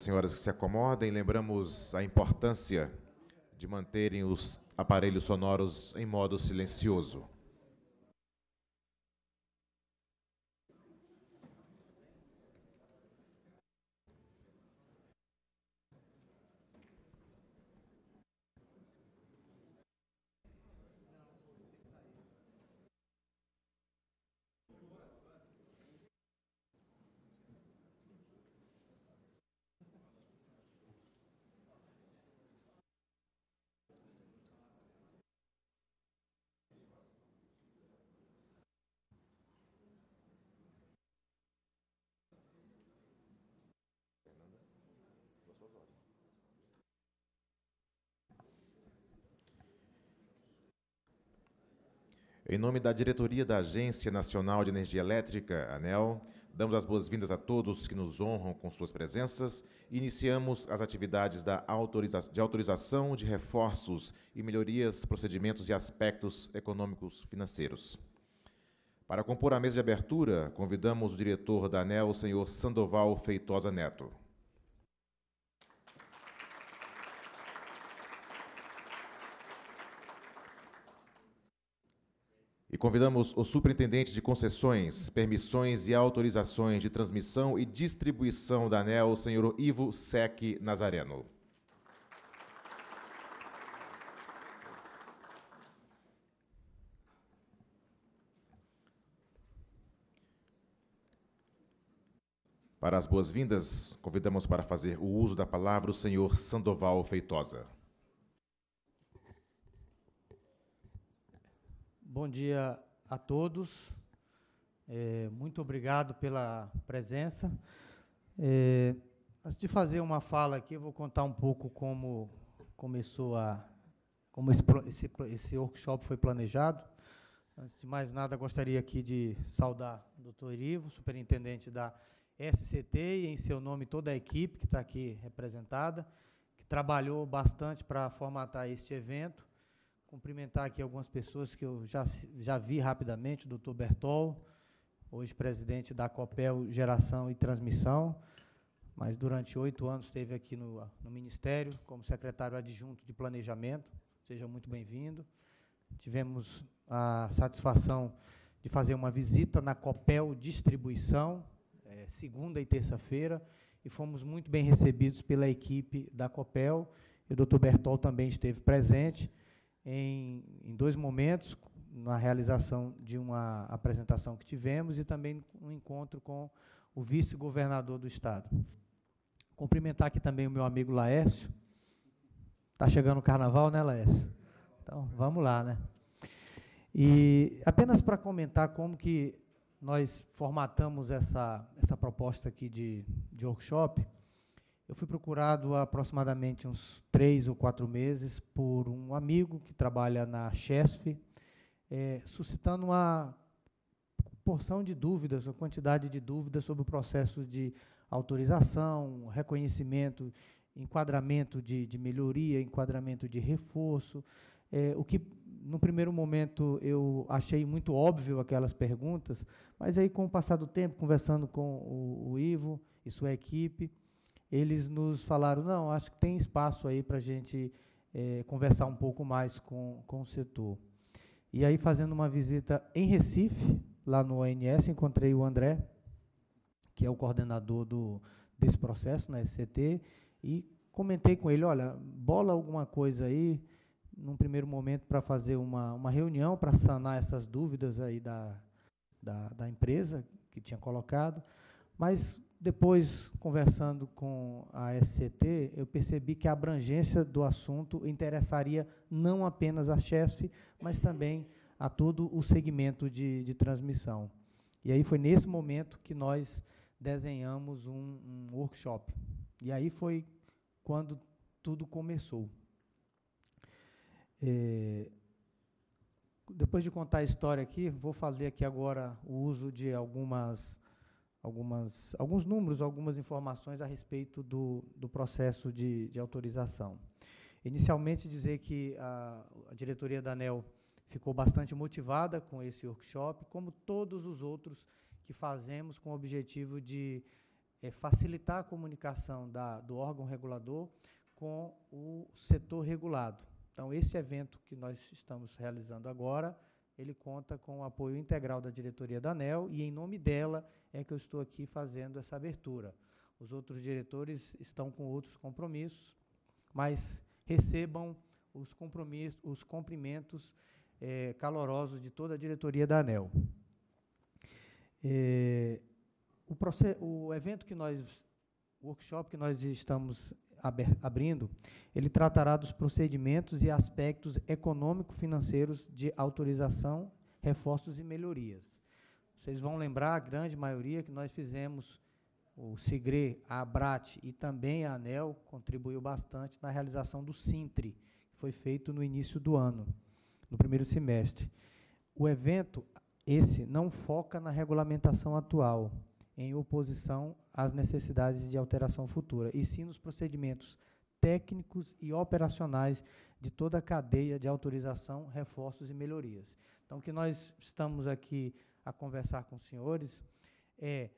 Senhoras que se acomodem, lembramos a importância de manterem os aparelhos sonoros em modo silencioso. Em nome da diretoria da Agência Nacional de Energia Elétrica, ANEL, damos as boas-vindas a todos que nos honram com suas presenças e iniciamos as atividades da autoriza de autorização de reforços e melhorias, procedimentos e aspectos econômicos financeiros. Para compor a mesa de abertura, convidamos o diretor da ANEL, o senhor Sandoval Feitosa Neto. E convidamos o superintendente de concessões, permissões e autorizações de transmissão e distribuição da ANEL, o senhor Ivo Sec Nazareno. Para as boas-vindas, convidamos para fazer o uso da palavra o senhor Sandoval Feitosa. Bom dia a todos. É, muito obrigado pela presença. É, antes de fazer uma fala aqui, eu vou contar um pouco como começou a como esse, esse, workshop foi planejado. Antes de mais nada, gostaria aqui de saudar o doutor Irivo, superintendente da SCT, e em seu nome toda a equipe que está aqui representada, que trabalhou bastante para formatar este evento Cumprimentar aqui algumas pessoas que eu já, já vi rapidamente, o doutor Bertol, hoje presidente da COPEL Geração e Transmissão, mas durante oito anos esteve aqui no, no Ministério como secretário adjunto de Planejamento. Seja muito bem-vindo. Tivemos a satisfação de fazer uma visita na Copel Distribuição, é, segunda e terça-feira, e fomos muito bem recebidos pela equipe da Copel. E o doutor Bertol também esteve presente em, em dois momentos, na realização de uma apresentação que tivemos e também um encontro com o vice-governador do Estado. Cumprimentar aqui também o meu amigo Laércio. Está chegando o carnaval, né, Laércio? Então, vamos lá, né? E apenas para comentar como que nós formatamos essa, essa proposta aqui de, de workshop, eu fui procurado há aproximadamente uns três ou quatro meses por um amigo que trabalha na Chesf, é, suscitando uma porção de dúvidas, uma quantidade de dúvidas sobre o processo de autorização, reconhecimento, enquadramento de, de melhoria, enquadramento de reforço. É, o que, no primeiro momento, eu achei muito óbvio aquelas perguntas, mas aí, com o passar do tempo, conversando com o, o Ivo e sua equipe, eles nos falaram, não, acho que tem espaço aí para a gente é, conversar um pouco mais com, com o setor. E aí, fazendo uma visita em Recife, lá no ONS, encontrei o André, que é o coordenador do, desse processo na né, SCT, e comentei com ele, olha, bola alguma coisa aí, num primeiro momento, para fazer uma, uma reunião, para sanar essas dúvidas aí da, da, da empresa que tinha colocado, mas depois, conversando com a SCT, eu percebi que a abrangência do assunto interessaria não apenas a chef, mas também a todo o segmento de, de transmissão. E aí foi nesse momento que nós desenhamos um, um workshop. E aí foi quando tudo começou. É, depois de contar a história aqui, vou fazer aqui agora o uso de algumas algumas, alguns números, algumas informações a respeito do, do processo de, de autorização. Inicialmente, dizer que a, a, diretoria da ANEL ficou bastante motivada com esse workshop, como todos os outros que fazemos com o objetivo de é, facilitar a comunicação da, do órgão regulador com o setor regulado. Então, esse evento que nós estamos realizando agora ele conta com o apoio integral da diretoria da ANEL e em nome dela é que eu estou aqui fazendo essa abertura. Os outros diretores estão com outros compromissos, mas recebam os, compromissos, os cumprimentos é, calorosos de toda a diretoria da ANEL. É, o, o evento que nós, o workshop que nós estamos abrindo, ele tratará dos procedimentos e aspectos econômico-financeiros de autorização, reforços e melhorias. Vocês vão lembrar, a grande maioria, que nós fizemos o SIGRE, a ABRAT e também a ANEL contribuiu bastante na realização do SINTRE, que foi feito no início do ano, no primeiro semestre. O evento, esse, não foca na regulamentação atual, em oposição às necessidades de alteração futura, e sim nos procedimentos técnicos e operacionais de toda a cadeia de autorização, reforços e melhorias. Então, o que nós estamos aqui a conversar com os senhores é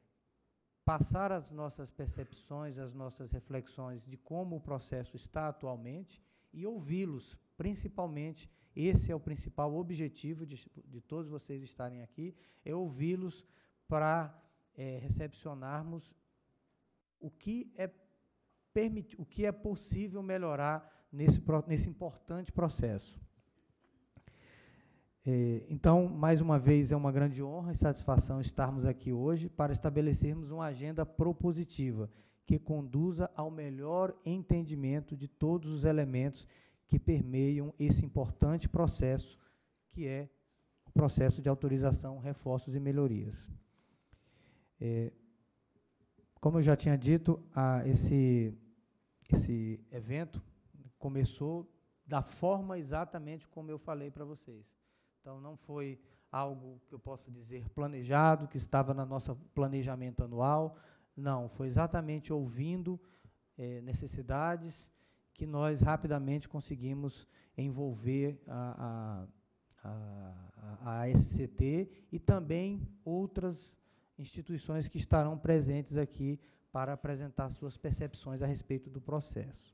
passar as nossas percepções, as nossas reflexões de como o processo está atualmente e ouvi-los, principalmente, esse é o principal objetivo de, de todos vocês estarem aqui, é ouvi-los para é, recepcionarmos o que é permit, o que é possível melhorar nesse, nesse importante processo. É, então, mais uma vez, é uma grande honra e satisfação estarmos aqui hoje para estabelecermos uma agenda propositiva que conduza ao melhor entendimento de todos os elementos que permeiam esse importante processo que é o processo de autorização, reforços e melhorias. É, como eu já tinha dito, a, esse, esse evento começou da forma exatamente como eu falei para vocês. Então, não foi algo que eu posso dizer planejado, que estava no nosso planejamento anual. Não, foi exatamente ouvindo é, necessidades que nós rapidamente conseguimos envolver a, a, a, a SCT e também outras instituições que estarão presentes aqui para apresentar suas percepções a respeito do processo.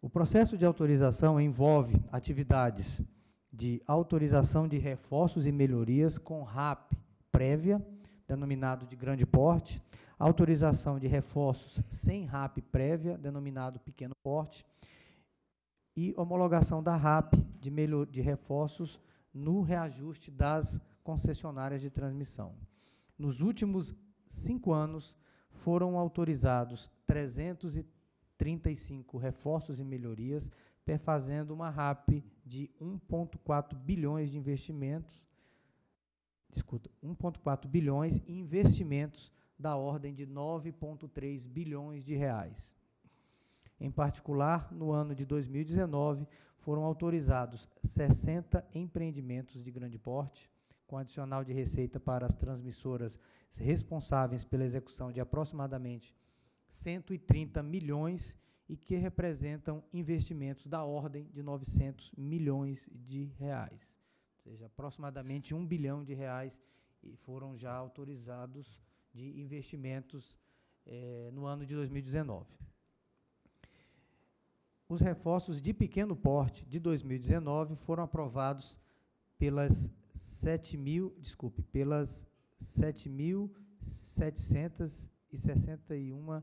O processo de autorização envolve atividades de autorização de reforços e melhorias com RAP prévia, denominado de grande porte, autorização de reforços sem RAP prévia, denominado pequeno porte, e homologação da RAP de, melhor, de reforços no reajuste das concessionárias de transmissão. Nos últimos cinco anos, foram autorizados 335 reforços e melhorias, perfazendo uma RAP de 1,4 bilhões de investimentos, discuta, 1,4 bilhões em investimentos da ordem de 9,3 bilhões de reais. Em particular, no ano de 2019, foram autorizados 60 empreendimentos de grande porte, com adicional de receita para as transmissoras responsáveis pela execução de aproximadamente 130 milhões e que representam investimentos da ordem de 900 milhões de reais. Ou seja, aproximadamente 1 bilhão de reais foram já autorizados de investimentos eh, no ano de 2019. Os reforços de pequeno porte de 2019 foram aprovados pelas 7 mil, desculpe, pelas 7.761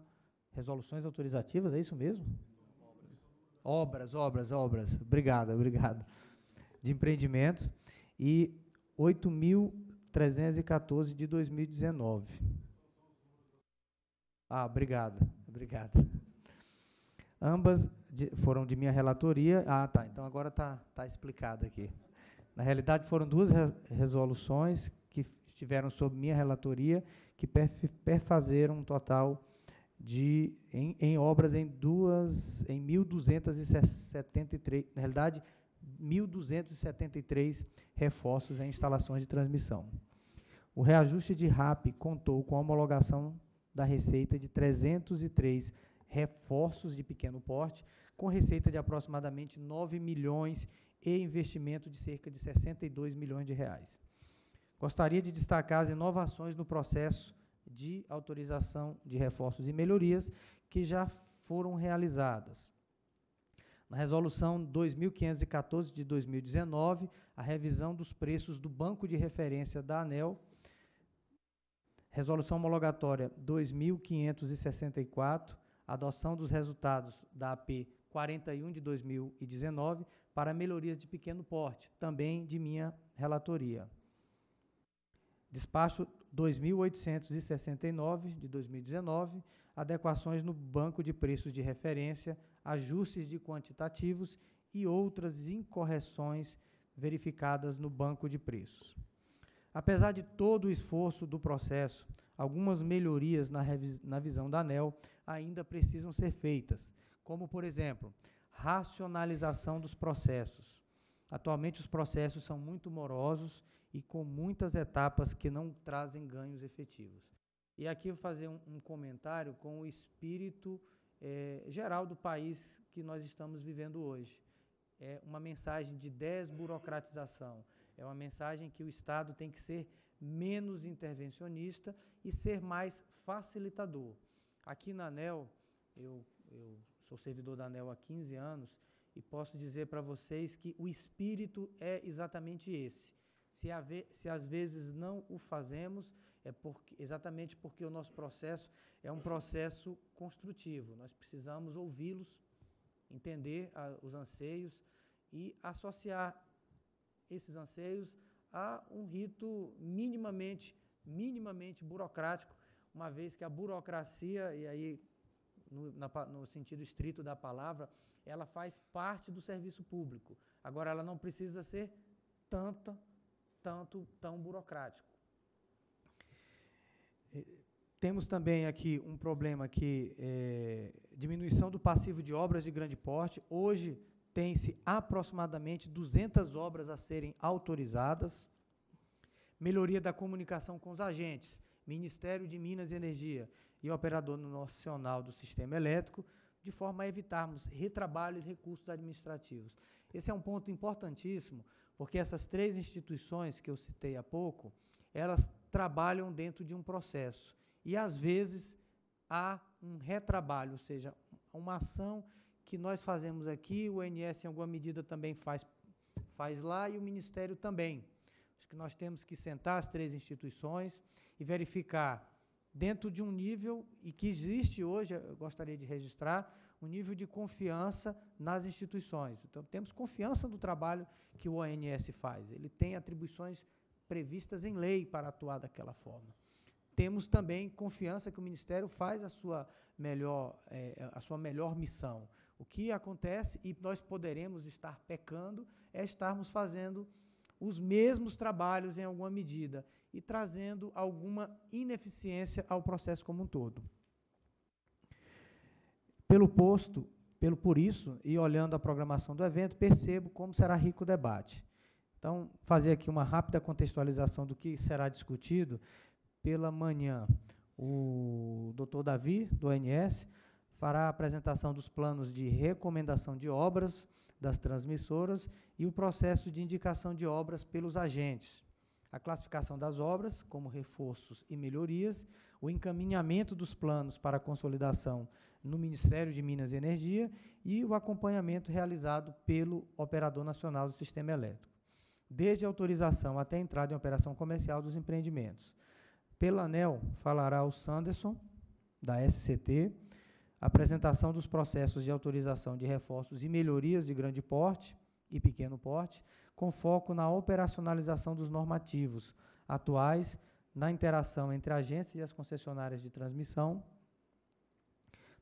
resoluções autorizativas, é isso mesmo? Obras, obras, obras. Obrigado, obrigado. De empreendimentos e 8.314 de 2019. Ah, obrigado, obrigado. Ambas de, foram de minha relatoria. Ah, tá. Então agora está tá explicado aqui. Na realidade, foram duas resoluções que estiveram sob minha relatoria, que perfazeram um total de em, em obras em duas em 1273, na realidade 1273 reforços em instalações de transmissão. O reajuste de RAP contou com a homologação da receita de 303 reforços de pequeno porte, com receita de aproximadamente 9 milhões e investimento de cerca de 62 milhões de reais. Gostaria de destacar as inovações no processo de autorização de reforços e melhorias que já foram realizadas. Na resolução 2514 de 2019, a revisão dos preços do banco de referência da ANEL, resolução homologatória 2564, adoção dos resultados da AP 41 de 2019, para melhorias de pequeno porte, também de minha relatoria. Despacho 2869 de 2019, adequações no banco de preços de referência, ajustes de quantitativos e outras incorreções verificadas no banco de preços. Apesar de todo o esforço do processo, algumas melhorias na, na visão da ANEL ainda precisam ser feitas, como, por exemplo, racionalização dos processos. Atualmente, os processos são muito morosos e com muitas etapas que não trazem ganhos efetivos. E aqui eu vou fazer um, um comentário com o espírito eh, geral do país que nós estamos vivendo hoje. É uma mensagem de desburocratização, é uma mensagem que o Estado tem que ser menos intervencionista e ser mais facilitador. Aqui na ANEL, eu, eu sou servidor da ANEL há 15 anos e posso dizer para vocês que o espírito é exatamente esse. Se, haver, se às vezes não o fazemos, é porque, exatamente porque o nosso processo é um processo construtivo. Nós precisamos ouvi-los, entender a, os anseios e associar esses anseios a um rito minimamente, minimamente burocrático, uma vez que a burocracia, e aí no, na, no sentido estrito da palavra, ela faz parte do serviço público. Agora, ela não precisa ser tanta, tanto, tão burocrático. É, temos também aqui um problema que é, diminuição do passivo de obras de grande porte. Hoje tem-se aproximadamente 200 obras a serem autorizadas. Melhoria da comunicação com os agentes, Ministério de Minas e Energia e operador nacional do sistema elétrico, de forma a evitarmos retrabalho e recursos administrativos. Esse é um ponto importantíssimo, porque essas três instituições que eu citei há pouco, elas trabalham dentro de um processo e às vezes há um retrabalho, ou seja, uma ação que nós fazemos aqui, o INS em alguma medida também faz faz lá e o Ministério também. Acho que nós temos que sentar as três instituições e verificar dentro de um nível, e que existe hoje, eu gostaria de registrar, um nível de confiança nas instituições. Então, temos confiança no trabalho que o ONS faz. Ele tem atribuições previstas em lei para atuar daquela forma. Temos também confiança que o Ministério faz a sua melhor, é, a sua melhor missão. O que acontece, e nós poderemos estar pecando, é estarmos fazendo os mesmos trabalhos em alguma medida e trazendo alguma ineficiência ao processo como um todo. Pelo posto, pelo por isso, e olhando a programação do evento, percebo como será rico o debate. Então, fazer aqui uma rápida contextualização do que será discutido. Pela manhã, o doutor Davi, do ONS, fará a apresentação dos planos de recomendação de obras das transmissoras e o processo de indicação de obras pelos agentes. A classificação das obras, como reforços e melhorias, o encaminhamento dos planos para a consolidação no Ministério de Minas e Energia e o acompanhamento realizado pelo Operador Nacional do Sistema Elétrico. Desde a autorização até a entrada em operação comercial dos empreendimentos. Pela ANEL, falará o Sanderson, da SCT, apresentação dos processos de autorização de reforços e melhorias de grande porte e pequeno porte, com foco na operacionalização dos normativos atuais, na interação entre agências e as concessionárias de transmissão,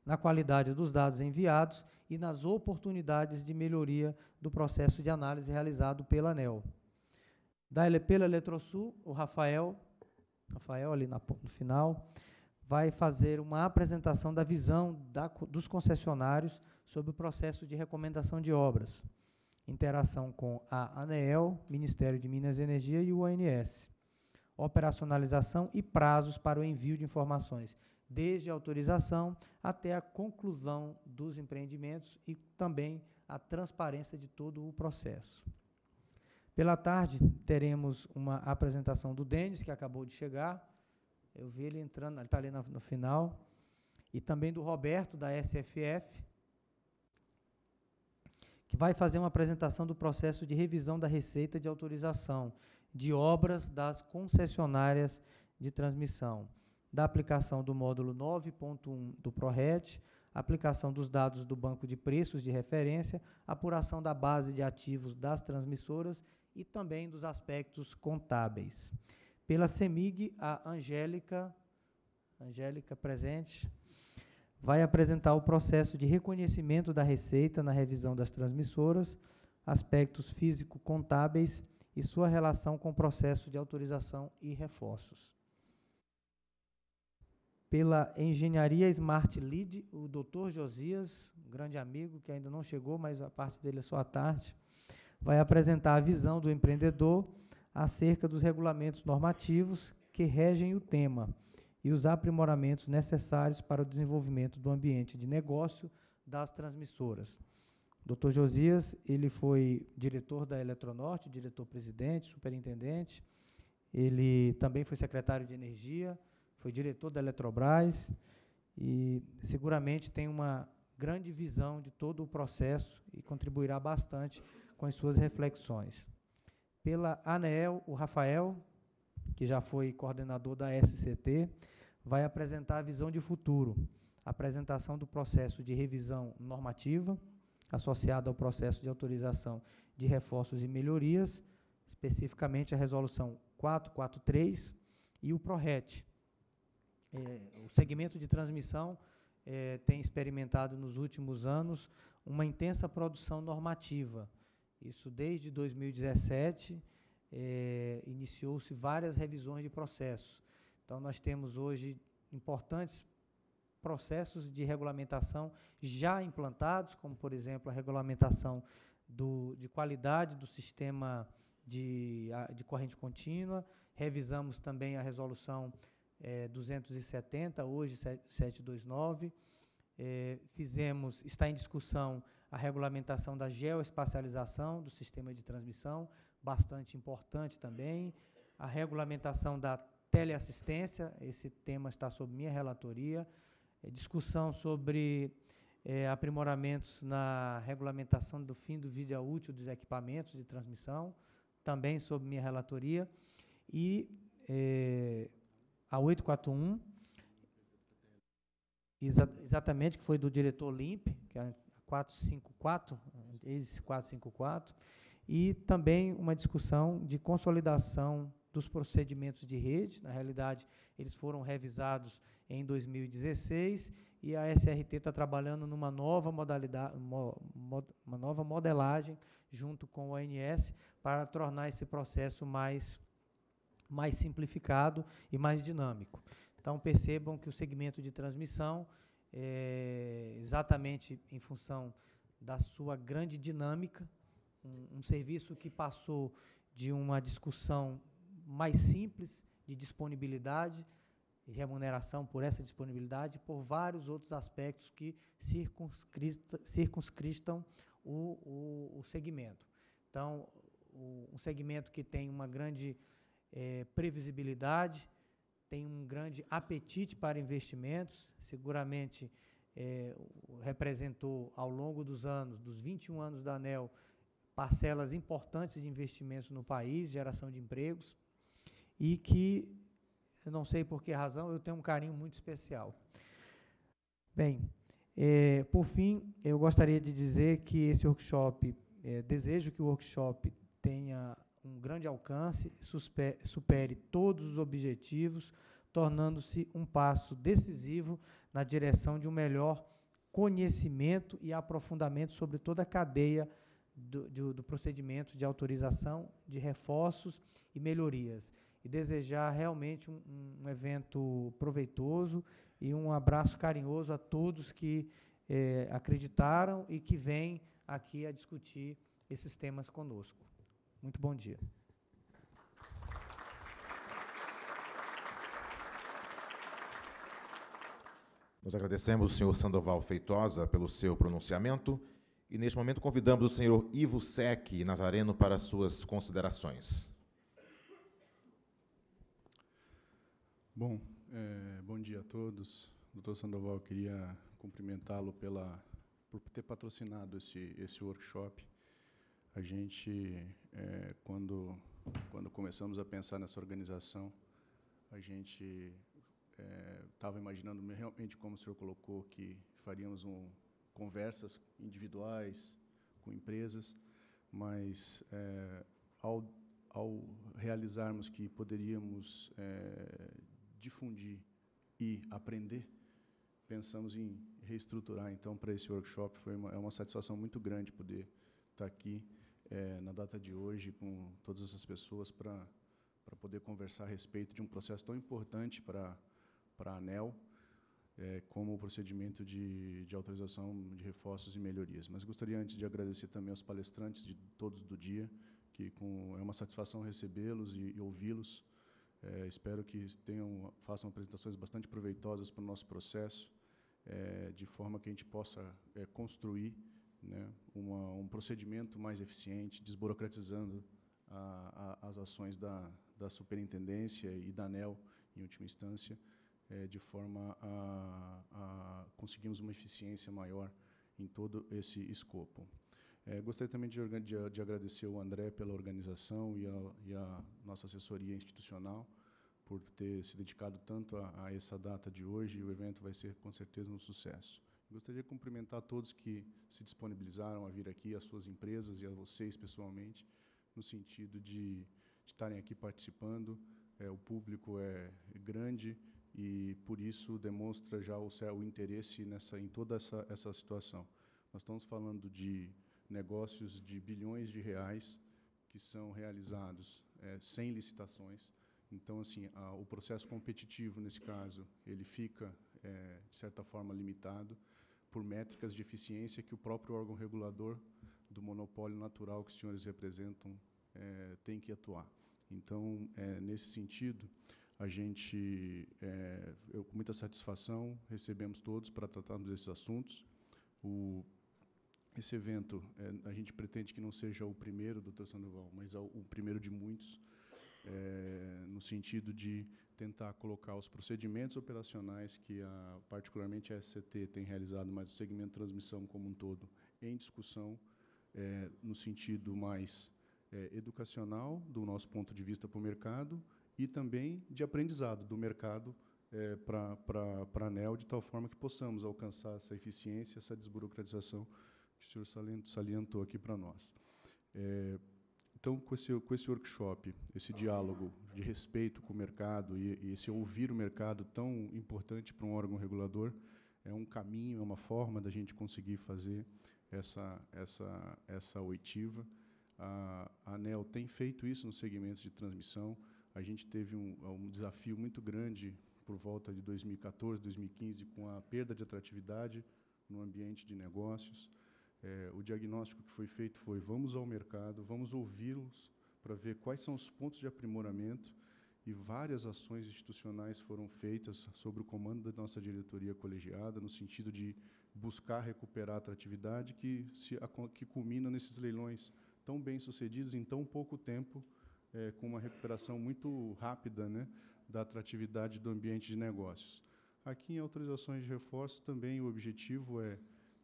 na qualidade dos dados enviados e nas oportunidades de melhoria do processo de análise realizado pela ANEL. Da, pela Eletrosul, o Rafael, Rafael ali na, no final, vai fazer uma apresentação da visão da, dos concessionários sobre o processo de recomendação de obras, interação com a ANEEL, Ministério de Minas e Energia e o ONS, operacionalização e prazos para o envio de informações, desde a autorização até a conclusão dos empreendimentos e também a transparência de todo o processo. Pela tarde, teremos uma apresentação do Denis, que acabou de chegar, eu vi ele entrando, ele está ali no, no final. E também do Roberto, da SFF, que vai fazer uma apresentação do processo de revisão da receita de autorização de obras das concessionárias de transmissão, da aplicação do módulo 9.1 do ProRed, aplicação dos dados do banco de preços de referência, apuração da base de ativos das transmissoras e também dos aspectos contábeis. Pela CEMIG, a Angélica, Angélica presente, vai apresentar o processo de reconhecimento da receita na revisão das transmissoras, aspectos físico-contábeis e sua relação com o processo de autorização e reforços. Pela Engenharia Smart Lead, o doutor Josias, um grande amigo que ainda não chegou, mas a parte dele é só à tarde, vai apresentar a visão do empreendedor acerca dos regulamentos normativos que regem o tema e os aprimoramentos necessários para o desenvolvimento do ambiente de negócio das transmissoras. Dr. Josias, ele foi diretor da Eletronorte, diretor-presidente, superintendente, ele também foi secretário de Energia, foi diretor da Eletrobras e seguramente tem uma grande visão de todo o processo e contribuirá bastante com as suas reflexões pela ANEEL, o Rafael, que já foi coordenador da SCT, vai apresentar a visão de futuro, apresentação do processo de revisão normativa, associada ao processo de autorização de reforços e melhorias, especificamente a resolução 443 e o PRORET. É, o segmento de transmissão é, tem experimentado nos últimos anos uma intensa produção normativa, isso desde 2017, é, eh, iniciou-se várias revisões de processos. Então, nós temos hoje importantes processos de regulamentação já implantados, como, por exemplo, a regulamentação do, de qualidade do sistema de, de corrente contínua. Revisamos também a resolução é, eh, 270, hoje 729. É, eh, fizemos, está em discussão a regulamentação da geoespacialização do sistema de transmissão, bastante importante também, a regulamentação da teleassistência, esse tema está sob minha relatoria, é discussão sobre é, aprimoramentos na regulamentação do fim do vídeo útil dos equipamentos de transmissão, também sob minha relatoria, e é, a 841, exa exatamente, que foi do diretor LIMP, que a 454, esse 454, e também uma discussão de consolidação dos procedimentos de rede. Na realidade, eles foram revisados em 2016 e a SRT está trabalhando numa nova modalidade, uma nova modelagem junto com o ONS para tornar esse processo mais mais simplificado e mais dinâmico. Então percebam que o segmento de transmissão é, exatamente em função da sua grande dinâmica, um, um serviço que passou de uma discussão mais simples de disponibilidade e remuneração por essa disponibilidade, por vários outros aspectos que circunscrita, circunscritam o, o, o, segmento. Então, o, um segmento que tem uma grande é, previsibilidade, tem um grande apetite para investimentos, seguramente é, representou ao longo dos anos, dos 21 anos da ANEL, parcelas importantes de investimentos no país, geração de empregos, e que, eu não sei por que razão, eu tenho um carinho muito especial. Bem, é, por fim, eu gostaria de dizer que esse workshop, é, desejo que o workshop tenha com grande alcance supere todos os objetivos, tornando-se um passo decisivo na direção de um melhor conhecimento e aprofundamento sobre toda a cadeia do, do, do, procedimento de autorização de reforços e melhorias. E desejar realmente um, um evento proveitoso e um abraço carinhoso a todos que eh, acreditaram e que vêm aqui a discutir esses temas conosco. Muito bom dia. Nós agradecemos o senhor Sandoval Feitosa pelo seu pronunciamento e, neste momento, convidamos o senhor Ivo Sec Nazareno para suas considerações. Bom, é, bom dia a todos. Doutor Sandoval, queria cumprimentá-lo pela por ter patrocinado esse, esse workshop a gente, é, quando, quando começamos a pensar nessa organização, a gente estava é, imaginando realmente, como o senhor colocou, que faríamos um, conversas individuais com empresas, mas é, ao, ao realizarmos que poderíamos é, difundir e aprender, pensamos em reestruturar. Então, para esse workshop, foi uma, é uma satisfação muito grande poder estar tá aqui é, na data de hoje com todas essas pessoas para poder conversar a respeito de um processo tão importante para a ANEL, é, como o procedimento de, de autorização de reforços e melhorias. Mas gostaria antes de agradecer também aos palestrantes de todos do dia, que com, é uma satisfação recebê-los e, e ouvi-los. É, espero que tenham, façam apresentações bastante proveitosas para o nosso processo, é, de forma que a gente possa é, construir né, uma, um procedimento mais eficiente, desburocratizando a, a, as ações da, da superintendência e da ANEL, em última instância, é, de forma a, a conseguirmos uma eficiência maior em todo esse escopo. É, gostaria também de, de, de, agradecer ao André pela organização e a, e a, nossa assessoria institucional por ter se dedicado tanto a, a essa data de hoje. o evento vai ser, com certeza, um sucesso. Gostaria de cumprimentar todos que se disponibilizaram a vir aqui, as suas empresas e a vocês pessoalmente, no sentido de, de estarem aqui participando. É, o público é grande e, por isso, demonstra já o, o interesse nessa, em toda essa, essa situação. Nós estamos falando de negócios de bilhões de reais que são realizados é, sem licitações. Então, assim, a, o processo competitivo, nesse caso, ele fica, é, de certa forma, limitado por métricas de eficiência que o próprio órgão regulador do monopólio natural que os senhores representam é, tem que atuar. Então, é, nesse sentido, a gente, é, eu com muita satisfação, recebemos todos para tratarmos desses assuntos. O, esse evento, a gente pretende que não seja o primeiro, doutor Sandoval, mas é o primeiro de muitos, no sentido de tentar colocar os procedimentos operacionais que, a, particularmente, a SCT tem realizado, mas o segmento de transmissão como um todo, em discussão, é, no sentido mais é, educacional, do nosso ponto de vista para o mercado, e também de aprendizado do mercado é, para a ANEL, de tal forma que possamos alcançar essa eficiência, essa desburocratização que o senhor salientou aqui para nós. É, então, com esse, com esse workshop, esse diálogo de respeito com o mercado e, e esse ouvir o mercado tão importante para um órgão regulador, é um caminho, é uma forma da gente conseguir fazer essa, essa, essa oitiva. A, ANEL tem feito isso nos segmentos de transmissão. A gente teve um, um desafio muito grande por volta de 2014, 2015, com a perda de atratividade no ambiente de negócios é, o diagnóstico que foi feito foi: vamos ao mercado, vamos ouvi-los para ver quais são os pontos de aprimoramento e várias ações institucionais foram feitas sobre o comando da nossa diretoria colegiada no sentido de buscar recuperar a atratividade que se que culmina nesses leilões tão bem sucedidos em tão pouco tempo é, com uma recuperação muito rápida né, da atratividade do ambiente de negócios. Aqui em autorizações de reforço também o objetivo é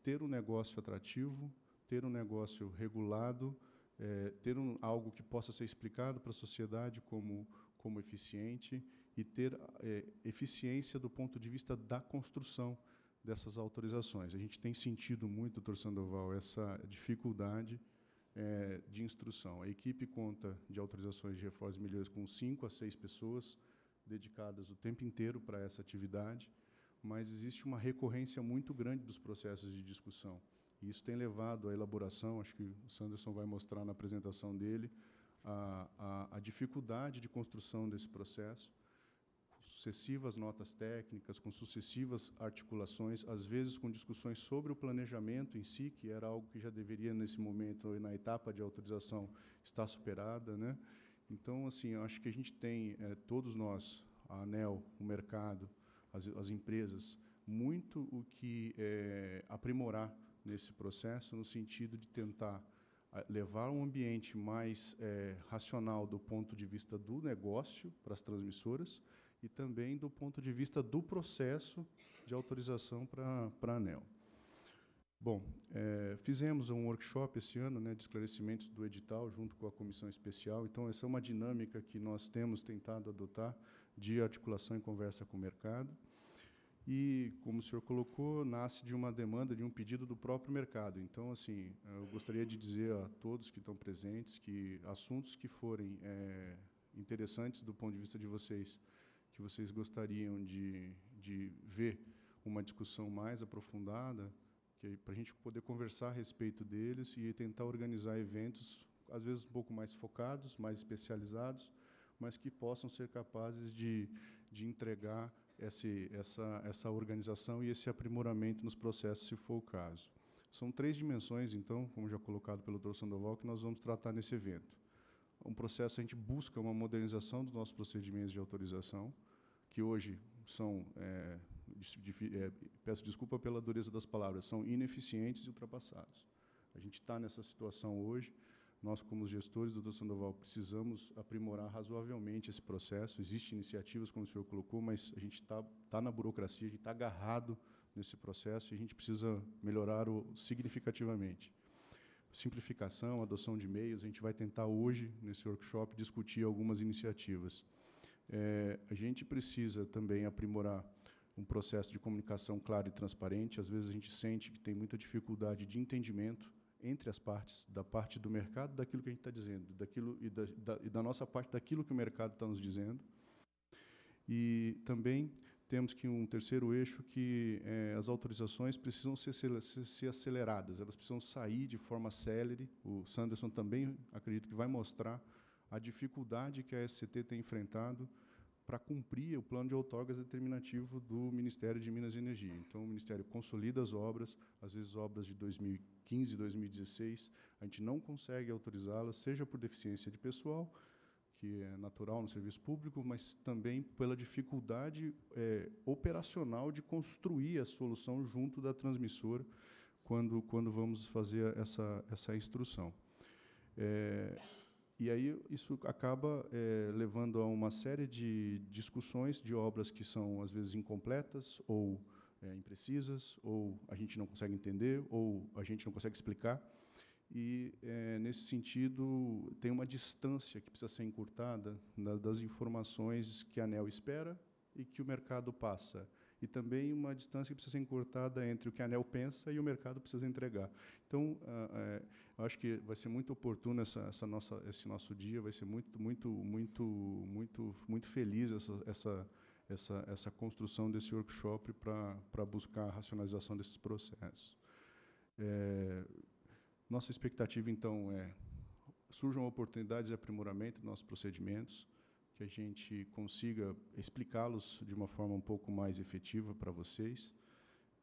ter um negócio atrativo, ter um negócio regulado, é, ter um, algo que possa ser explicado para a sociedade como, como eficiente e ter é, eficiência do ponto de vista da construção dessas autorizações. A gente tem sentido muito, doutor Sandoval, essa dificuldade é, de instrução. A equipe conta de autorizações de reforço e melhorias com cinco a seis pessoas dedicadas o tempo inteiro para essa atividade mas existe uma recorrência muito grande dos processos de discussão. E isso tem levado à elaboração, acho que o Sanderson vai mostrar na apresentação dele, a, a, a dificuldade de construção desse processo, sucessivas notas técnicas, com sucessivas articulações, às vezes com discussões sobre o planejamento em si, que era algo que já deveria, nesse momento, na etapa de autorização, estar superada. Né? Então, assim, acho que a gente tem, é, todos nós, a ANEL, o mercado, as, as empresas muito o que é, aprimorar nesse processo, no sentido de tentar ah, levar um ambiente mais é, racional do ponto de vista do negócio para as transmissoras e também do ponto de vista do processo de autorização para, para a ANEL. Bom, é, fizemos um workshop esse ano né, de esclarecimentos do edital junto com a comissão especial, então essa é uma dinâmica que nós temos tentado adotar de articulação e conversa com o mercado e, como o senhor colocou, nasce de uma demanda, de um pedido do próprio mercado. Então, assim, eu gostaria de dizer a todos que estão presentes que assuntos que forem é, interessantes do ponto de vista de vocês, que vocês gostariam de, de ver uma discussão mais aprofundada, que é para a gente poder conversar a respeito deles e tentar organizar eventos, às vezes um pouco mais focados, mais especializados, mas que possam ser capazes de, de entregar esse, essa, essa organização e esse aprimoramento nos processos, se for o caso. São três dimensões, então, como já colocado pelo Dr. Sandoval, que nós vamos tratar nesse evento. Um processo, a gente busca uma modernização dos nossos procedimentos de autorização, que hoje são, é, é, peço desculpa pela dureza das palavras, são ineficientes e ultrapassados. A gente está nessa situação hoje, nós, como gestores, do doutor Sandoval, precisamos aprimorar razoavelmente esse processo. Existem iniciativas, como o senhor colocou, mas a gente está tá na burocracia, a gente está agarrado nesse processo e a gente precisa melhorar o, significativamente. Simplificação, adoção de meios, a gente vai tentar hoje, nesse workshop, discutir algumas iniciativas. É, a gente precisa também aprimorar um processo de comunicação claro e transparente. Às vezes a gente sente que tem muita dificuldade de entendimento entre as partes, da parte do mercado, daquilo que a gente está dizendo, daquilo e da, da, e da nossa parte, daquilo que o mercado está nos dizendo. E também temos que um terceiro eixo que é, as autorizações precisam ser, ser, aceleradas, elas precisam sair de forma célere. O Sanderson também acredito que vai mostrar a dificuldade que a SCT tem enfrentado para cumprir o plano de outorgas determinativo do Ministério de Minas e Energia. Então, o Ministério consolida as obras, às vezes obras de 2015, 2016, a gente não consegue autorizá-las, seja por deficiência de pessoal, que é natural no serviço público, mas também pela dificuldade é, operacional de construir a solução junto da transmissora quando, quando vamos fazer essa, essa instrução. É, e aí isso acaba é, levando a uma série de discussões de obras que são, às vezes, incompletas ou é, imprecisas, ou a gente não consegue entender, ou a gente não consegue explicar. E, é, nesse sentido, tem uma distância que precisa ser encurtada das informações que a ANEL espera e que o mercado passa e também uma distância que precisa ser encurtada entre o que a ANEL pensa e o mercado precisa entregar. Então, é, acho que vai ser muito oportuno essa, essa, nossa, esse nosso dia, vai ser muito, muito, muito, muito, muito feliz essa, essa essa, essa construção desse workshop para buscar a racionalização desses processos. É, nossa expectativa, então, é surjam oportunidades de aprimoramento dos nossos procedimentos, que a gente consiga explicá-los de uma forma um pouco mais efetiva para vocês,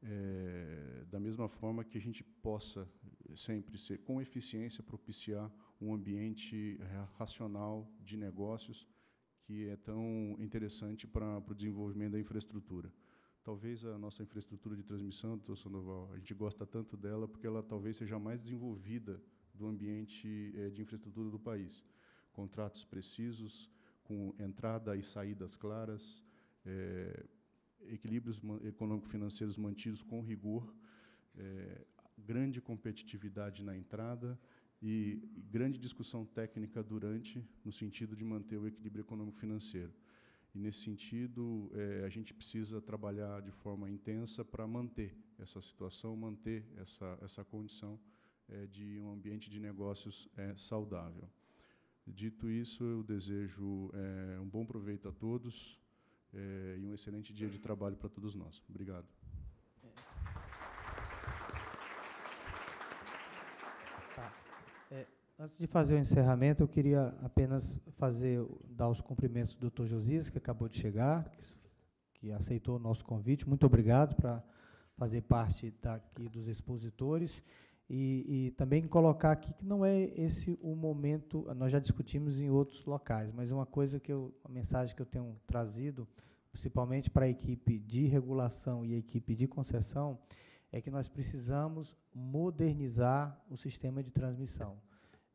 é, da mesma forma que a gente possa sempre ser com eficiência propiciar um ambiente racional de negócios que é tão interessante para, para o desenvolvimento da infraestrutura. Talvez a nossa infraestrutura de transmissão, doutor Sandoval, a gente gosta tanto dela porque ela talvez seja a mais desenvolvida do ambiente é, de infraestrutura do país. Contratos precisos, com entrada e saídas claras, é, equilíbrios econômico-financeiros mantidos com rigor, é, grande competitividade na entrada e grande discussão técnica durante, no sentido de manter o equilíbrio econômico-financeiro. E, nesse sentido, é, a gente precisa trabalhar de forma intensa para manter essa situação, manter essa, essa condição é, de um ambiente de negócios é, saudável. Dito isso, eu desejo é, um bom proveito a todos é, e um excelente dia de trabalho para todos nós. Obrigado. Tá. É, antes de fazer o encerramento, eu queria apenas fazer dar os cumprimentos do Dr. Josias, que acabou de chegar, que, que aceitou o nosso convite. Muito obrigado para fazer parte daqui dos expositores. E, e, também colocar aqui que não é esse o momento, nós já discutimos em outros locais, mas uma coisa que eu, uma mensagem que eu tenho trazido, principalmente para a equipe de regulação e a equipe de concessão, é que nós precisamos modernizar o sistema de transmissão.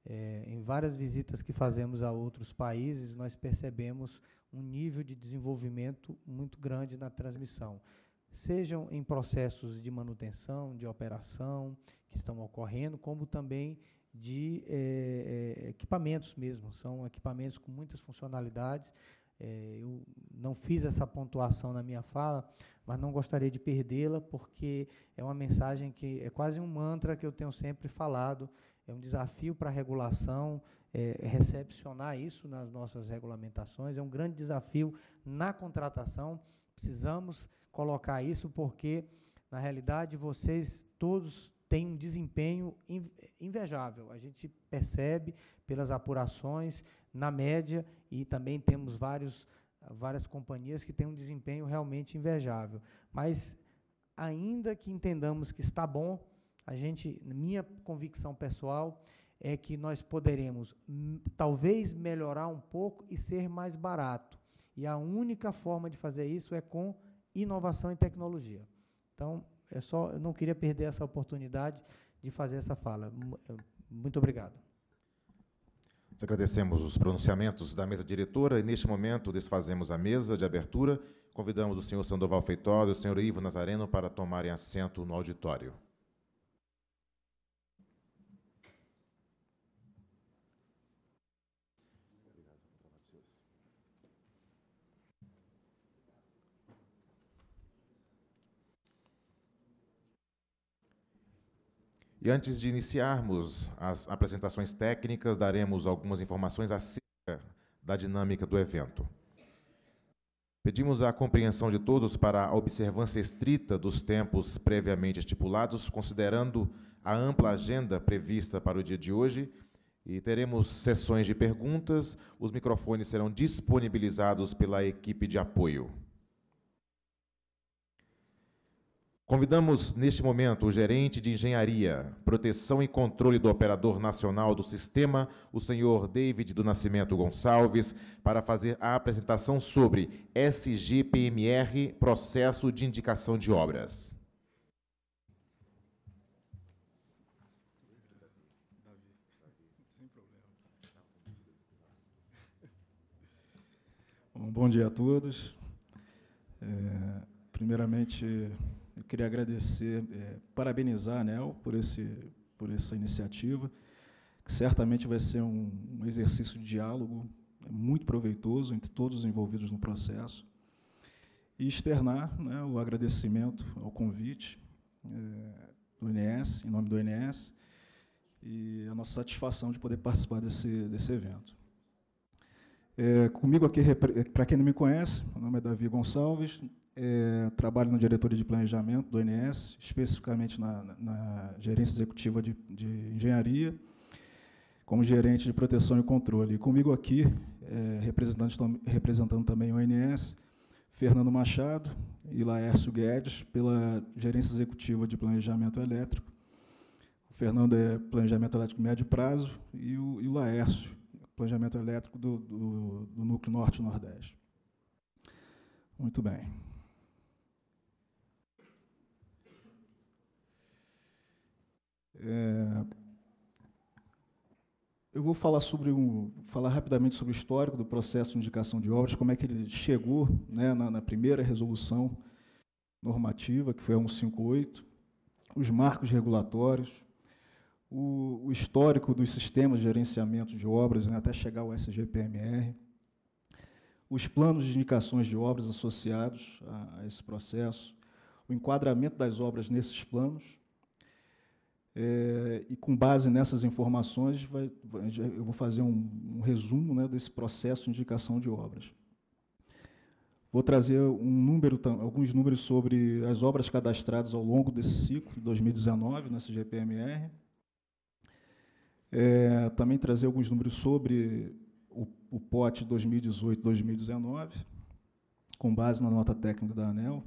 É, em várias visitas que fazemos a outros países, nós percebemos um nível de desenvolvimento muito grande na transmissão sejam em processos de manutenção, de operação que estão ocorrendo, como também de é, equipamentos mesmo. São equipamentos com muitas funcionalidades. É, eu não fiz essa pontuação na minha fala, mas não gostaria de perdê-la, porque é uma mensagem que é quase um mantra que eu tenho sempre falado. É um desafio para a regulação, é, é recepcionar isso nas nossas regulamentações, é um grande desafio na contratação Precisamos colocar isso porque, na realidade, vocês todos têm um desempenho invejável. A gente percebe pelas apurações, na média, e também temos vários, várias companhias que têm um desempenho realmente invejável. Mas, ainda que entendamos que está bom, a gente, minha convicção pessoal é que nós poderemos hum, talvez melhorar um pouco e ser mais barato e a única forma de fazer isso é com inovação e tecnologia. Então, é só, eu não queria perder essa oportunidade de fazer essa fala. Eh, muito obrigado. agradecemos os pronunciamentos da mesa diretora e, neste momento, desfazemos a mesa de abertura. Convidamos o senhor Sandoval Feitosa e o senhor Ivo Nazareno para tomarem assento no auditório. E antes de iniciarmos as apresentações técnicas, daremos algumas informações acerca da dinâmica do evento. Pedimos a compreensão de todos para a observância estrita dos tempos previamente estipulados, considerando a ampla agenda prevista para o dia de hoje, e teremos sessões de perguntas. Os microfones serão disponibilizados pela equipe de apoio. Convidamos neste momento o gerente de Engenharia, Proteção e Controle do Operador Nacional do Sistema, o senhor David do Nascimento Gonçalves, para fazer a apresentação sobre SGPMR Processo de Indicação de Obras. Bom, bom dia a todos. É, primeiramente, eu queria agradecer, é, parabenizar a ANEL por, esse, por essa iniciativa, que certamente vai ser um, um exercício de diálogo é muito proveitoso entre todos os envolvidos no processo. E externar né, o agradecimento ao convite é, do INS, em nome do INS, e a nossa satisfação de poder participar desse, desse evento. É, comigo aqui, para quem não me conhece, meu nome é Davi Gonçalves, é, trabalho na diretoria de planejamento do INS, especificamente na, na gerência executiva de, de, engenharia, como gerente de proteção e controle. E comigo aqui, é, representando também o INS, Fernando Machado e Laércio Guedes, pela gerência executiva de planejamento elétrico. O Fernando é planejamento elétrico médio prazo e o, e o Laércio, planejamento elétrico do, do, do núcleo norte-nordeste. Muito bem. É, eu vou falar sobre um, falar rapidamente sobre o histórico do processo de indicação de obras, como é que ele chegou né, na, na, primeira resolução normativa, que foi a 158, os marcos regulatórios, o, o histórico dos sistemas de gerenciamento de obras, né, até chegar ao SGPMR, os planos de indicações de obras associados a, a esse processo, o enquadramento das obras nesses planos, é, e com base nessas informações, vai, eu vou fazer um, um resumo né, desse processo de indicação de obras. Vou trazer um número, alguns números sobre as obras cadastradas ao longo desse ciclo, de 2019, na CGPMR. É, também trazer alguns números sobre o, o POT 2018-2019, com base na nota técnica da ANEL.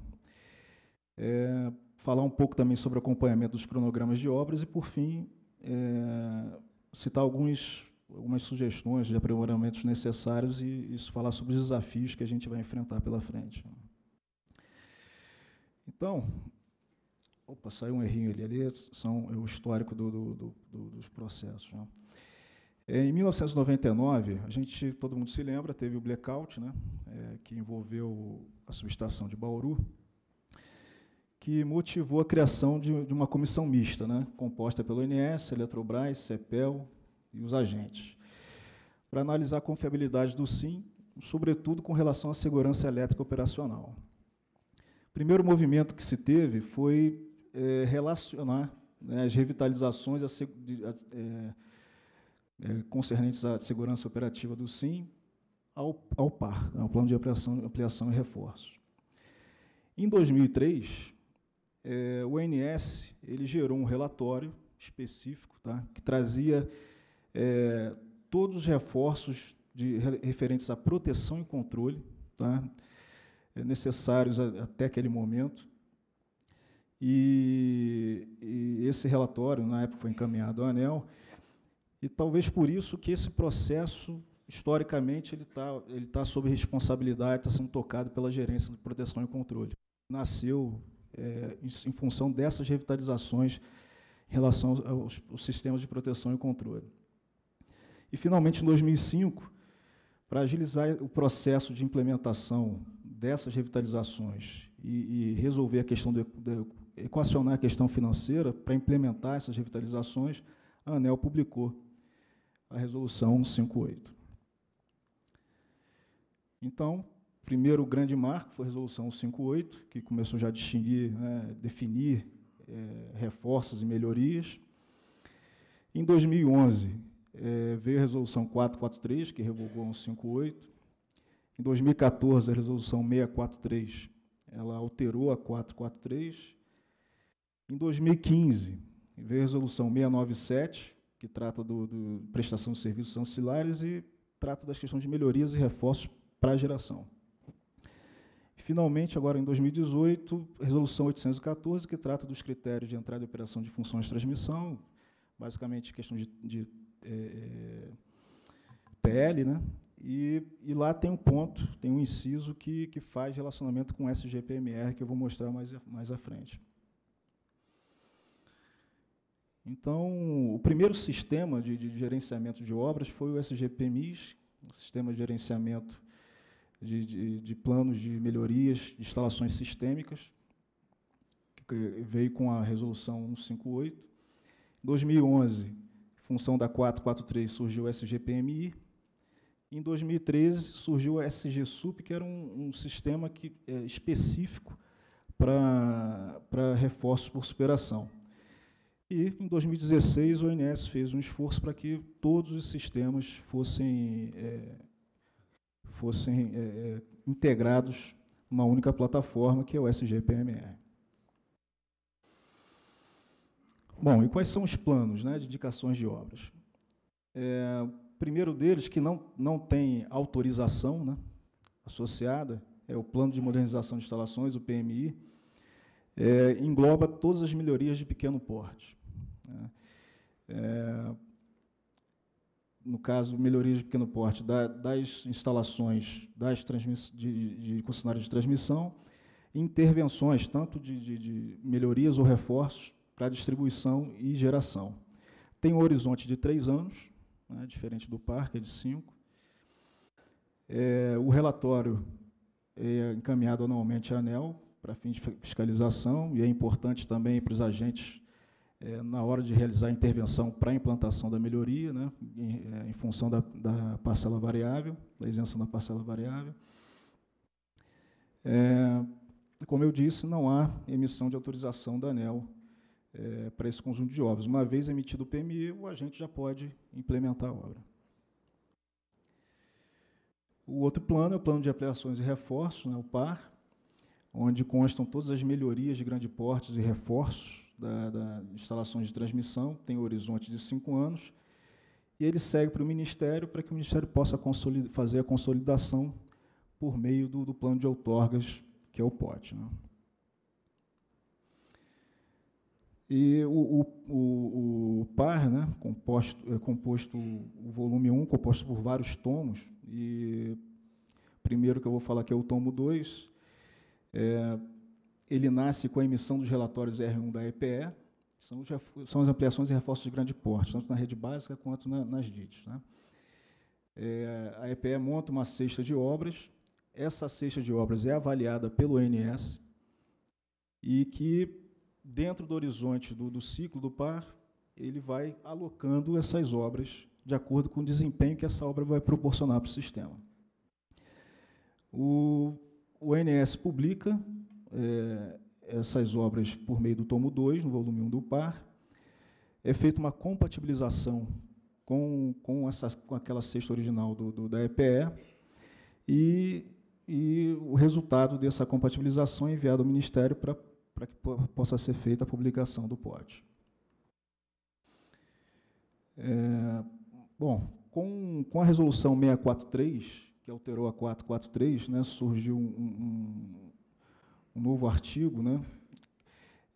É, falar um pouco também sobre acompanhamento dos cronogramas de obras e, por fim, é, citar alguns, algumas sugestões de aprimoramentos necessários e isso falar sobre os desafios que a gente vai enfrentar pela frente. Então, opa, saiu um errinho ali, ali são, é o histórico do, do, do, dos processos. Né? É, em 1999, a gente, todo mundo se lembra, teve o blackout, né, é, que envolveu a subestação de Bauru, que motivou a criação de, de uma comissão mista, né, composta pelo INS, Eletrobras, CEPEL e os agentes, para analisar a confiabilidade do SIM, sobretudo com relação à segurança elétrica operacional. O primeiro movimento que se teve foi é, relacionar né, as revitalizações a, a, é, é, concernentes à segurança operativa do SIM ao, ao PAR, né, ao Plano de Ampliação, Ampliação e Reforço. Em 2003, é, o INS ele gerou um relatório específico tá, que trazia é, todos os reforços de, referentes à proteção e controle tá, é, necessários a, até aquele momento. E, e, esse relatório, na época, foi encaminhado ao ANEL, e talvez por isso que esse processo, historicamente, ele está ele tá sob responsabilidade, está sendo tocado pela Gerência de Proteção e Controle. Nasceu é, em função dessas revitalizações em relação aos, aos sistemas de proteção e controle. E, finalmente, em 2005, para agilizar o processo de implementação dessas revitalizações e, e resolver a questão, de, de, equacionar a questão financeira para implementar essas revitalizações, a ANEL publicou a Resolução 158. Então, primeiro grande marco foi a Resolução 58, que começou já a distinguir, né, definir é, reforços e melhorias. Em 2011, é, veio a Resolução 443, que revogou a 158. Em 2014, a Resolução 643, ela alterou a 443. Em 2015, veio a Resolução 697, que trata do, do prestação de serviços ancilares e trata das questões de melhorias e reforços para a geração finalmente, agora em 2018, resolução 814, que trata dos critérios de entrada e operação de funções de transmissão, basicamente questão de, de é, é PL, né? E, e, lá tem um ponto, tem um inciso que, que faz relacionamento com SGPMR, que eu vou mostrar mais, mais à frente. Então, o primeiro sistema de, de gerenciamento de obras foi o SGPMIS, o Sistema de Gerenciamento de, de, de planos de melhorias de instalações sistêmicas, que veio com a resolução 158. Em 2011, função da 443, surgiu o SGPMI. Em 2013, surgiu o SGSUP, que era um, um sistema que, é, específico para reforços por superação. E, em 2016, o ONS fez um esforço para que todos os sistemas fossem é, fossem é, é, integrados numa única plataforma, que é o SGPME. Bom, e quais são os planos né, de indicações de obras? É, primeiro deles, que não, não tem autorização né, associada, é o Plano de Modernização de Instalações, o PMI, é, engloba todas as melhorias de pequeno porte. Né. É, no caso, melhorias de pequeno porte da, das instalações das de, de concessionárias de transmissão, intervenções, tanto de, de, de melhorias ou reforços para distribuição e geração. Tem um horizonte de três anos, né, diferente do parque, é de cinco. É, o relatório é encaminhado anualmente à ANEL para fins de fiscalização e é importante também para os agentes é, na hora de realizar a intervenção para a implantação da melhoria, né, em, é, em função da, da, parcela variável, da isenção da parcela variável. É, como eu disse, não há emissão de autorização da ANEL é, para esse conjunto de obras. Uma vez emitido o PMI, o agente já pode implementar a obra. O outro plano é o plano de ampliações e reforços, né, o PAR, onde constam todas as melhorias de grande porte e reforços da, da instalações de transmissão, tem um horizonte de cinco anos, e ele segue para o Ministério para que o Ministério possa fazer a consolidação por meio do, do, plano de outorgas, que é o POT. Né? E o, o, o, par, né, composto, é composto, o volume 1, composto por vários tomos, e primeiro que eu vou falar que é o tomo 2, é, ele nasce com a emissão dos relatórios R1 da EPE, são, são as ampliações e reforços de grande porte, tanto na rede básica quanto na, nas DITs. Né? É, a EPE monta uma cesta de obras, essa cesta de obras é avaliada pelo ONS, e que, dentro do horizonte do, do ciclo do par, ele vai alocando essas obras de acordo com o desempenho que essa obra vai proporcionar para o sistema. O, o publica é, essas obras por meio do tomo 2, no volume 1 um do par, é feita uma compatibilização com, com, essa, com aquela cesta original do, do da EPE, e, e o resultado dessa compatibilização é enviado ao Ministério para, para que possa ser feita a publicação do POD. É, bom, com, com a resolução 643, que alterou a 443, né, surgiu um, um um novo artigo, né,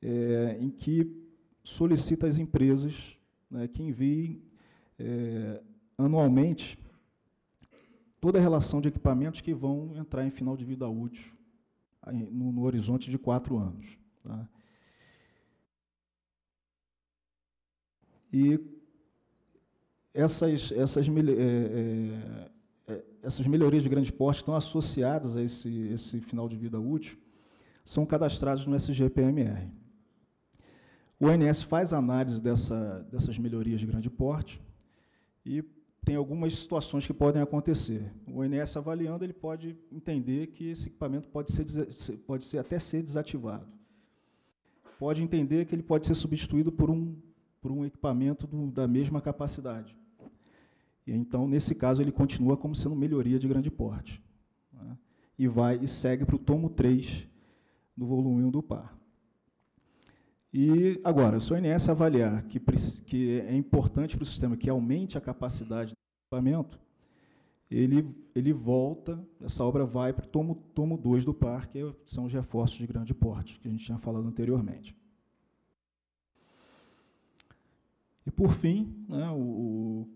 é, em que solicita às empresas né, que enviem é, anualmente toda a relação de equipamentos que vão entrar em final de vida útil aí, no, no, horizonte de quatro anos. Tá? E essas, essas, é, essas melhorias de grande porte estão associadas a esse, esse final de vida útil são cadastrados no SGPMR. O INS faz análise dessa, dessas melhorias de grande porte e tem algumas situações que podem acontecer. O INS avaliando, ele pode entender que esse equipamento pode ser, pode ser até ser desativado. Pode entender que ele pode ser substituído por um, por um equipamento do, da mesma capacidade. E, então, nesse caso, ele continua como sendo melhoria de grande porte. Né? E vai e segue para o tomo 3 no volume 1 do par. E agora, se o INS avaliar que, que é importante para o sistema que aumente a capacidade do equipamento, ele, ele volta, essa obra vai para o tomo, tomo 2 do par, que são os reforços de grande porte, que a gente tinha falado anteriormente. E, por fim, né, o,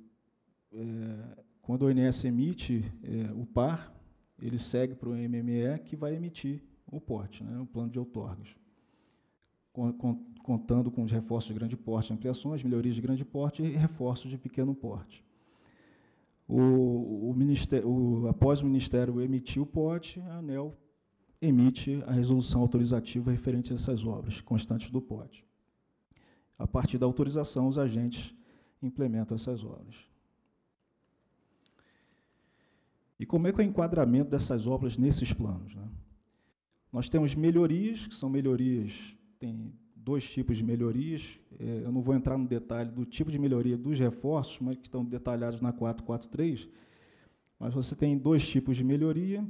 é, quando o INS emite é, o par, ele segue para o MME, que vai emitir o porte, né, o plano de outorgas. Contando com os reforços de grande porte, ampliações, melhorias de grande porte e reforços de pequeno porte. O, o ministério, o, após o Ministério emitir o POT, a ANEL emite a resolução autorizativa referente a essas obras constantes do POT. A partir da autorização, os agentes implementam essas obras. E como é que é o enquadramento dessas obras nesses planos? Né? Nós temos melhorias, que são melhorias, tem dois tipos de melhorias. É, eu não vou entrar no detalhe do tipo de melhoria dos reforços, mas que estão detalhados na 443. Mas você tem dois tipos de melhoria.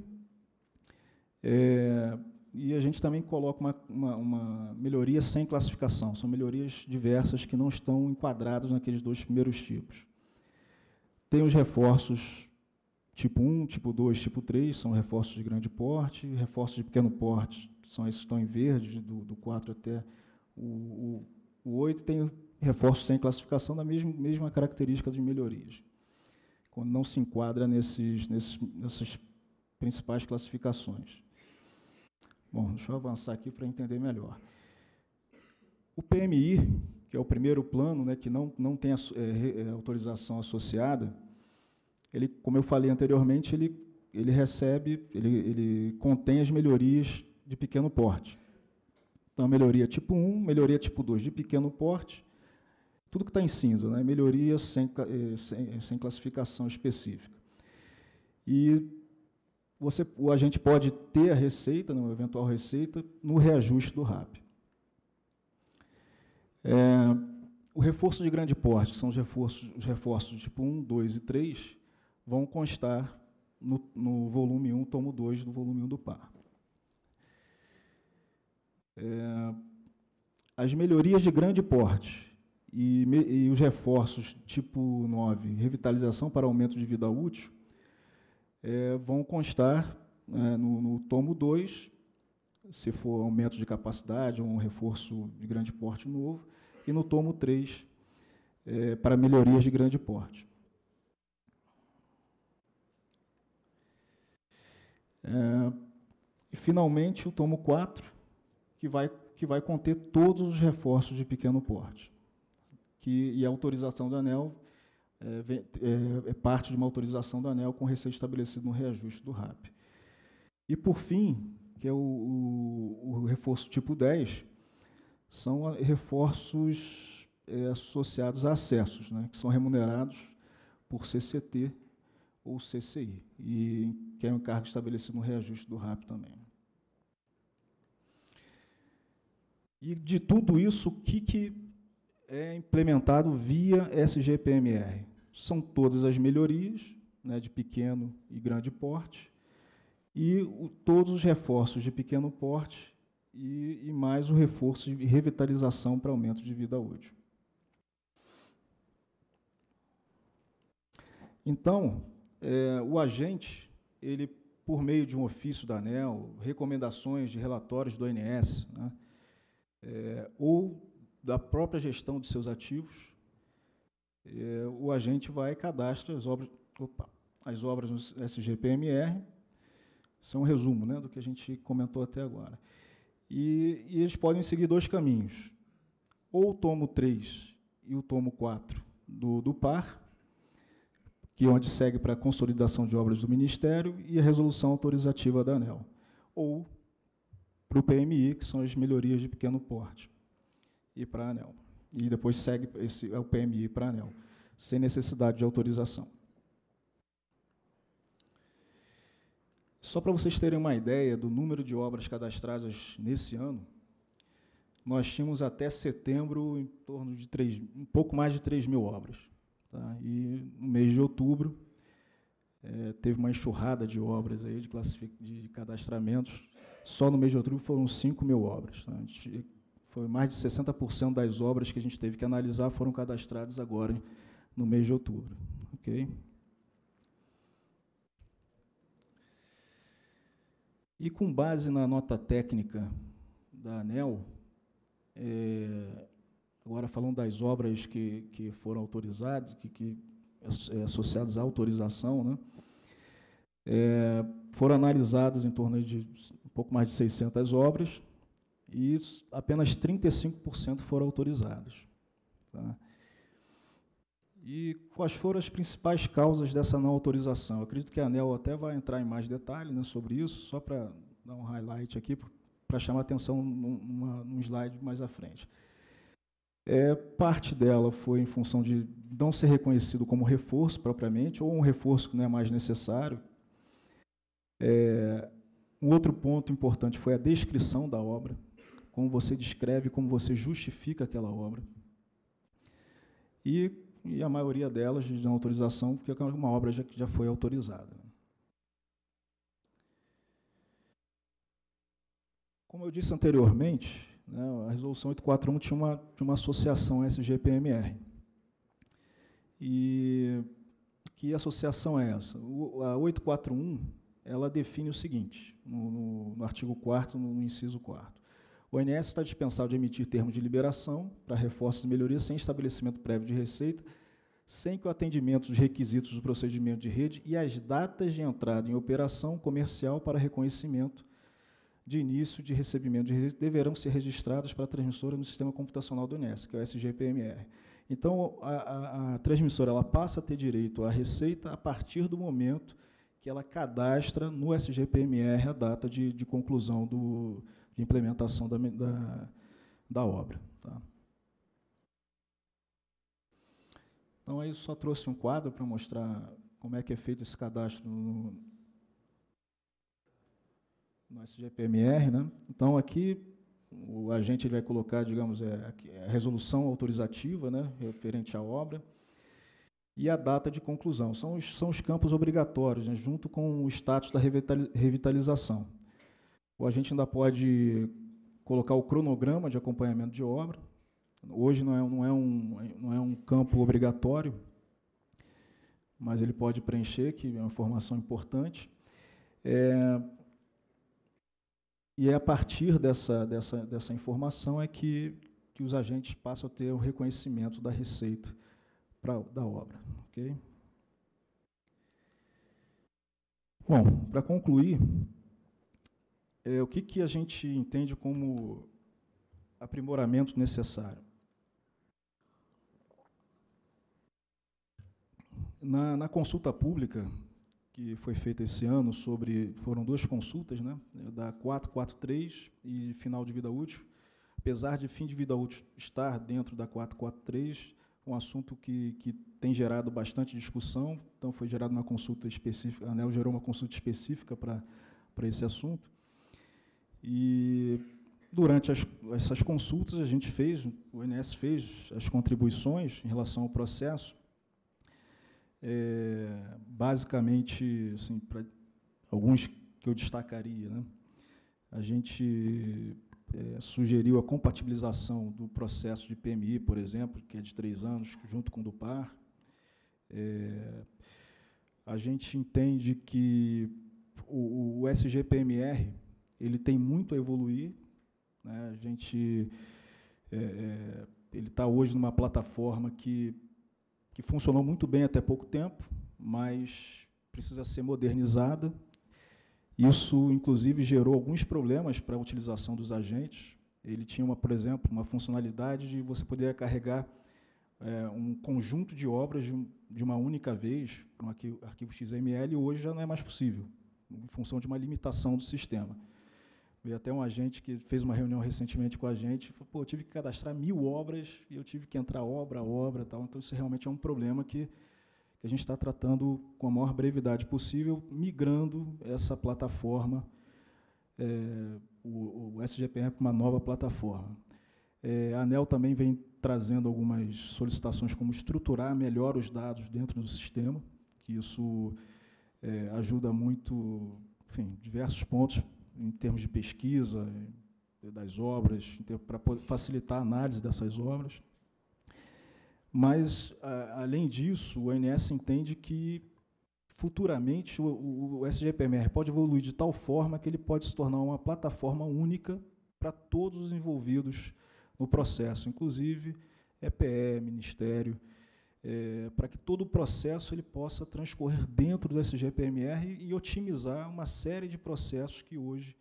É, e a gente também coloca uma, uma, uma, melhoria sem classificação. São melhorias diversas que não estão enquadradas naqueles dois primeiros tipos. Tem os reforços Tipo 1, tipo 2, tipo 3 são reforços de grande porte, reforços de pequeno porte são esses que estão em verde, do, do 4 até o, o, o 8, tem reforços sem classificação da mesma, mesma característica de melhorias. Quando não se enquadra nesses, nesses, nessas principais classificações. Bom, deixa eu avançar aqui para entender melhor. O PMI, que é o primeiro plano, né, que não, não tem é, é, autorização associada, ele, como eu falei anteriormente, ele, ele recebe, ele, ele contém as melhorias de pequeno porte. Então, melhoria tipo 1, melhoria tipo 2 de pequeno porte, tudo que está em cinza, né? melhoria sem, eh, sem, sem classificação específica. E você, o gente pode ter a receita, né, uma eventual receita, no reajuste do RAP. É, o reforço de grande porte, que são os reforços, os reforços tipo 1, 2 e 3, vão constar no, no volume 1, tomo 2 do volume 1 do par. É, as melhorias de grande porte e, me, e, os reforços tipo 9, revitalização para aumento de vida útil, é, vão constar é, no, no tomo 2, se for aumento de capacidade ou um reforço de grande porte novo, e no tomo 3, é, para melhorias de grande porte. É, e, finalmente, o tomo 4, que vai, que vai conter todos os reforços de pequeno porte. Que, e a autorização do anel é, é, é parte de uma autorização do anel com receita estabelecido no reajuste do RAP. E, por fim, que é o, o, o reforço tipo 10, são reforços é, associados a acessos, né, que são remunerados por CCT ou CCI, e que é um encargo estabelecido no reajuste do RAP também. E de tudo isso, o que, que é implementado via SGPMR? São todas as melhorias, né, de pequeno e grande porte, e o, todos os reforços de pequeno porte e, e mais o reforço de revitalização para aumento de vida útil. Então, é, o agente, ele, por meio de um ofício da ANEL, recomendações de relatórios do ONS, né, é, ou da própria gestão de seus ativos, é, o agente vai e cadastra as obras, opa, as obras no SGPMR, são é um resumo né, do que a gente comentou até agora. E, e eles podem seguir dois caminhos. Ou o tomo 3 e o tomo 4 do, do par, que é onde segue para a consolidação de obras do Ministério e a resolução autorizativa da ANEL, ou para o PMI, que são as melhorias de pequeno porte, e para a ANEL. E depois segue esse, é o PMI para a ANEL, sem necessidade de autorização. Só para vocês terem uma ideia do número de obras cadastradas nesse ano, nós tínhamos até setembro em torno de 3, um pouco mais de 3 mil obras. Tá? E no mês de outubro é, teve uma enxurrada de obras aí, de, de cadastramentos. Só no mês de outubro foram 5 mil obras. Tá? Gente, foi mais de 60% das obras que a gente teve que analisar foram cadastradas agora no mês de outubro. ok? E com base na nota técnica da ANEL, é, Agora, falando das obras que, que foram autorizadas, que, que é, é, associadas à autorização, né? É, foram analisadas em torno de um pouco mais de 600 obras e apenas 35% foram autorizadas. Tá? E quais foram as principais causas dessa não autorização? Eu acredito que a ANEL até vai entrar em mais detalhe né, sobre isso, só para dar um highlight aqui, para chamar atenção num, numa, num slide mais à frente. É, parte dela foi em função de não ser reconhecido como reforço propriamente, ou um reforço que não é mais necessário. É, um outro ponto importante foi a descrição da obra, como você descreve, como você justifica aquela obra. E, e a maioria delas de autorização, porque é uma obra já, que já foi autorizada. Como eu disse anteriormente, né? A resolução 841 tinha uma, tinha uma associação SGPMR. E que associação é essa? O, a 841 ela define o seguinte, no, no, no artigo 4 no, no inciso 4 o ONS está dispensado de emitir termos de liberação para reforços e melhorias sem estabelecimento prévio de receita, sem que o atendimento dos requisitos do procedimento de rede e as datas de entrada em operação comercial para reconhecimento de início de recebimento de, deverão ser registradas para a transmissora no sistema computacional do INES, que é o SGPMR. Então, a, a, a transmissora ela passa a ter direito à receita a partir do momento que ela cadastra no SGPMR a data de, de conclusão do, de implementação da, da, da obra. Tá? Então, aí só trouxe um quadro para mostrar como é que é feito esse cadastro no, no SGPMR. Né? Então, aqui, o agente ele vai colocar, digamos, é, é, a resolução autorizativa né, referente à obra e a data de conclusão. São os, são os campos obrigatórios, né, junto com o status da revitalização. O agente ainda pode colocar o cronograma de acompanhamento de obra. Hoje não é, não é, um, não é um campo obrigatório, mas ele pode preencher, que é uma informação importante. É, e é a partir dessa, dessa, dessa informação é que, que os agentes passam a ter o reconhecimento da receita pra, da obra. Okay? Bom, para concluir, é, o que, que a gente entende como aprimoramento necessário? Na, na consulta pública, que foi feita esse ano sobre foram duas consultas, né, da 443 e final de vida útil. Apesar de fim de vida útil estar dentro da 443, um assunto que, que tem gerado bastante discussão, então foi gerado uma consulta específica, a ANEL gerou uma consulta específica para para esse assunto. E durante as, essas consultas a gente fez, o INS fez as contribuições em relação ao processo é, basicamente, assim, alguns que eu destacaria, né? a gente é, sugeriu a compatibilização do processo de PMI, por exemplo, que é de três anos, junto com o do PAR. É, a gente entende que o, o, SGPMR ele tem muito a evoluir. Né? A gente é, é ele está hoje numa plataforma que que funcionou muito bem até pouco tempo, mas precisa ser modernizada. Isso, inclusive, gerou alguns problemas para a utilização dos agentes. Ele tinha, uma, por exemplo, uma funcionalidade de você poder carregar é, um conjunto de obras de, de uma única vez para um arquivo, arquivo XML, e hoje já não é mais possível, em função de uma limitação do sistema. Veio até um agente que fez uma reunião recentemente com a gente, falou, pô, eu tive que cadastrar mil obras e eu tive que entrar obra a obra tal. Então, isso realmente é um problema que, que a gente está tratando com a maior brevidade possível, migrando essa plataforma, é, o, o SGPR, para uma nova plataforma. É, a ANEL também vem trazendo algumas solicitações como estruturar melhor os dados dentro do sistema, que isso é, ajuda muito, enfim, diversos pontos em termos de pesquisa eh, das obras, para facilitar a análise dessas obras. Mas, a, além disso, o ONS entende que, futuramente, o, o SGPMR pode evoluir de tal forma que ele pode se tornar uma plataforma única para todos os envolvidos no processo, inclusive EPE, Ministério, é, para que todo o processo ele possa transcorrer dentro do SGPMR e, e otimizar uma série de processos que hoje,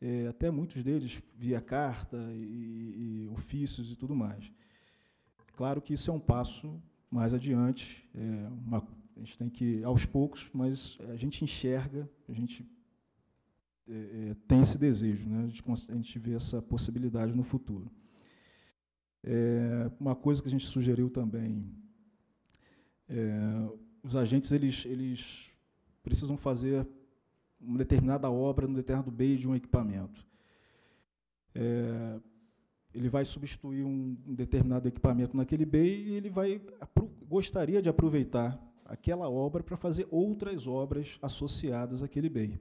é, até muitos deles via carta e, e, ofícios e tudo mais. Claro que isso é um passo mais adiante, é uma, a gente tem que aos poucos, mas a gente enxerga, a gente é, é tem esse desejo, né? a gente vê essa possibilidade no futuro. É, uma coisa que a gente sugeriu também é, os agentes eles, eles precisam fazer uma determinada obra no determinado bem de um equipamento. É, ele vai substituir um, um determinado equipamento naquele bem e ele vai gostaria de aproveitar aquela obra para fazer outras obras associadas àquele bem.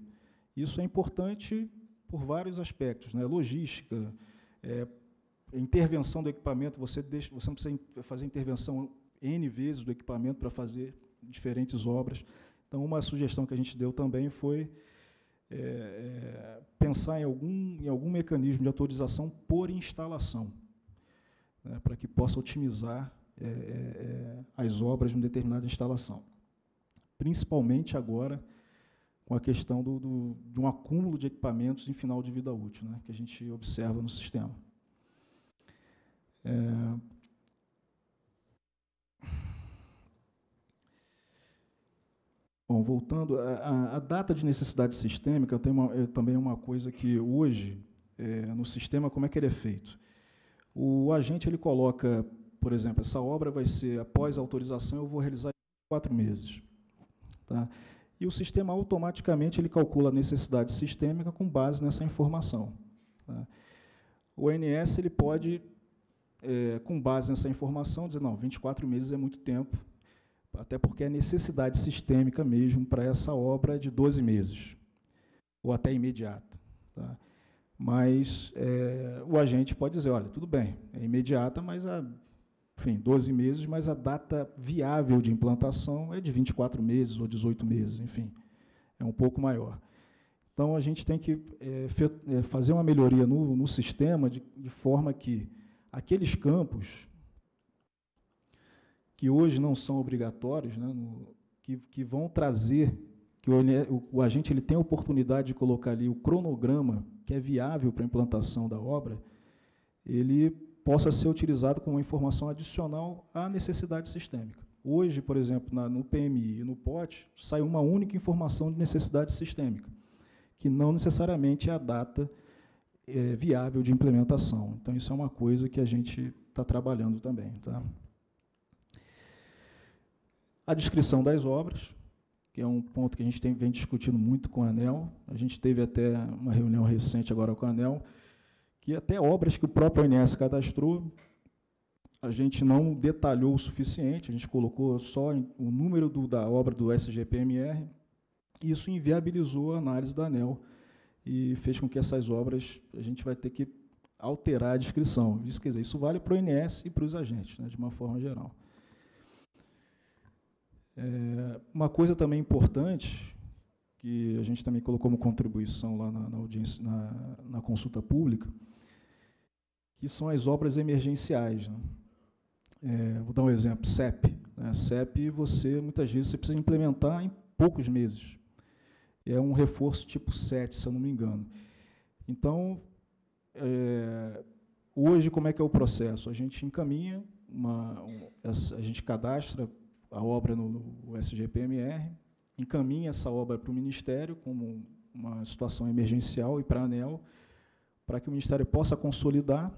Isso é importante por vários aspectos, né? logística, é, intervenção do equipamento, você, deixa, você não precisa fazer intervenção N vezes do equipamento para fazer diferentes obras. Então, uma sugestão que a gente deu também foi é, é pensar em algum, em algum mecanismo de autorização por instalação, né, para que possa otimizar é, é, é, as obras de uma determinada instalação. Principalmente agora com a questão do, do, de um acúmulo de equipamentos em final de vida útil, né, que a gente observa no sistema. É, Bom, voltando, a, a, data de necessidade sistêmica tem uma, é também uma coisa que hoje, é, no sistema, como é que ele é feito? O agente ele coloca, por exemplo, essa obra vai ser, após a autorização, eu vou realizar quatro meses. Tá? E o sistema automaticamente ele calcula a necessidade sistêmica com base nessa informação. Tá? O ONS ele pode, é, com base nessa informação, dizer, não, 24 meses é muito tempo, até porque a é necessidade sistêmica mesmo para essa obra é de 12 meses, ou até imediata. Tá? Mas é, o agente pode dizer, olha, tudo bem, é imediata, mas a, enfim, 12 meses, mas a data viável de implantação é de 24 meses ou 18 meses, enfim, é um pouco maior. Então, a gente tem que é, é, fazer uma melhoria no, no sistema de, de forma que aqueles campos que hoje não são obrigatórios, né, no, que, que, vão trazer, que o, o, o agente ele tem a oportunidade de colocar ali o cronograma que é viável para a implantação da obra, ele possa ser utilizado como uma informação adicional à necessidade sistêmica. Hoje, por exemplo, na, no PMI e no POT, sai uma única informação de necessidade sistêmica, que não necessariamente é a data é, viável de implementação. Então, isso é uma coisa que a gente está trabalhando também. Tá? A descrição das obras, que é um ponto que a gente tem, vem discutindo muito com a ANEL. A gente teve até uma reunião recente agora com a ANEL, que até obras que o próprio ONS cadastrou, a gente não detalhou o suficiente, a gente colocou só o número do, da obra do SGPMR, e isso inviabilizou a análise da ANEL e fez com que essas obras a gente vai ter que alterar a descrição. Isso, quer dizer, isso vale para o INS e para os agentes, né, de uma forma geral. É, uma coisa também importante, que a gente também colocou como contribuição lá na, na audiência, na, na, consulta pública, que são as obras emergenciais. Né? É, vou dar um exemplo, CEP. Né? CEP, você, muitas vezes, você precisa implementar em poucos meses. É um reforço tipo 7, se eu não me engano. Então, é, hoje, como é que é o processo? A gente encaminha, uma, a gente cadastra a obra no, SGPMR, encaminha essa obra para o Ministério como uma situação emergencial e para a ANEL, para que o Ministério possa consolidar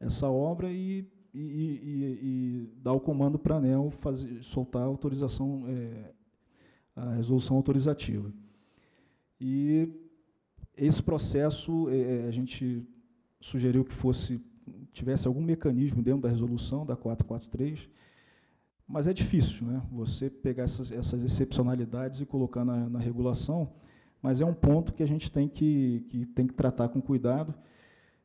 essa obra e, e, e, e dar o comando para a ANEL fazer, soltar a autorização, é, a resolução autorizativa. E esse processo, é, é a gente sugeriu que fosse tivesse algum mecanismo dentro da resolução da 443 mas é difícil né, você pegar essas, essas excepcionalidades e colocar na, na, regulação, mas é um ponto que a gente tem que, que, tem que tratar com cuidado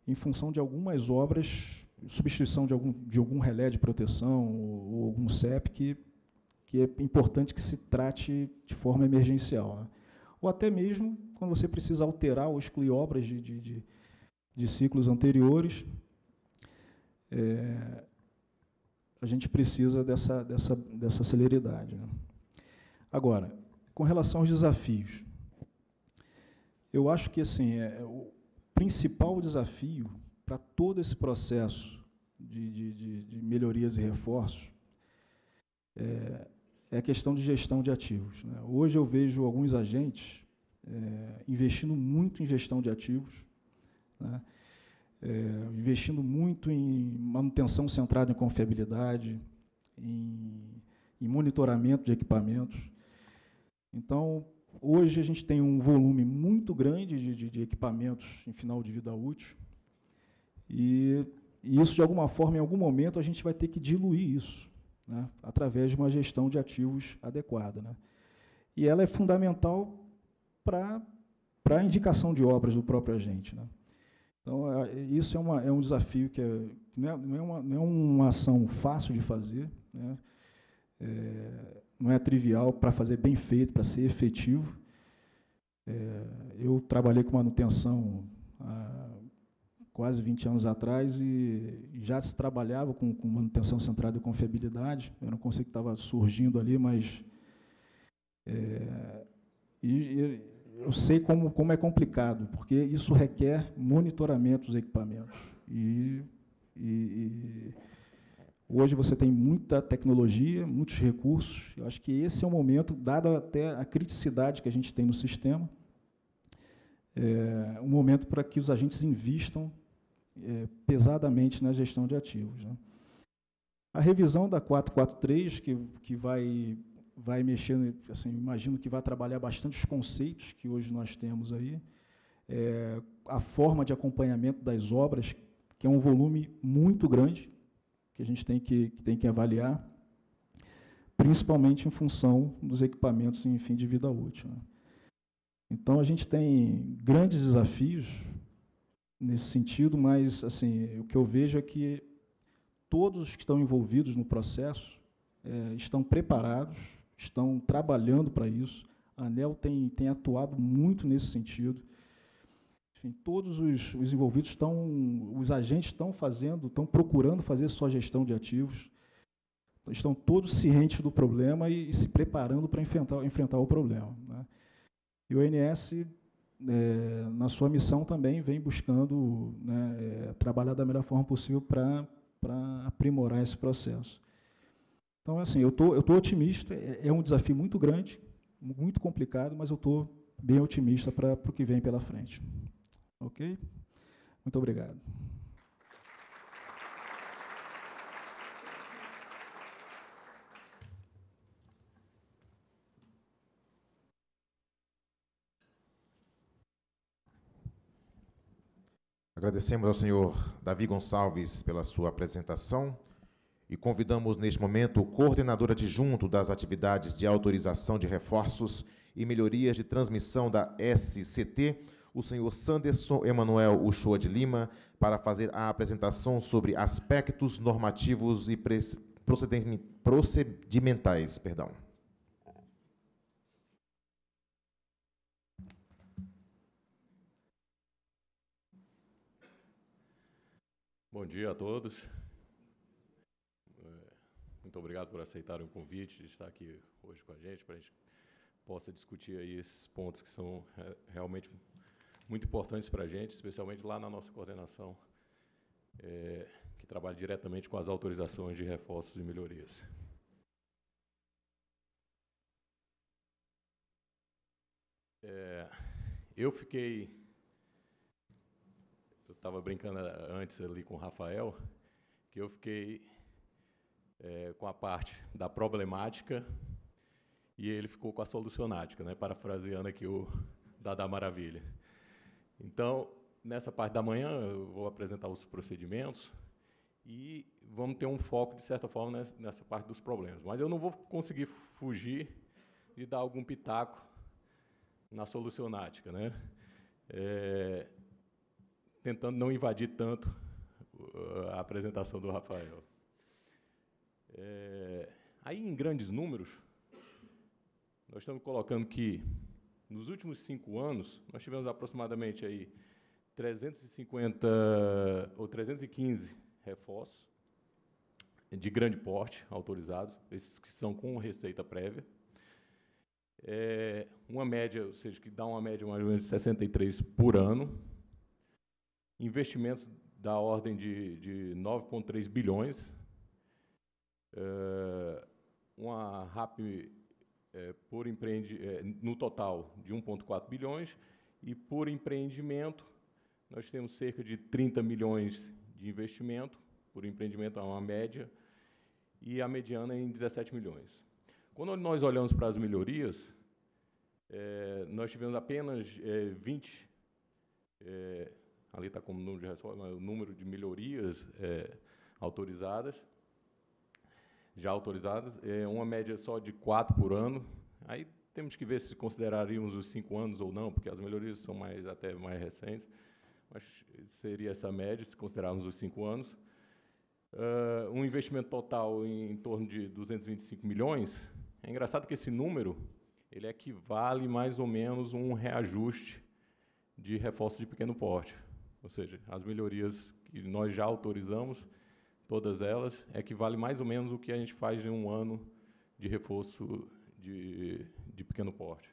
em função de algumas obras, substituição de algum, de algum relé de proteção ou, ou algum CEP que, que é importante que se trate de forma emergencial. Né? Ou até mesmo quando você precisa alterar ou excluir obras de, de, de, de ciclos anteriores. É, a gente precisa dessa, dessa, dessa celeridade. Né? Agora, com relação aos desafios, eu acho que assim, é, é, o principal desafio para todo esse processo de, de, de, de melhorias e reforços é, é, a questão de gestão de ativos. Né? Hoje eu vejo alguns agentes é, investindo muito em gestão de ativos, né? é, investindo muito em manutenção centrada em confiabilidade, em, em monitoramento de equipamentos. Então, hoje a gente tem um volume muito grande de, de, de equipamentos em final de vida útil e, isso, de alguma forma, em algum momento, a gente vai ter que diluir isso né, através de uma gestão de ativos adequada. Né. E ela é fundamental para a indicação de obras do próprio agente. Né. Então, é, isso é, uma, é um desafio que, é, não, é, não, é uma, não é uma ação fácil de fazer, né? é, não é trivial para fazer bem feito, para ser efetivo. É, eu trabalhei com manutenção há quase 20 anos atrás e já se trabalhava com, com manutenção centrada e confiabilidade, era um conceito que estava surgindo ali, mas... É, e eu sei como, como é complicado, porque isso requer monitoramento dos equipamentos. E, e, e hoje você tem muita tecnologia, muitos recursos. Eu acho que esse é o momento, dada até a criticidade que a gente tem no sistema, é um momento para que os agentes invistam é, pesadamente na gestão de ativos. Né? A revisão da 443, que, que vai vai mexendo, assim, imagino que vai trabalhar bastante os conceitos que hoje nós temos aí, é, a forma de acompanhamento das obras, que é um volume muito grande, que a gente tem que, que tem que avaliar, principalmente em função dos equipamentos em fim de vida útil. Né? Então, a gente tem grandes desafios nesse sentido, mas assim o que eu vejo é que todos que estão envolvidos no processo é, estão preparados estão trabalhando para isso. A ANEL tem, tem atuado muito nesse sentido. Enfim, todos os, os envolvidos estão, os agentes estão fazendo, estão procurando fazer sua gestão de ativos. Estão todos cientes do problema e, e se preparando para enfrentar, enfrentar o problema. Né? E o INS é, na sua missão também vem buscando né, é, trabalhar da melhor forma possível para aprimorar esse processo. Então, assim, eu tô, estou tô otimista, é, é um desafio muito grande, muito complicado, mas eu estou bem otimista para o que vem pela frente. Ok? Muito obrigado. Agradecemos ao senhor Davi Gonçalves pela sua apresentação. E convidamos neste momento o coordenador adjunto das atividades de autorização de reforços e melhorias de transmissão da SCT, o senhor Sanderson Emanuel Uchoa de Lima, para fazer a apresentação sobre aspectos normativos e procedimentais. Perdão. Bom dia a todos. Muito obrigado por aceitar o convite de estar aqui hoje com a gente, para a gente possa discutir aí esses pontos que são é, realmente muito importantes para a gente, especialmente lá na nossa coordenação, é, que trabalha diretamente com as autorizações de reforços e melhorias. É, eu fiquei. Eu estava brincando é, antes ali com o Rafael, que eu fiquei é, com a parte da problemática e ele ficou com a solucionática, né, parafraseando aqui o Dada Maravilha. Então, nessa parte da manhã, eu vou apresentar os procedimentos e vamos ter um foco, de certa forma, nessa, parte dos problemas. Mas eu não vou conseguir fugir de dar algum pitaco na solucionática, né? É, tentando não invadir tanto uh, a apresentação do Rafael. É, aí, em grandes números, nós estamos colocando que, nos últimos cinco anos, nós tivemos aproximadamente aí 350 ou 315 reforços de grande porte autorizados, esses que são com receita prévia. É, uma média, ou seja, que dá uma média mais ou menos de 63 por ano. Investimentos da ordem de, de 9,3 bilhões, eh, uma RAP eh, por empreende, eh, no total de 1,4 bilhões e por empreendimento nós temos cerca de 30 milhões de investimento, por empreendimento é uma média, e a mediana é em 17 milhões. Quando nós olhamos para as melhorias, é, nós tivemos apenas é, 20, é, ali está como número de o número de melhorias autorizadas, já autorizadas, é uma média só de quatro por ano. Aí temos que ver se consideraríamos os cinco anos ou não, porque as melhorias são mais até mais recentes, mas seria essa média se considerarmos os cinco anos. Uh, um investimento total em, em, torno de 225 milhões. É engraçado que esse número ele equivale mais ou menos um reajuste de reforço de pequeno porte, ou seja, as melhorias que nós já autorizamos todas elas, equivale é mais ou menos o que a gente faz em um ano de reforço de, de pequeno porte.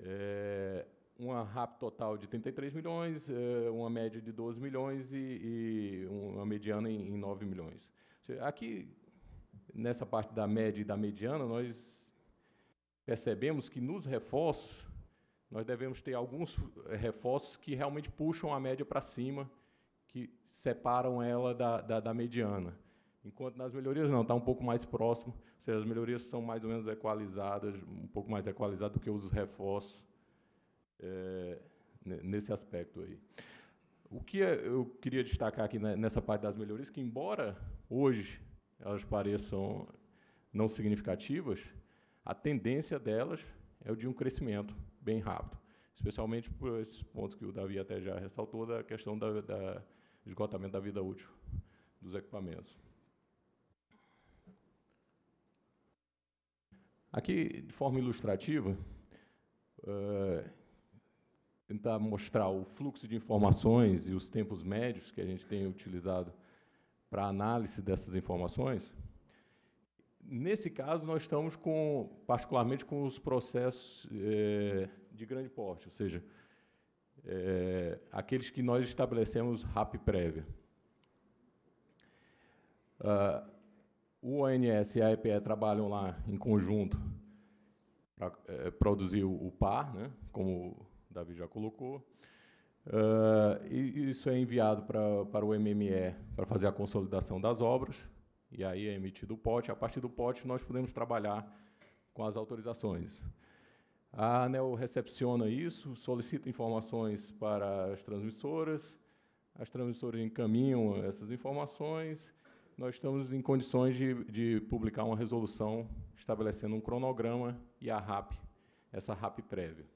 É, uma RAP total de 33 milhões, é, uma média de 12 milhões e, e uma mediana em, em 9 milhões. Aqui, nessa parte da média e da mediana, nós percebemos que nos reforços, nós devemos ter alguns é, reforços que realmente puxam a média para cima que separam ela da, da, da mediana. Enquanto nas melhorias não, está um pouco mais próximo, ou seja, as melhorias são mais ou menos equalizadas, um pouco mais equalizadas do que os reforços é, nesse aspecto aí. O que é, eu queria destacar aqui nessa parte das melhorias, que embora hoje elas pareçam não significativas, a tendência delas é o de um crescimento bem rápido, especialmente por esses pontos que o Davi até já ressaltou da questão da, da esgotamento da vida útil dos equipamentos. Aqui, de forma ilustrativa, eh, tentar mostrar o fluxo de informações e os tempos médios que a gente tem utilizado para análise dessas informações. Nesse caso, nós estamos com, particularmente com os processos eh, de grande porte, ou seja, é, aqueles que nós estabelecemos RAP prévia. Uh, o ONS e a EPE trabalham lá em conjunto para é, produzir o, PAR, né, como o Davi já colocou. Uh, e isso é enviado para, para o MME para fazer a consolidação das obras, e aí é emitido o pote. A partir do pote, nós podemos trabalhar com as autorizações. A ANEL recepciona isso, solicita informações para as transmissoras, as transmissoras encaminham essas informações, nós estamos em condições de, de publicar uma resolução estabelecendo um cronograma e a RAP, essa RAP prévia.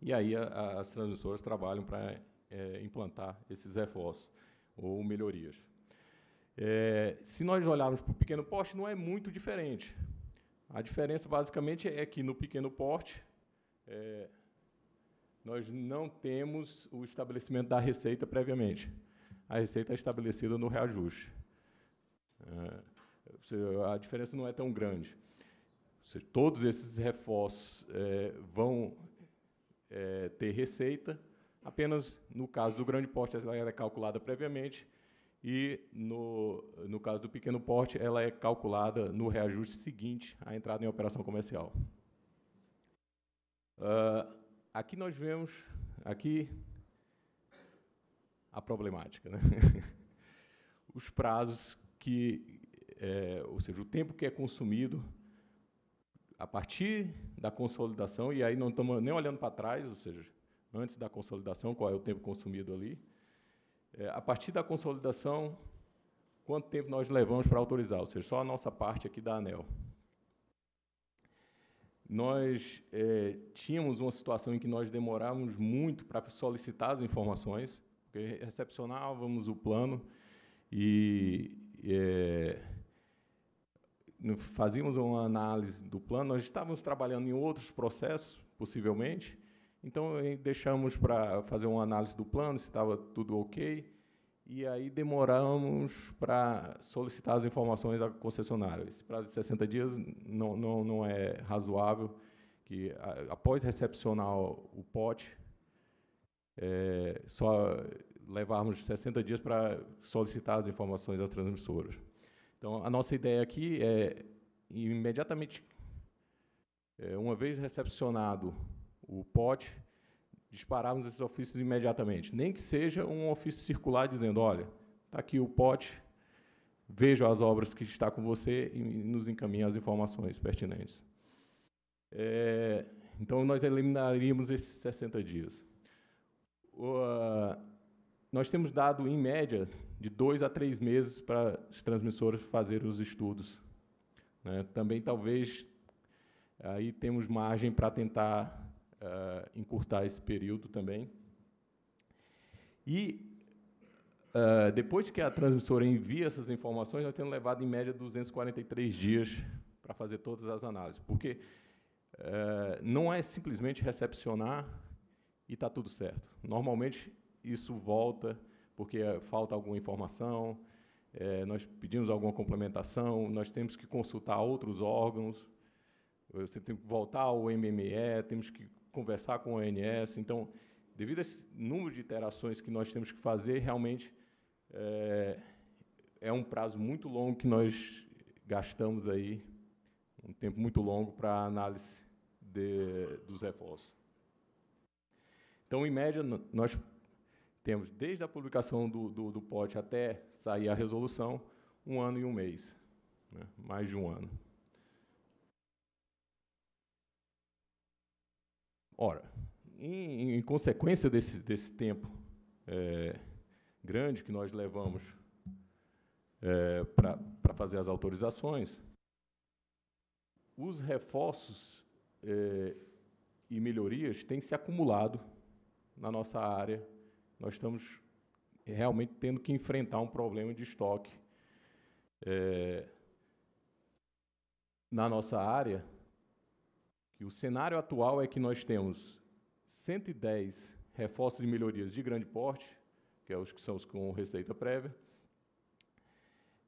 E aí a, a, as transmissoras trabalham para é, implantar esses reforços ou melhorias. É, se nós olharmos para o pequeno poste, não é muito diferente, a diferença, basicamente, é que no pequeno porte, é, nós não temos o estabelecimento da receita previamente. A receita é estabelecida no reajuste. É, a diferença não é tão grande. Seja, todos esses reforços é, vão é, ter receita, apenas no caso do grande porte, ela é calculada previamente, e, no, no caso do pequeno porte, ela é calculada no reajuste seguinte à entrada em operação comercial. Uh, aqui nós vemos aqui a problemática. Né? Os prazos que, é, ou seja, o tempo que é consumido a partir da consolidação, e aí não estamos nem olhando para trás, ou seja, antes da consolidação, qual é o tempo consumido ali, é, a partir da consolidação, quanto tempo nós levamos para autorizar, ou seja, só a nossa parte aqui da ANEL. Nós é, tínhamos uma situação em que nós demorávamos muito para solicitar as informações, porque recepcionávamos o plano e é, fazíamos uma análise do plano. Nós estávamos trabalhando em outros processos, possivelmente, então, eh, deixamos para fazer uma análise do plano, se estava tudo ok, e aí demoramos para solicitar as informações à concessionária. Esse prazo de 60 dias não, não, não é razoável, que após recepcionar o pote, é, só levarmos 60 dias para solicitar as informações às transmissoras. Então, a nossa ideia aqui é, imediatamente, é, uma vez recepcionado o pote, dispararmos esses ofícios imediatamente. Nem que seja um ofício circular dizendo, olha, está aqui o pote, veja as obras que está com você e nos encaminhe as informações pertinentes. É, então, nós eliminaríamos esses 60 dias. O, uh, nós temos dado, em média, de dois a três meses para as transmissoras fazerem os estudos. Né? Também, talvez, aí temos margem para tentar uh, encurtar esse período também. E uh, depois que a transmissora envia essas informações, nós temos levado em média 243 dias para fazer todas as análises, porque uh, não é simplesmente recepcionar e está tudo certo. Normalmente isso volta porque falta alguma informação, é, nós pedimos alguma complementação, nós temos que consultar outros órgãos, você tem que voltar ao MME, temos que conversar com o ONS. Então, devido a esse número de interações que nós temos que fazer, realmente é, é um prazo muito longo que nós gastamos aí, um tempo muito longo para a análise de, dos reforços. Então, em média, nós temos, desde a publicação do, do, do pote até sair a resolução, um ano e um mês, né? mais de um ano. Ora, em, em consequência desse, desse tempo é, grande que nós levamos é, para fazer as autorizações, os reforços é, e melhorias têm se acumulado na nossa área. Nós estamos realmente tendo que enfrentar um problema de estoque é, na nossa área que o cenário atual é que nós temos 110 reforços e melhorias de grande porte, que, é os que são os com receita prévia,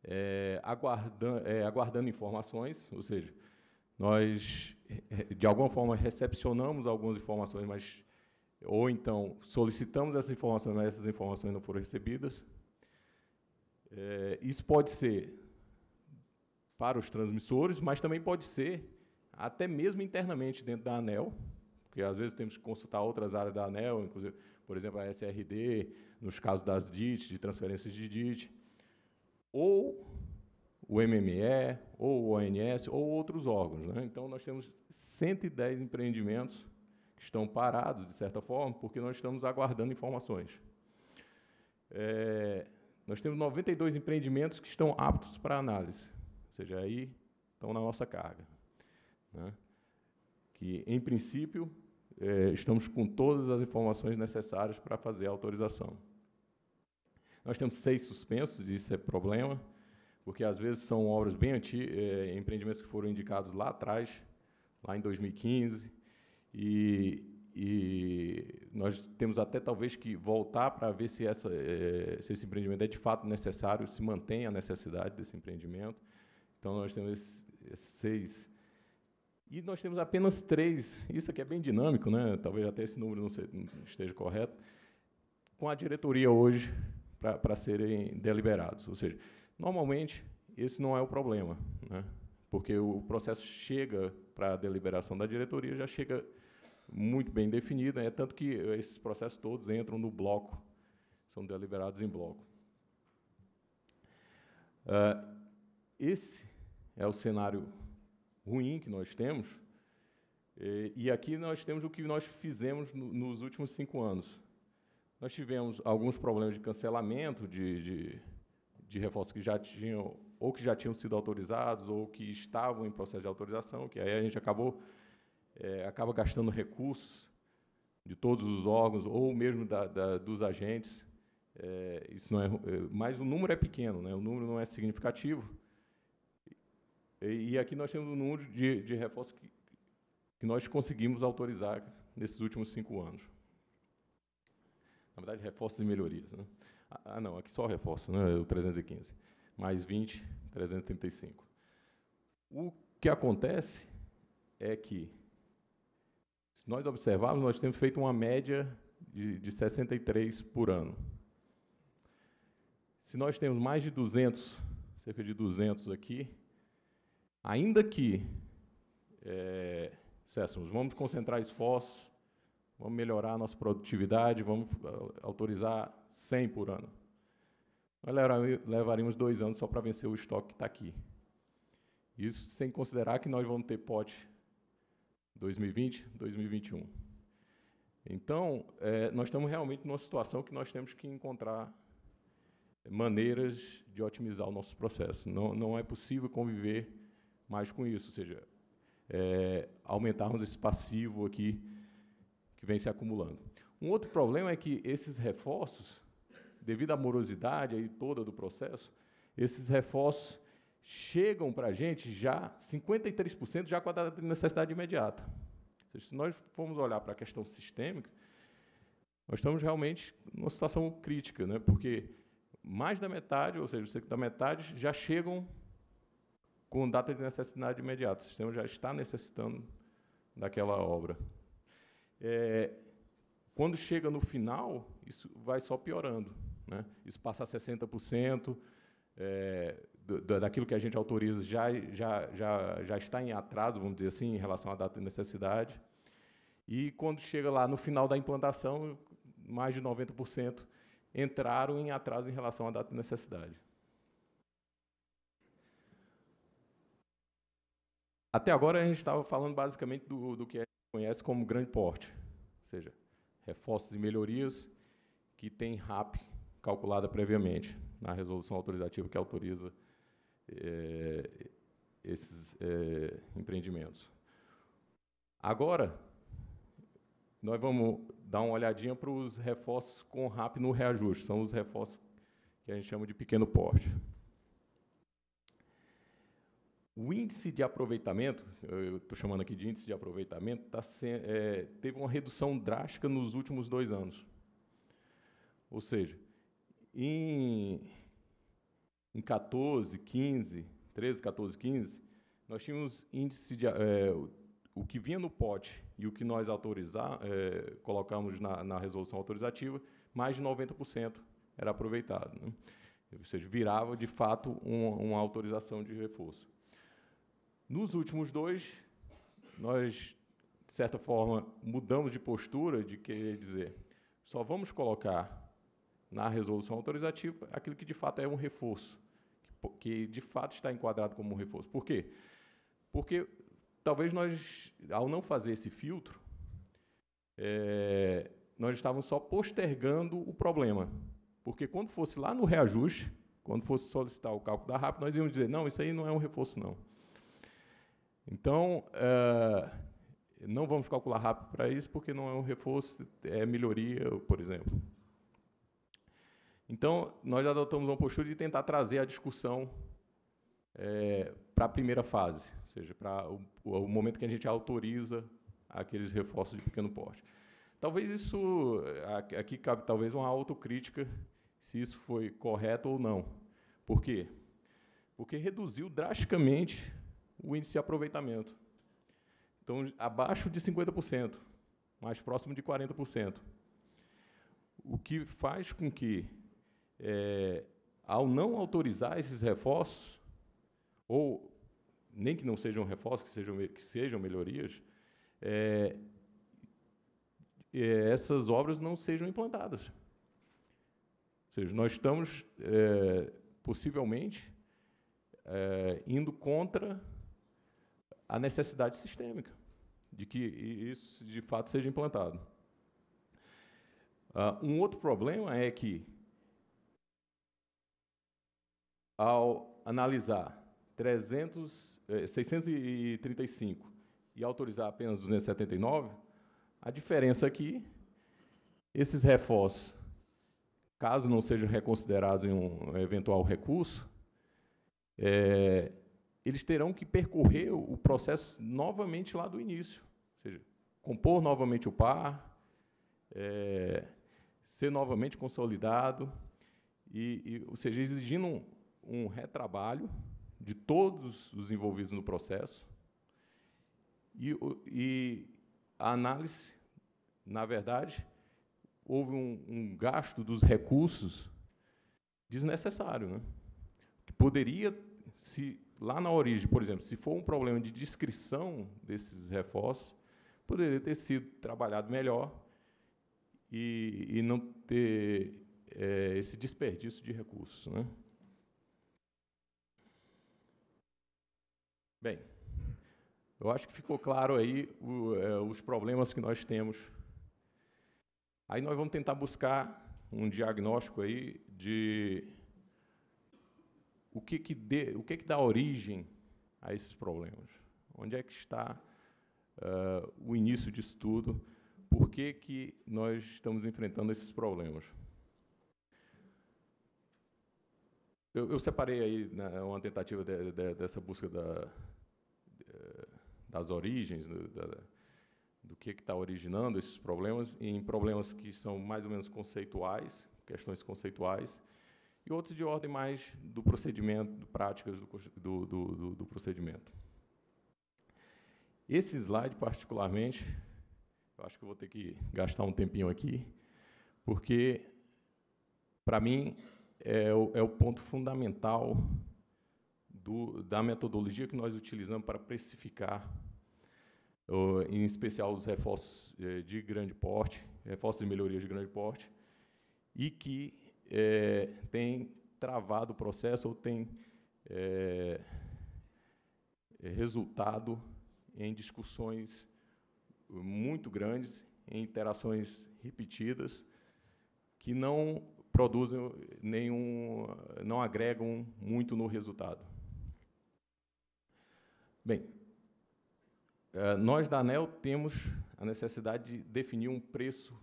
é, eh, aguardando, é, eh, aguardando informações, ou seja, nós, eh, de alguma forma, recepcionamos algumas informações, mas ou então solicitamos essas informações, mas essas informações não foram recebidas. É, isso pode ser para os transmissores, mas também pode ser até mesmo internamente dentro da ANEL, porque às vezes temos que consultar outras áreas da ANEL, inclusive, por exemplo, a SRD, nos casos das DIT, de transferências de DIT, ou o MME, ou o ONS, ou outros órgãos. Né? Então, nós temos 110 empreendimentos que estão parados, de certa forma, porque nós estamos aguardando informações. É, nós temos 92 empreendimentos que estão aptos para análise, ou seja, aí estão na nossa carga né, que, em princípio, é, estamos com todas as informações necessárias para fazer a autorização. Nós temos seis suspensos, isso é problema, porque às vezes são obras bem antigas, é, empreendimentos que foram indicados lá atrás, lá em 2015, e, e nós temos até talvez que voltar para ver se, essa, é, se esse empreendimento é de fato necessário, se mantém a necessidade desse empreendimento. Então, nós temos esses, esses seis e nós temos apenas três, isso aqui é bem dinâmico, né? talvez até esse número não, seja, não esteja correto, com a diretoria hoje para serem deliberados. Ou seja, normalmente esse não é o problema, né? porque o processo chega para a deliberação da diretoria, já chega muito bem definido, é tanto que esses processos todos entram no bloco, são deliberados em bloco. Uh, esse é o cenário ruim que nós temos. É, e, aqui nós temos o que nós fizemos nos últimos cinco anos. Nós tivemos alguns problemas de cancelamento de, de, de reforços que já tinham ou que já tinham sido autorizados ou que estavam em processo de autorização, que aí a gente acabou é, acaba gastando recursos de todos os órgãos ou mesmo da, da, dos agentes. É, isso não é, é mas o número é pequeno, né? o número não é significativo. E, e, aqui nós temos o um número de, de reforços que, que nós conseguimos autorizar nesses últimos cinco anos. Na verdade, reforços e melhorias. Né? Ah, ah não, aqui só reforço, né? o 315. Mais 20, 335. O que acontece é que, se nós observarmos, nós temos feito uma média de, de 63 por ano. Se nós temos mais de 200, cerca de 200 aqui, Ainda que é, dissessemos, vamos concentrar esforços, vamos melhorar a nossa produtividade, vamos ah, autorizar 100 por ano. Nós levaríamos dois anos só para vencer o estoque que está aqui. Isso sem considerar que nós vamos ter pote 2020, 2021. Então, é, nós estamos realmente numa situação que nós temos que encontrar maneiras de otimizar o nosso processo. Não, não é possível conviver mais com isso, ou seja, é, aumentarmos esse passivo aqui que vem se acumulando. Um outro problema é que esses reforços, devido à morosidade aí toda do processo, esses reforços chegam para a gente já 53% já com a necessidade imediata. Seja, se nós formos olhar para a questão sistêmica, nós estamos realmente numa situação crítica, né? porque mais da metade, ou seja, cerca da metade, já chegam com data de necessidade imediata. O sistema já está necessitando daquela obra. É, quando chega no final, isso vai só piorando. Né? Isso passa a 60%, é, daquilo que a gente autoriza já, já, já, já está em atraso, vamos dizer assim, em relação à data de necessidade. E quando chega lá no final da implantação, mais de 90% entraram em atraso em relação à data de necessidade. Até agora a gente estava falando basicamente do, do que a gente conhece como grande porte, ou seja, reforços e melhorias que tem RAP calculada previamente na resolução autorizativa que autoriza é, esses é, empreendimentos. Agora, nós vamos dar uma olhadinha para os reforços com RAP no reajuste, são os reforços que a gente chama de pequeno porte. O índice de aproveitamento, eu estou chamando aqui de índice de aproveitamento, tá é, teve uma redução drástica nos últimos dois anos. Ou seja, em, em 14, 15, 13, 14, 15, nós tínhamos índice de. É, o que vinha no pote e o que nós autorizar, é, colocamos na, na, resolução autorizativa, mais de 90% era aproveitado. Né? Ou seja, virava, de fato, um, uma autorização de reforço. Nos últimos dois, nós, de certa forma, mudamos de postura de querer dizer só vamos colocar na resolução autorizativa aquilo que de fato é um reforço, que de fato está enquadrado como um reforço. Por quê? Porque talvez nós, ao não fazer esse filtro, é, nós estávamos só postergando o problema. Porque quando fosse lá no reajuste, quando fosse solicitar o cálculo da RAP, nós íamos dizer, não, isso aí não é um reforço, não. Então, eh, não vamos calcular rápido para isso, porque não é um reforço, é melhoria, por exemplo. Então, nós adotamos uma postura de tentar trazer a discussão é, para a primeira fase, ou seja, para o, o, momento que a gente autoriza aqueles reforços de pequeno porte. Talvez isso, aqui cabe talvez uma autocrítica, se isso foi correto ou não. Por quê? Porque reduziu drasticamente o índice de aproveitamento. Então, abaixo de 50%, mais próximo de 40%. O que faz com que, é, ao não autorizar esses reforços, ou nem que não sejam reforços, que sejam, que sejam melhorias, é, é, essas obras não sejam implantadas. Ou seja, nós estamos, é, possivelmente, é, indo contra a necessidade sistêmica de que isso de fato seja implantado. Uh, um outro problema é que, ao analisar 300, eh, 635 e autorizar apenas 279, a diferença é que esses reforços, caso não sejam reconsiderados em um eventual recurso, é, eles terão que percorrer o processo novamente lá do início, ou seja, compor novamente o par, é, ser novamente consolidado, e, e, ou seja, exigindo um, um retrabalho de todos os envolvidos no processo e, e a análise, na verdade, houve um, um, gasto dos recursos desnecessário, né? que poderia, se lá na origem, por exemplo, se for um problema de descrição desses reforços, poderia ter sido trabalhado melhor e, e não ter é, esse desperdício de recursos. Né? Bem, eu acho que ficou claro aí o, é, os problemas que nós temos. Aí nós vamos tentar buscar um diagnóstico aí de o que que, dê, o que, que dá origem a esses problemas? Onde é que está uh, o início disso tudo? Por que, que nós estamos enfrentando esses problemas? Eu, eu separei aí né, uma tentativa de, de, dessa busca da, de, das origens, do, da, do que está originando esses problemas, em problemas que são mais ou menos conceituais, questões conceituais, e outros de ordem mais do procedimento, práticas do, do, do, do procedimento. Esse slide, particularmente, eu acho que eu vou ter que gastar um tempinho aqui, porque, para mim, é o, é o, ponto fundamental do, da metodologia que nós utilizamos para precificar, em especial os reforços eh, de grande porte, reforços e melhorias de grande porte, e que é, tem travado o processo ou tem é, é, resultado em discussões muito grandes, em interações repetidas, que não produzem nenhum, não agregam muito no resultado. Bem, é, nós da ANEL temos a necessidade de definir um preço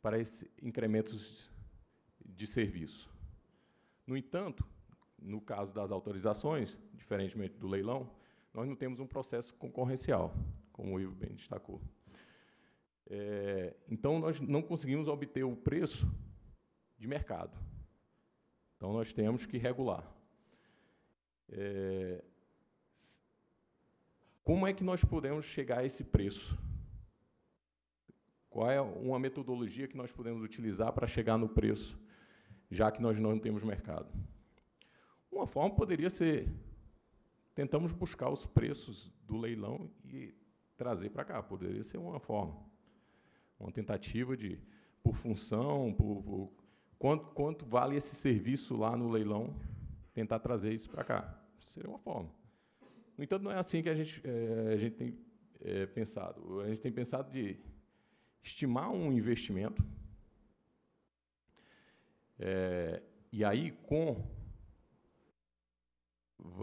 para esses incrementos de serviço. No entanto, no caso das autorizações, diferentemente do leilão, nós não temos um processo concorrencial, como o Ivo bem destacou. É, então, nós não conseguimos obter o preço de mercado. Então, nós temos que regular. É, como é que nós podemos chegar a esse preço? Qual é uma metodologia que nós podemos utilizar para chegar no preço já que nós não temos mercado. Uma forma poderia ser tentamos buscar os preços do leilão e trazer para cá. Poderia ser uma forma, uma tentativa de por função, por, por quanto, quanto vale esse serviço lá no leilão, tentar trazer isso para cá. Seria uma forma. No entanto, não é assim que a gente, é, a gente tem é, pensado. A gente tem pensado de estimar um investimento é, e aí, com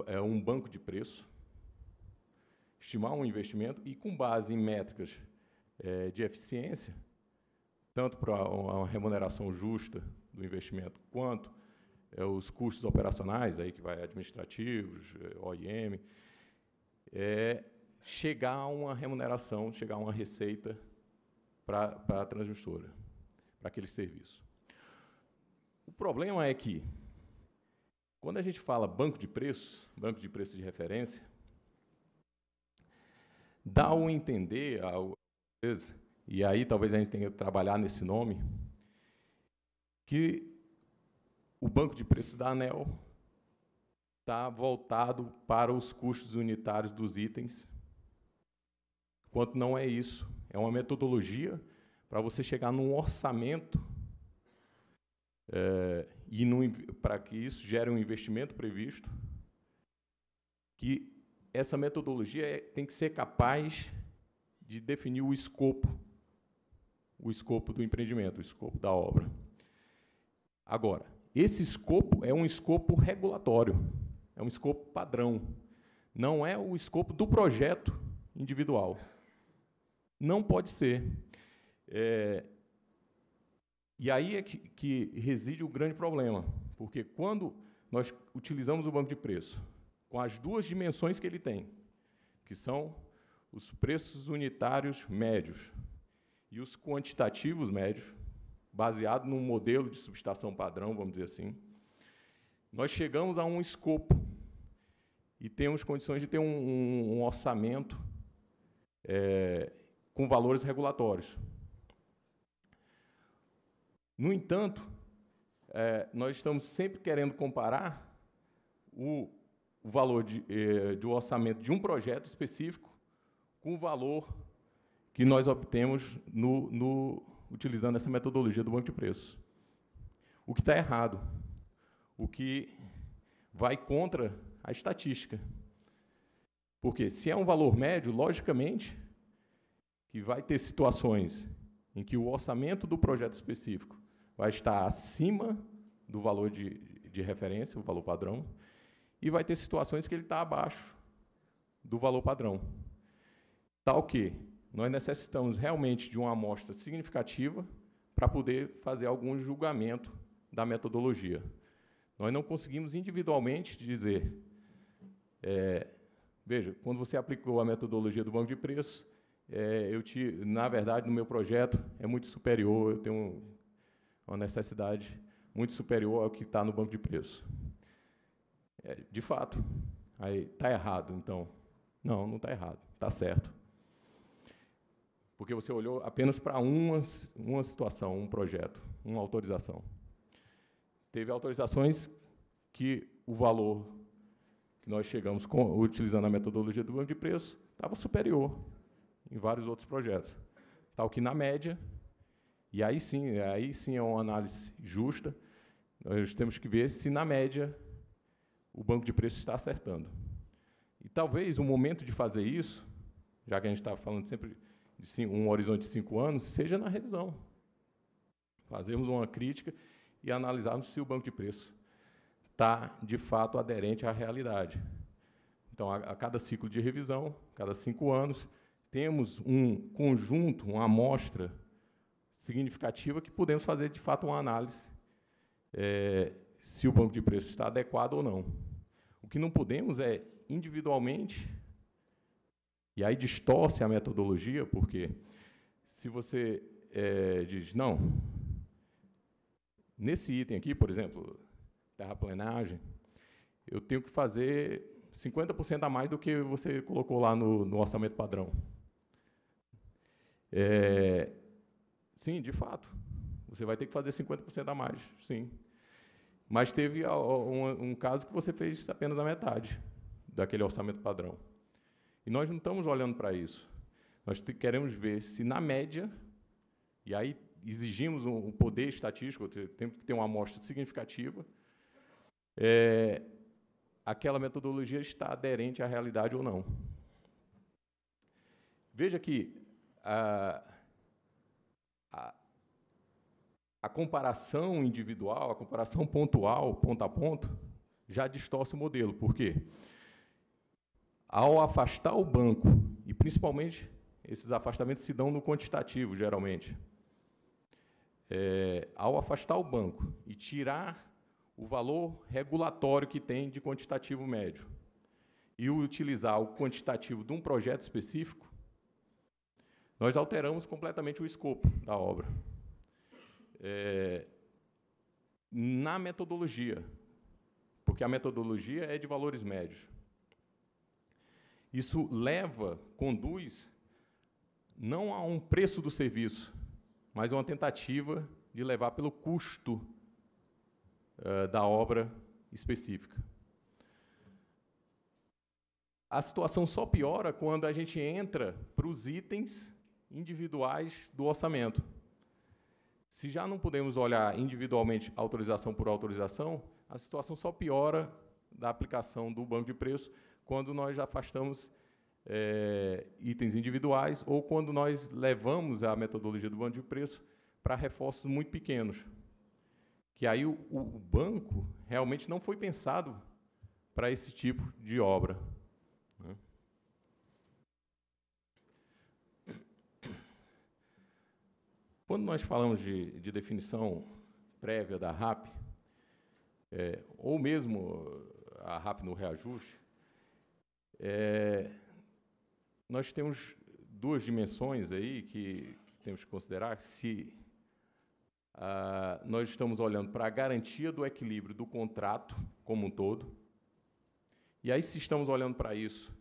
é, um banco de preço, estimar um investimento e, com base em métricas é, de eficiência, tanto para uma remuneração justa do investimento, quanto é, os custos operacionais, aí que vai administrativos, é, OIM, é, chegar a uma remuneração, chegar a uma receita para a transmissora, para aquele serviço. O problema é que, quando a gente fala banco de preços, banco de preços de referência, dá um entender, e aí talvez a gente tenha que trabalhar nesse nome, que o banco de preços da ANEL está voltado para os custos unitários dos itens, enquanto não é isso. É uma metodologia para você chegar num orçamento é, e para que isso gere um investimento previsto, que essa metodologia é, tem que ser capaz de definir o escopo, o escopo do empreendimento, o escopo da obra. Agora, esse escopo é um escopo regulatório, é um escopo padrão, não é o escopo do projeto individual. Não pode ser. É, e aí é que, que reside o grande problema, porque quando nós utilizamos o banco de preço com as duas dimensões que ele tem, que são os preços unitários médios e os quantitativos médios, baseado num modelo de subestação padrão, vamos dizer assim, nós chegamos a um escopo e temos condições de ter um, um, um orçamento é, com valores regulatórios. No entanto, é, nós estamos sempre querendo comparar o, o valor de, é, orçamento de um projeto específico com o valor que nós obtemos no, no, utilizando essa metodologia do banco de preços. O que está errado, o que vai contra a estatística. Porque se é um valor médio, logicamente, que vai ter situações em que o orçamento do projeto específico vai estar acima do valor de, de referência, o valor padrão, e vai ter situações que ele está abaixo do valor padrão. Tal que nós necessitamos realmente de uma amostra significativa para poder fazer algum julgamento da metodologia. Nós não conseguimos individualmente dizer, é, veja, quando você aplicou a metodologia do banco de preços, é, eu te, na verdade, no meu projeto é muito superior, eu tenho uma necessidade muito superior ao que está no banco de preço. É, de fato. Aí, está errado, então. Não, não está errado. Está certo. Porque você olhou apenas para uma, uma situação, um projeto, uma autorização. Teve autorizações que o valor que nós chegamos com, utilizando a metodologia do banco de preço estava superior em vários outros projetos. Tal que, na média, e aí sim, aí sim é uma análise justa. Nós temos que ver se, na média, o banco de preços está acertando. E talvez o momento de fazer isso, já que a gente está falando sempre de cinco, um horizonte de cinco anos, seja na revisão. Fazermos uma crítica e analisarmos se o banco de preços está, de fato, aderente à realidade. Então, a, a cada ciclo de revisão, cada cinco anos, temos um conjunto, uma amostra significativa que podemos fazer, de fato, uma análise é, se o banco de preços está adequado ou não. O que não podemos é, individualmente, e aí distorce a metodologia, porque se você é, diz, não, nesse item aqui, por exemplo, terraplenagem, eu tenho que fazer 50% a mais do que você colocou lá no, no orçamento padrão. É, Sim, de fato. Você vai ter que fazer 50% a mais, sim. Mas teve um, um caso que você fez apenas a metade daquele orçamento padrão. E nós não estamos olhando para isso. Nós queremos ver se, na média, e aí exigimos um poder estatístico, temos que ter uma amostra significativa, é, aquela metodologia está aderente à realidade ou não. Veja que ah, a comparação individual, a comparação pontual, ponto a ponto, já distorce o modelo. Por quê? Ao afastar o banco, e principalmente esses afastamentos se dão no quantitativo, geralmente. É, ao afastar o banco e tirar o valor regulatório que tem de quantitativo médio e utilizar o quantitativo de um projeto específico, nós alteramos completamente o escopo da obra é, na metodologia, porque a metodologia é de valores médios. Isso leva, conduz, não a um preço do serviço, mas a uma tentativa de levar pelo custo uh, da obra específica. A situação só piora quando a gente entra para os itens individuais do orçamento. Se já não podemos olhar individualmente autorização por autorização, a situação só piora da aplicação do banco de preços quando nós já afastamos é, itens individuais ou quando nós levamos a metodologia do banco de preço para reforços muito pequenos. Que aí o, o banco realmente não foi pensado para esse tipo de obra. Quando nós falamos de, de definição prévia da RAP, é, ou mesmo a RAP no reajuste, é, nós temos duas dimensões aí que, que temos que considerar. Se ah, nós estamos olhando para a garantia do equilíbrio do contrato como um todo, e aí, se estamos olhando para isso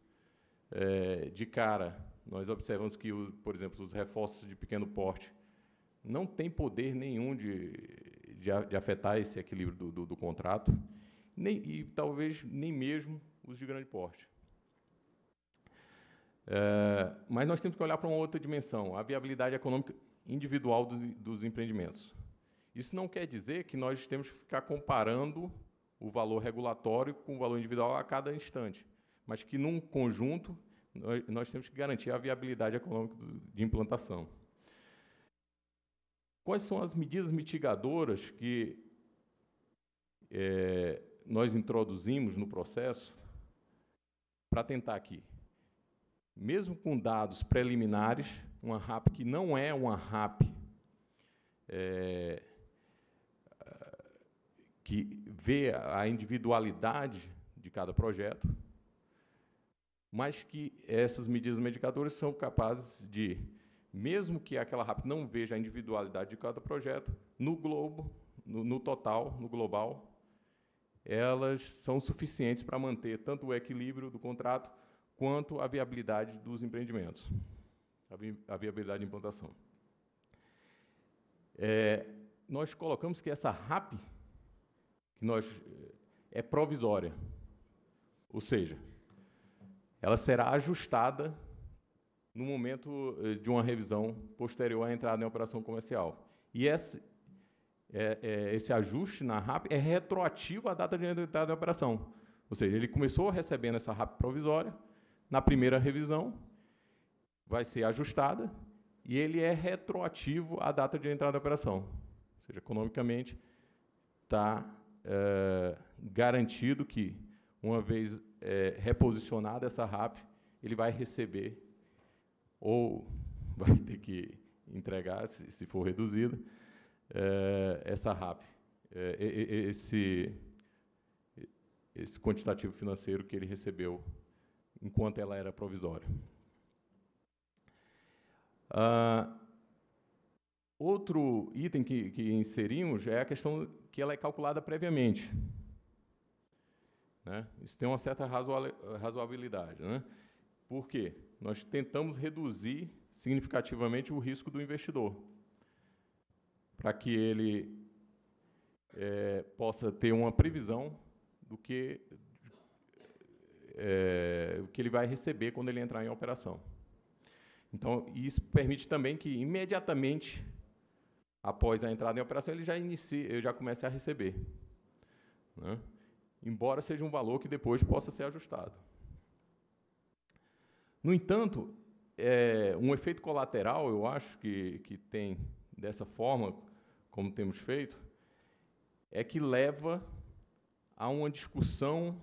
é, de cara, nós observamos que, por exemplo, os reforços de pequeno porte não tem poder nenhum de, de, de afetar esse equilíbrio do, do, do contrato, nem, e talvez nem mesmo os de grande porte. É, mas nós temos que olhar para uma outra dimensão, a viabilidade econômica individual dos, dos empreendimentos. Isso não quer dizer que nós temos que ficar comparando o valor regulatório com o valor individual a cada instante, mas que, num conjunto, nós, nós temos que garantir a viabilidade econômica de implantação. Quais são as medidas mitigadoras que é, nós introduzimos no processo para tentar aqui? Mesmo com dados preliminares, uma RAP que não é uma RAP é, que vê a individualidade de cada projeto, mas que essas medidas medicadoras são capazes de mesmo que aquela RAP não veja a individualidade de cada projeto, no globo, no, no total, no global, elas são suficientes para manter tanto o equilíbrio do contrato quanto a viabilidade dos empreendimentos, a, viabilidade de implantação. É, nós colocamos que essa RAP que nós, é provisória, ou seja, ela será ajustada no momento eh, de uma revisão posterior à entrada em operação comercial. E esse, é, é, esse ajuste na RAP é retroativo à data de entrada em operação. Ou seja, ele começou recebendo essa RAP provisória, na primeira revisão vai ser ajustada e ele é retroativo à data de entrada em operação. Ou seja, economicamente está é, eh, garantido que, uma vez eh, reposicionada essa RAP, ele vai receber ou vai ter que entregar, se, se for reduzida, é, essa RAP, é, esse, esse quantitativo financeiro que ele recebeu enquanto ela era provisória. Ah, outro item que, que inserimos é a questão que ela é calculada previamente. Né? Isso tem uma certa razoabilidade. Né? Por quê? nós tentamos reduzir significativamente o risco do investidor, para que ele é, possa ter uma previsão do que, é, o que ele vai receber quando ele entrar em operação. Então, isso permite também que imediatamente após a entrada em operação ele já inicie, ele já comece a receber, né? embora seja um valor que depois possa ser ajustado. No entanto, é, um efeito colateral, eu acho, que, que tem dessa forma, como temos feito, é que leva a uma discussão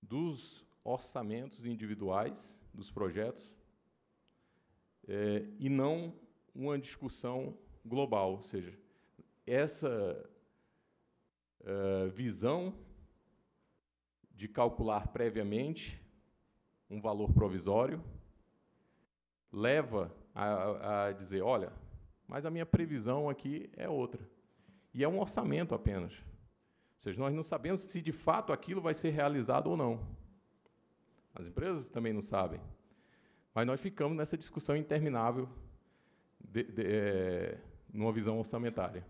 dos orçamentos individuais dos projetos é, e não uma discussão global. Ou seja, essa é, visão de calcular previamente um valor provisório, leva a, a dizer, olha, mas a minha previsão aqui é outra. E é um orçamento apenas. Ou seja, nós não sabemos se de fato aquilo vai ser realizado ou não. As empresas também não sabem. Mas nós ficamos nessa discussão interminável de, de, é, numa visão orçamentária.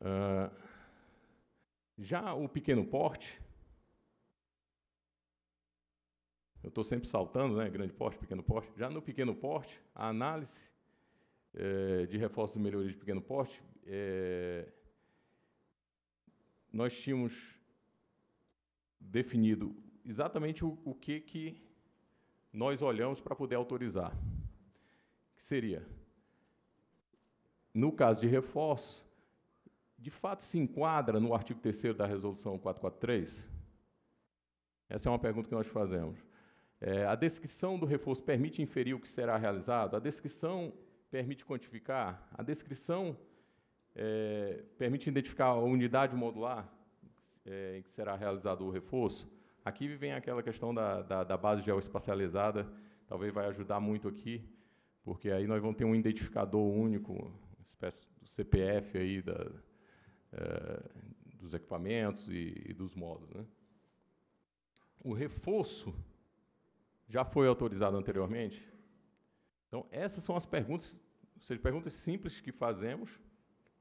Uh, já o pequeno porte, eu estou sempre saltando, né? Grande porte, pequeno porte. Já no pequeno porte, a análise é, de reforço e melhoria de pequeno porte, é, nós tínhamos definido exatamente o, o que, que nós olhamos para poder autorizar. Que seria, no caso de reforço, de fato se enquadra no artigo 3 da Resolução 443? Essa é uma pergunta que nós fazemos. É, a descrição do reforço permite inferir o que será realizado? A descrição permite quantificar? A descrição é, permite identificar a unidade modular é, em que será realizado o reforço? Aqui vem aquela questão da, da, da base geoespacializada, talvez vai ajudar muito aqui, porque aí nós vamos ter um identificador único, uma espécie do CPF aí da, dos equipamentos e, e dos modos. Né? O reforço já foi autorizado anteriormente? Então, essas são as perguntas, ou seja, perguntas simples que fazemos,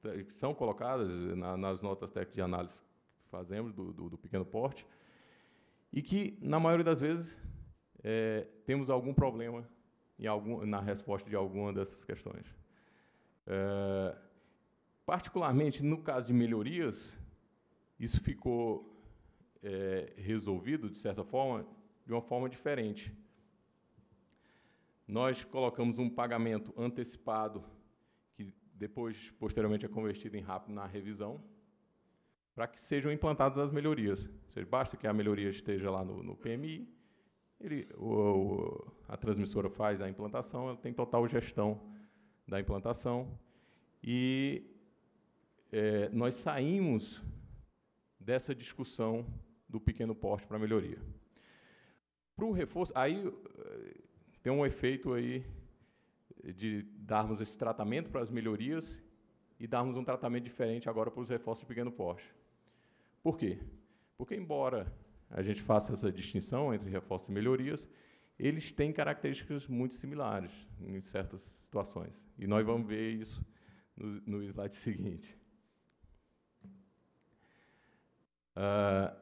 tá, que são colocadas na, nas notas técnicas de análise que fazemos do, do, do, pequeno porte, e que, na maioria das vezes, é, temos algum problema em algum, na resposta de alguma dessas questões. É, Particularmente no caso de melhorias, isso ficou é, resolvido, de certa forma, de uma forma diferente. Nós colocamos um pagamento antecipado, que depois, posteriormente, é convertido em rápido na revisão, para que sejam implantadas as melhorias. Ou seja, basta que a melhoria esteja lá no, no PMI, ele, o, a transmissora faz a implantação, ela tem total gestão da implantação, e é, nós saímos dessa discussão do pequeno porte para melhoria. Para o reforço, aí eh, tem um efeito aí de darmos esse tratamento para as melhorias e darmos um tratamento diferente agora para os reforços de pequeno porte. Por quê? Porque, embora a gente faça essa distinção entre reforços e melhorias, eles têm características muito similares em certas situações. E nós vamos ver isso no, no slide seguinte. Uh,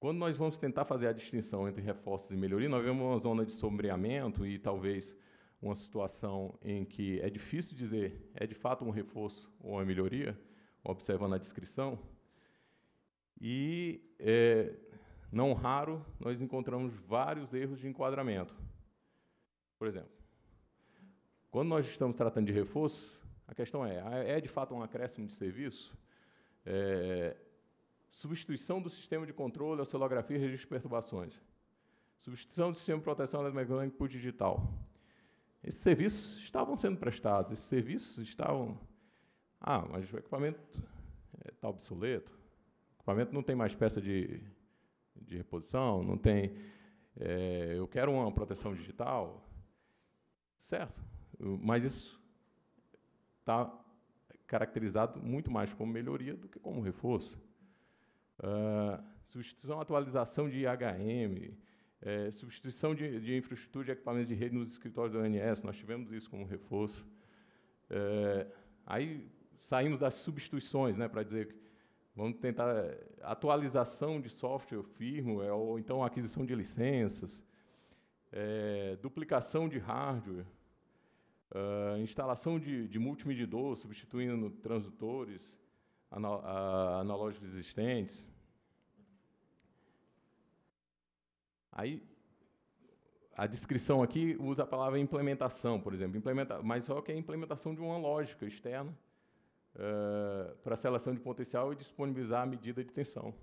quando nós vamos tentar fazer a distinção entre reforços e melhoria, nós vemos uma zona de sombreamento e talvez uma situação em que é difícil dizer é de fato um reforço ou uma melhoria, observando a descrição. E, é, não raro, nós encontramos vários erros de enquadramento. Por exemplo, quando nós estamos tratando de reforço, a questão é: é de fato um acréscimo de serviço? É, substituição do sistema de controle, ocelografia e registro de perturbações, substituição do sistema de proteção eletromagnética por digital. Esses serviços estavam sendo prestados, esses serviços estavam... Ah, mas o equipamento está eh, obsoleto, o equipamento não tem mais peça de, de reposição, não tem... É, eu quero uma proteção digital, certo, mas isso está caracterizado muito mais como melhoria do que como reforço. Ah, substituição, atualização de IHM, é, substituição de, de, infraestrutura de equipamentos de rede nos escritórios do ONS, nós tivemos isso como reforço. É, aí saímos das substituições, né, para dizer que vamos tentar é, atualização de software firmware, ou então aquisição de licenças, é, duplicação de hardware, ah, instalação de, de multimedidor, substituindo transdutores, analógicos existentes. Aí, a descrição aqui usa a palavra implementação, por exemplo, implementa, mas só que é a implementação de uma lógica externa uh, para a seleção de potencial e disponibilizar a medida de tensão.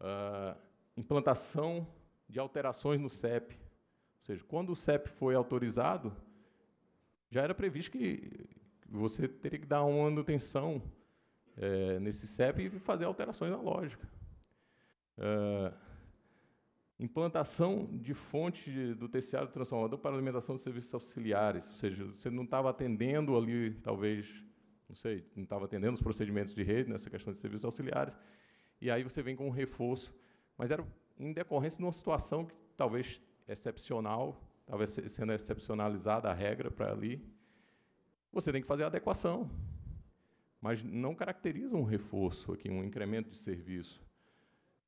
Uh, implantação de alterações no CEP. Ou seja, quando o CEP foi autorizado, já era previsto que você teria que dar uma manutenção é, nesse CEP e fazer alterações na lógica. É, implantação de fonte do terciário transformador para alimentação de serviços auxiliares, ou seja, você não estava atendendo ali, talvez, não sei, não estava atendendo os procedimentos de rede nessa questão de serviços auxiliares, e aí você vem com um reforço, mas era em decorrência de uma situação que talvez excepcional, estava sendo excepcionalizada a regra para ali, você tem que fazer a adequação. Mas não caracteriza um reforço aqui, um incremento de serviço.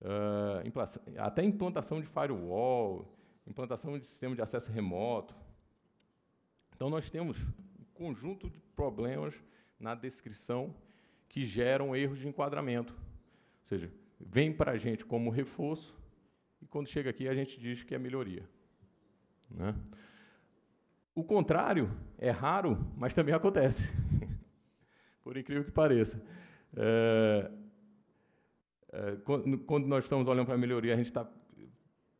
Uh, até implantação de firewall, implantação de sistema de acesso remoto. Então, nós temos um conjunto de problemas na descrição que geram erros de enquadramento. Ou seja, vem para a gente como reforço e, quando chega aqui, a gente diz que é melhoria. Né? O contrário é raro, mas também acontece, por incrível que pareça. É, é, quando, nós estamos olhando para a melhoria, a gente está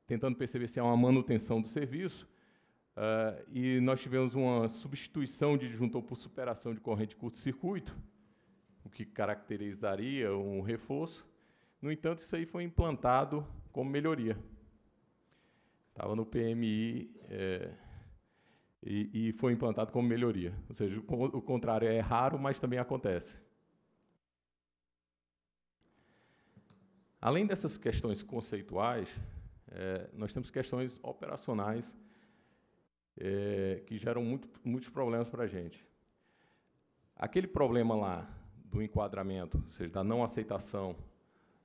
tentando perceber se há é uma manutenção do serviço, é, e nós tivemos uma substituição de disjuntor por superação de corrente curto-circuito, o que caracterizaria um reforço. No entanto, isso aí foi implantado como melhoria. Estava no PMI é, e, e foi implantado como melhoria. Ou seja, o, o contrário é raro, mas também acontece. Além dessas questões conceituais, é, nós temos questões operacionais é, que geram muito, muitos problemas para a gente. Aquele problema lá do enquadramento, ou seja, da não aceitação,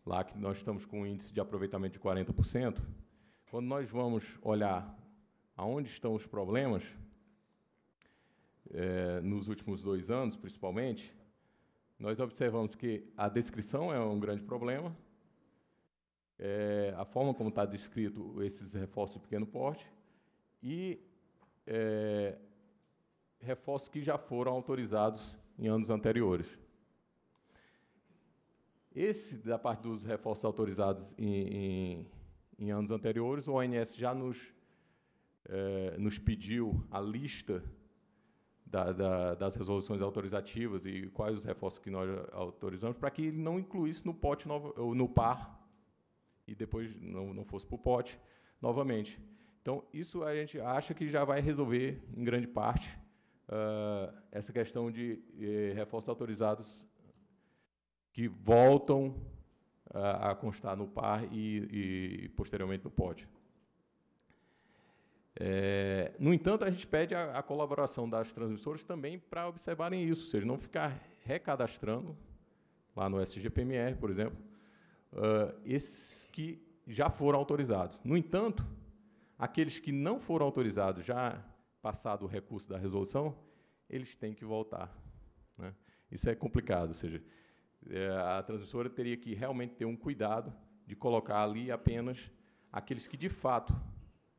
lá que nós estamos com um índice de aproveitamento de 40%, quando nós vamos olhar aonde estão os problemas, é, nos últimos dois anos, principalmente, nós observamos que a descrição é um grande problema, é, a forma como está descrito esses reforços de pequeno porte e é, reforços que já foram autorizados em anos anteriores. Esse, da parte dos reforços autorizados em, em, em anos anteriores, o ONS já nos, é, nos pediu a lista da, da, das resoluções autorizativas e quais os reforços que nós autorizamos, para que ele não incluísse no pote novo, no par e depois não, não fosse para o pote novamente. Então, isso a gente acha que já vai resolver, em grande parte, uh, essa questão de eh, reforços autorizados que voltam uh, a constar no par e, e posteriormente no pote. É, no entanto, a gente pede a, a colaboração das transmissoras também para observarem isso, ou seja, não ficar recadastrando, lá no SGPMR, por exemplo, uh, esses que já foram autorizados. No entanto, aqueles que não foram autorizados, já passado o recurso da resolução, eles têm que voltar. Né? Isso é complicado, ou seja, é, a transmissora teria que realmente ter um cuidado de colocar ali apenas aqueles que, de fato,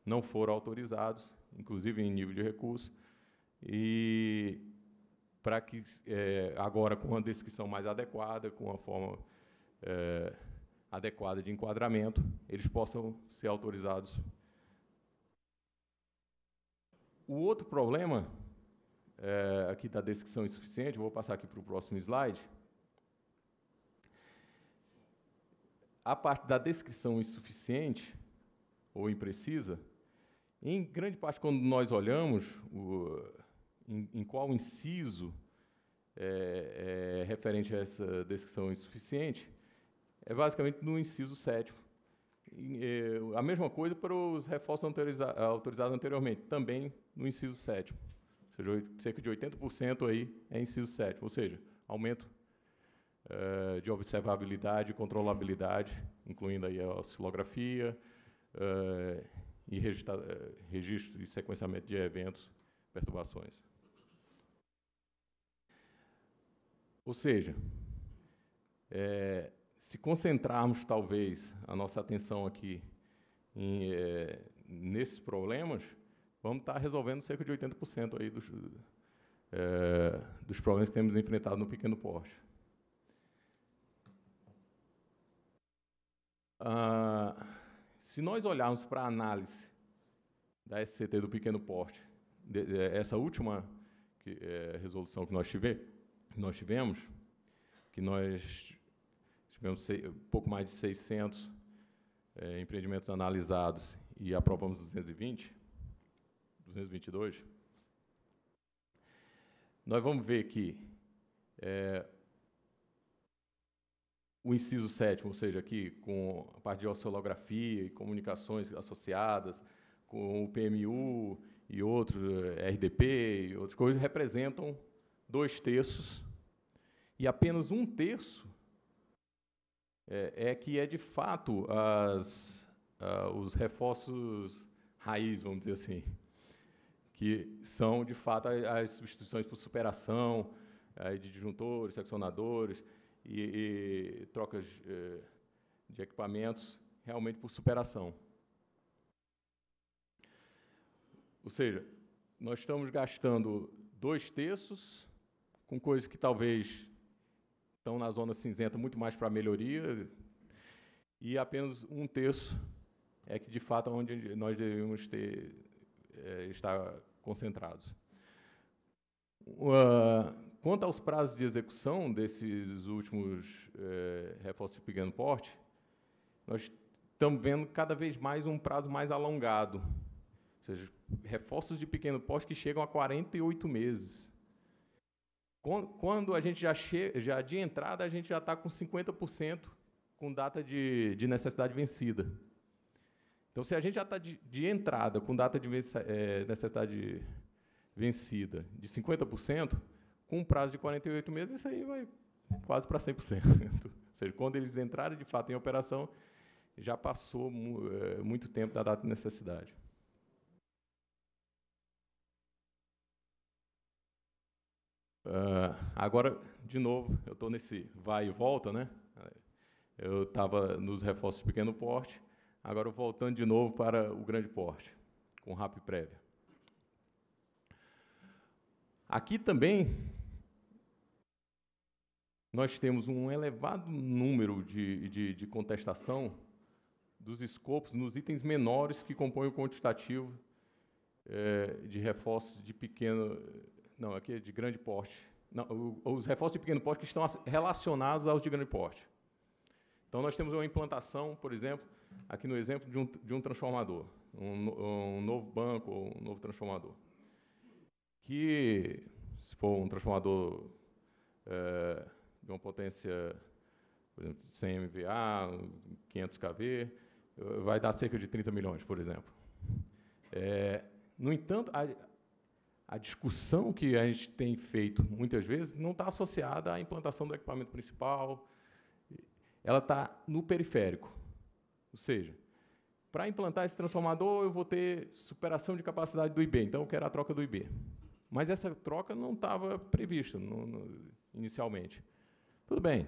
não foram autorizados, inclusive em nível de recurso, e para que é, agora com uma descrição mais adequada, com uma forma é, adequada de enquadramento, eles possam ser autorizados. O outro problema é, aqui da descrição insuficiente, vou passar aqui para o próximo slide. A parte da descrição insuficiente ou imprecisa, em grande parte, quando nós olhamos o, em, em, qual inciso é, é, referente a essa descrição insuficiente, é basicamente no inciso sétimo. É, a mesma coisa para os reforços autoriza autorizados anteriormente, também no inciso sétimo. Ou seja, cerca de 80% aí é inciso sétimo, ou seja, aumento é, de observabilidade e controlabilidade, incluindo aí a oscilografia, é, e eh, registro e sequenciamento de eventos, perturbações. Ou seja, é, se concentrarmos talvez a nossa atenção aqui em, é, nesses problemas, vamos estar resolvendo cerca de 80% aí dos, é, dos problemas que temos enfrentado no pequeno porte. Ah, se nós olharmos para a análise da SCT do pequeno porte, de, de, essa última que, é, resolução que nós, tive, que nós tivemos, que nós tivemos sei, pouco mais de 600 é, empreendimentos analisados e aprovamos 220, 222, nós vamos ver que é, o inciso sétimo, ou seja, aqui com a parte de oceolografia e comunicações associadas, com o PMU e outros, eh, RDP e outras coisas, representam dois terços, e apenas um terço é, é que é, de fato, as, uh, os reforços raiz, vamos dizer assim, que são, de fato, as, as substituições por superação, uh, de disjuntores, seccionadores, e, e trocas eh, de equipamentos, realmente por superação. Ou seja, nós estamos gastando dois terços com coisas que talvez estão na zona cinzenta muito mais para melhoria e apenas um terço é que de fato é onde nós devemos ter é, estar concentrados. Uh, Quanto aos prazos de execução desses últimos é, reforços de pequeno porte, nós estamos vendo cada vez mais um prazo mais alongado, ou seja, reforços de pequeno porte que chegam a 48 meses. Quando a gente já chega, já de entrada, a gente já está com 50% com data de, de necessidade vencida. Então, se a gente já está de, de, entrada com data de eh, necessidade vencida de 50%, com um prazo de 48 meses, isso aí vai quase para 100%. Ou seja, quando eles entrarem de fato em operação, já passou é, muito tempo da data de necessidade. Uh, agora, de novo, eu estou nesse vai e volta, né? Eu estava nos reforços de pequeno porte, agora voltando de novo para o grande porte, com RAP prévia. Aqui também nós temos um elevado número de, de, de contestação dos escopos nos itens menores que compõem o quantitativo é, de reforços de pequeno. Não, aqui é de grande porte. Não, os reforços de pequeno porte que estão relacionados aos de grande porte. Então, nós temos uma implantação, por exemplo, aqui no exemplo de um, de um transformador, um, um novo banco ou um novo transformador. Que, se for um transformador. É, de uma potência, por exemplo, 100 MVA, 500 kV, vai dar cerca de 30 milhões, por exemplo. É, no entanto, a, a discussão que a gente tem feito muitas vezes não está associada à implantação do equipamento principal, ela está no periférico. Ou seja, para implantar esse transformador, eu vou ter superação de capacidade do IB, então eu quero a troca do IB. Mas essa troca não estava prevista no, no, inicialmente. Tudo bem,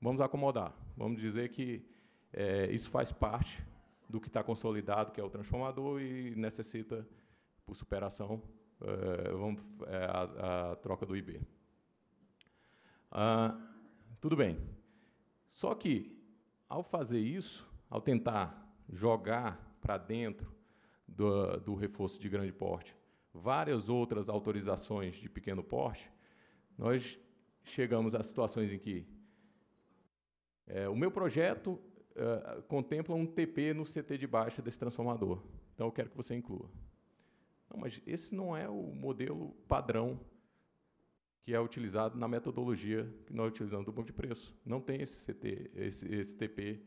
vamos acomodar. Vamos dizer que é, isso faz parte do que está consolidado, que é o transformador, e necessita, por superação, é, vamos, é, a, a, troca do IB. Ah, tudo bem. Só que, ao fazer isso, ao tentar jogar para dentro do, do reforço de grande porte várias outras autorizações de pequeno porte, nós chegamos a situações em que é, o meu projeto é, contempla um TP no CT de baixa desse transformador. Então, eu quero que você inclua. Não, mas esse não é o modelo padrão que é utilizado na metodologia que nós utilizamos do banco de preço. Não tem esse CT, esse, esse TP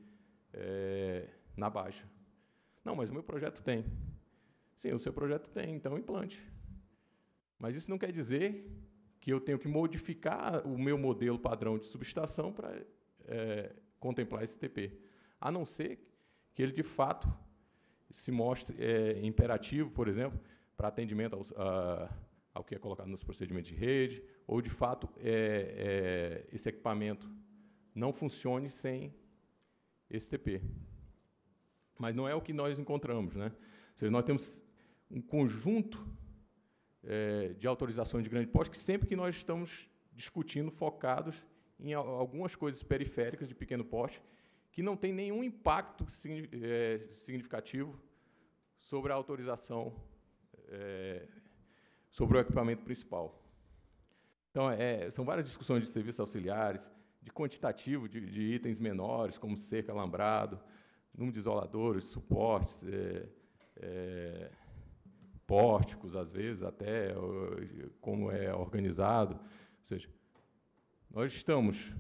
é, na baixa. Não, mas o meu projeto tem. Sim, o seu projeto tem, então implante. Mas isso não quer dizer que eu tenho que modificar o meu modelo padrão de subestação para é, contemplar esse TP. A não ser que ele, de fato, se mostre é, imperativo, por exemplo, para atendimento aos, a, ao que é colocado nos procedimentos de rede, ou, de fato, é, é esse equipamento não funcione sem esse TP. Mas não é o que nós encontramos. Né? Ou seja, nós temos um conjunto é, de autorizações de grande porte, que sempre que nós estamos discutindo, focados em algumas coisas periféricas de pequeno porte, que não tem nenhum impacto é, significativo sobre a autorização, é, sobre o equipamento principal. Então, é, são várias discussões de serviços auxiliares, de quantitativo de, de, itens menores, como cerca, alambrado, número de isoladores, suportes, é, é pórticos, às vezes, até como é organizado. Ou seja, nós estamos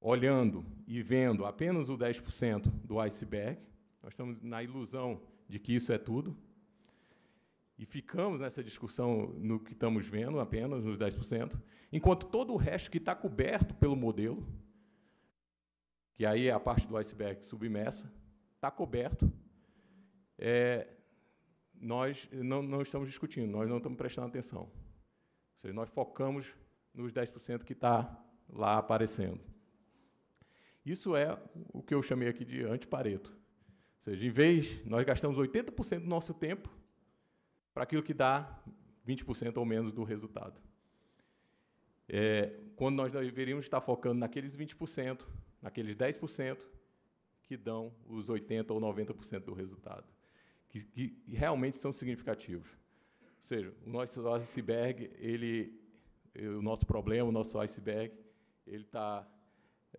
olhando e vendo apenas o 10% do iceberg, nós estamos na ilusão de que isso é tudo, e ficamos nessa discussão no que estamos vendo, apenas nos 10%, enquanto todo o resto que está coberto pelo modelo, que aí é a parte do iceberg submersa, está coberto, é, nós não, não estamos discutindo, nós não estamos prestando atenção. Ou seja, nós focamos nos 10% que está lá aparecendo. Isso é o que eu chamei aqui de antipareto. Ou seja, em vez, nós gastamos 80% do nosso tempo para aquilo que dá 20% ou menos do resultado. É, quando nós deveríamos estar focando naqueles 20%, naqueles 10% que dão os 80% ou 90% do resultado que, que realmente são significativos. Ou seja, o nosso iceberg, ele, eh, o nosso problema, o nosso iceberg, ele está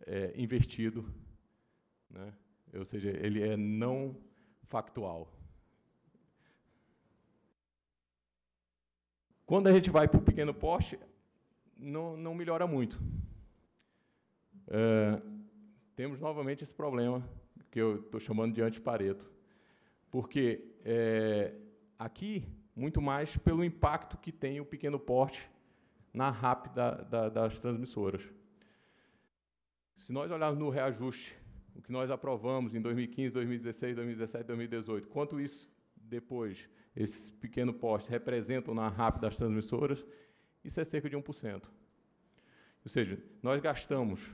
é, invertido, né? ou seja, ele é não factual. Quando a gente vai para o pequeno Porsche, não, não melhora muito. É, temos novamente esse problema que eu estou chamando de antipareto porque é, aqui, muito mais pelo impacto que tem o pequeno porte na RAP da, da, das transmissoras. Se nós olharmos no reajuste, o que nós aprovamos em 2015, 2016, 2017, 2018, quanto isso depois, esses pequeno porte representam na RAP das transmissoras, isso é cerca de 1%. Ou seja, nós gastamos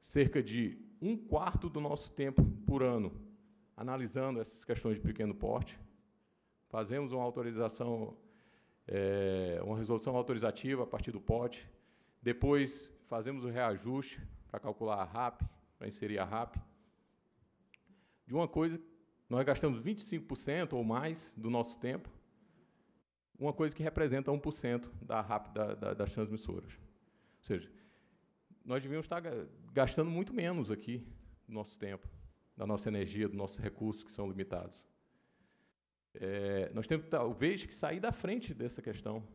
cerca de um quarto do nosso tempo por ano analisando essas questões de pequeno porte, fazemos uma autorização, é, uma resolução autorizativa a partir do pote, depois fazemos o reajuste para calcular a RAP, para inserir a RAP. De uma coisa, nós gastamos 25% ou mais do nosso tempo, uma coisa que representa 1% da RAP da, da, das transmissoras. Ou seja, nós devíamos estar gastando muito menos aqui do nosso tempo da nossa energia, dos nossos recursos que são limitados. É, nós temos talvez que sair da frente dessa questão.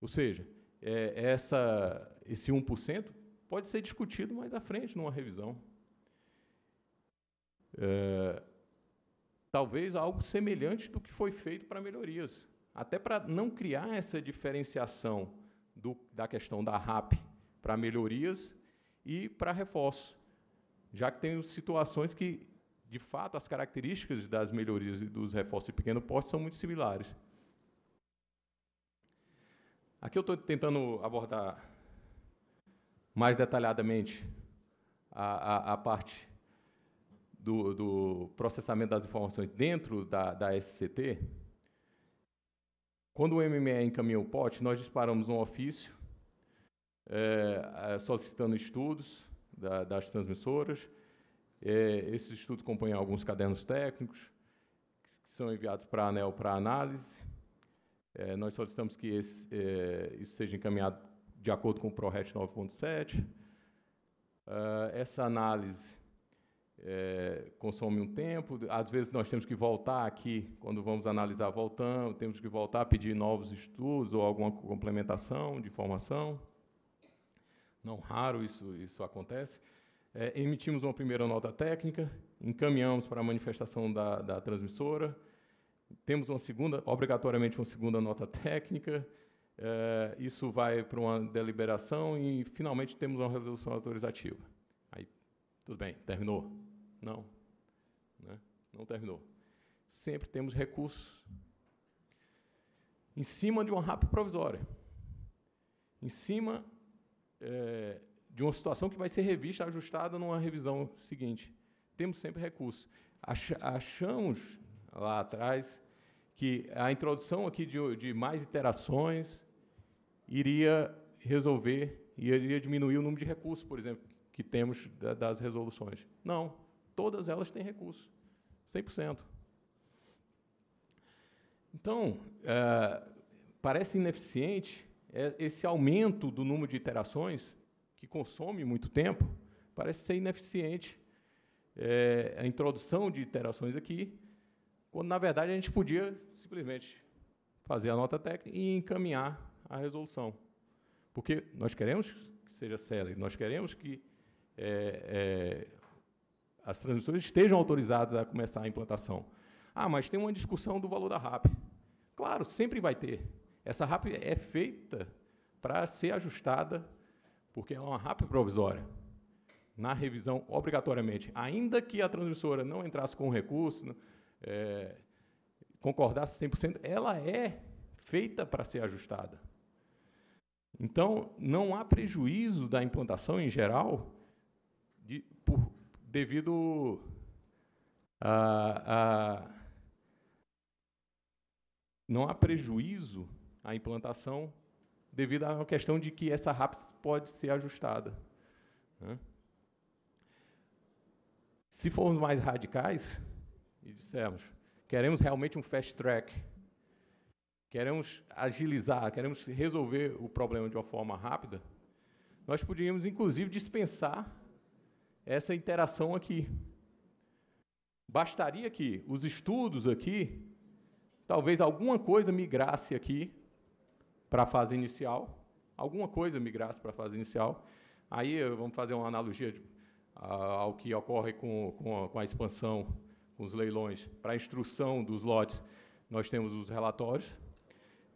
Ou seja, é, essa, esse 1% pode ser discutido mais à frente numa revisão. É, talvez algo semelhante do que foi feito para melhorias. Até para não criar essa diferenciação do, da questão da RAP para melhorias e para reforço já que tem situações que, de fato, as características das melhorias e dos reforços de pequeno porte são muito similares. Aqui eu estou tentando abordar mais detalhadamente a, a, a parte do, do, processamento das informações dentro da, da SCT. Quando o MME encaminhou o POT, nós disparamos um ofício é, solicitando estudos, da, das transmissoras. É, esse estudo compõe alguns cadernos técnicos que são enviados para a ANEL para análise. É, nós solicitamos que esse, é, isso seja encaminhado de acordo com o ProRet 9.7. Ah, essa análise é, consome um tempo. Às vezes, nós temos que voltar aqui, quando vamos analisar, voltamos, temos que voltar a pedir novos estudos ou alguma complementação de informação não raro isso, isso acontece, é, emitimos uma primeira nota técnica, encaminhamos para a manifestação da, da transmissora, temos uma segunda, obrigatoriamente uma segunda nota técnica, é, isso vai para uma deliberação e finalmente temos uma resolução autorizativa. Aí, tudo bem, terminou? Não, né? não terminou. Sempre temos recursos em cima de uma RAP provisória, em cima é, de uma situação que vai ser revista, ajustada numa revisão seguinte. Temos sempre recursos. Ach achamos lá atrás que a introdução aqui de, de mais interações iria resolver e iria diminuir o número de recursos, por exemplo, que temos da, das resoluções. Não, todas elas têm recursos, 100%. Então, é, parece ineficiente, é, esse aumento do número de interações, que consome muito tempo, parece ser ineficiente é, a introdução de interações aqui, quando, na verdade, a gente podia simplesmente fazer a nota técnica e encaminhar a resolução. Porque nós queremos que seja célebre, nós queremos que é, é as transmissões estejam autorizadas a começar a implantação. Ah, mas tem uma discussão do valor da RAP. Claro, sempre vai ter. Essa RAP é feita para ser ajustada, porque é uma RAP provisória, na revisão obrigatoriamente. Ainda que a transmissora não entrasse com o recurso, né, é, concordasse 100%, ela é feita para ser ajustada. Então, não há prejuízo da implantação em geral de, por, devido a, a, Não há prejuízo a implantação, devido à questão de que essa RAPS pode ser ajustada. Né? Se formos mais radicais e dissermos, queremos realmente um fast track, queremos agilizar, queremos resolver o problema de uma forma rápida, nós poderíamos inclusive, dispensar essa interação aqui. Bastaria que os estudos aqui, talvez alguma coisa migrasse aqui para a fase inicial, alguma coisa migrasse para a fase inicial. Aí eh, vamos fazer uma analogia de, tipo, ao que ocorre com, com, a, com a expansão, com os leilões. Para a instrução dos lotes, nós temos os relatórios.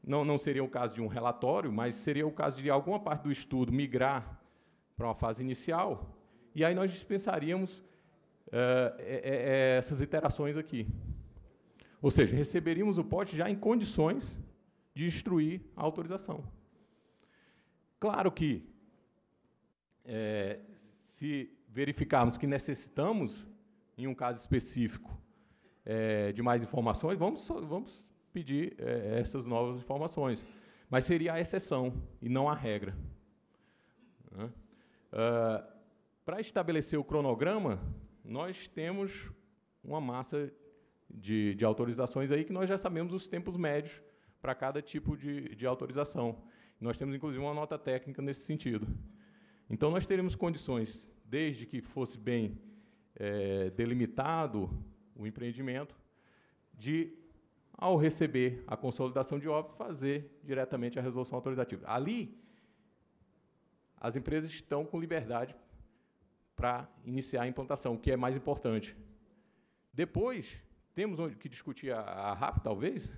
Não, não seria o caso de um relatório, mas seria o caso de alguma parte do estudo migrar para uma fase inicial, e aí nós dispensaríamos uh, essas iterações aqui. Ou seja, receberíamos o pote já em condições de instruir a autorização. Claro que, é, se verificarmos que necessitamos, em um caso específico, é, de mais informações, vamos, vamos pedir é, essas novas informações. Mas seria a exceção e não a regra. Uh, Para estabelecer o cronograma, nós temos uma massa de, de autorizações aí que nós já sabemos os tempos médios para cada tipo de, de autorização. Nós temos, inclusive, uma nota técnica nesse sentido. Então, nós teremos condições, desde que fosse bem é, delimitado o empreendimento, de, ao receber a consolidação de obra, fazer diretamente a resolução autorizativa. Ali, as empresas estão com liberdade para iniciar a implantação, o que é mais importante. Depois, temos que discutir a, a RAP, talvez,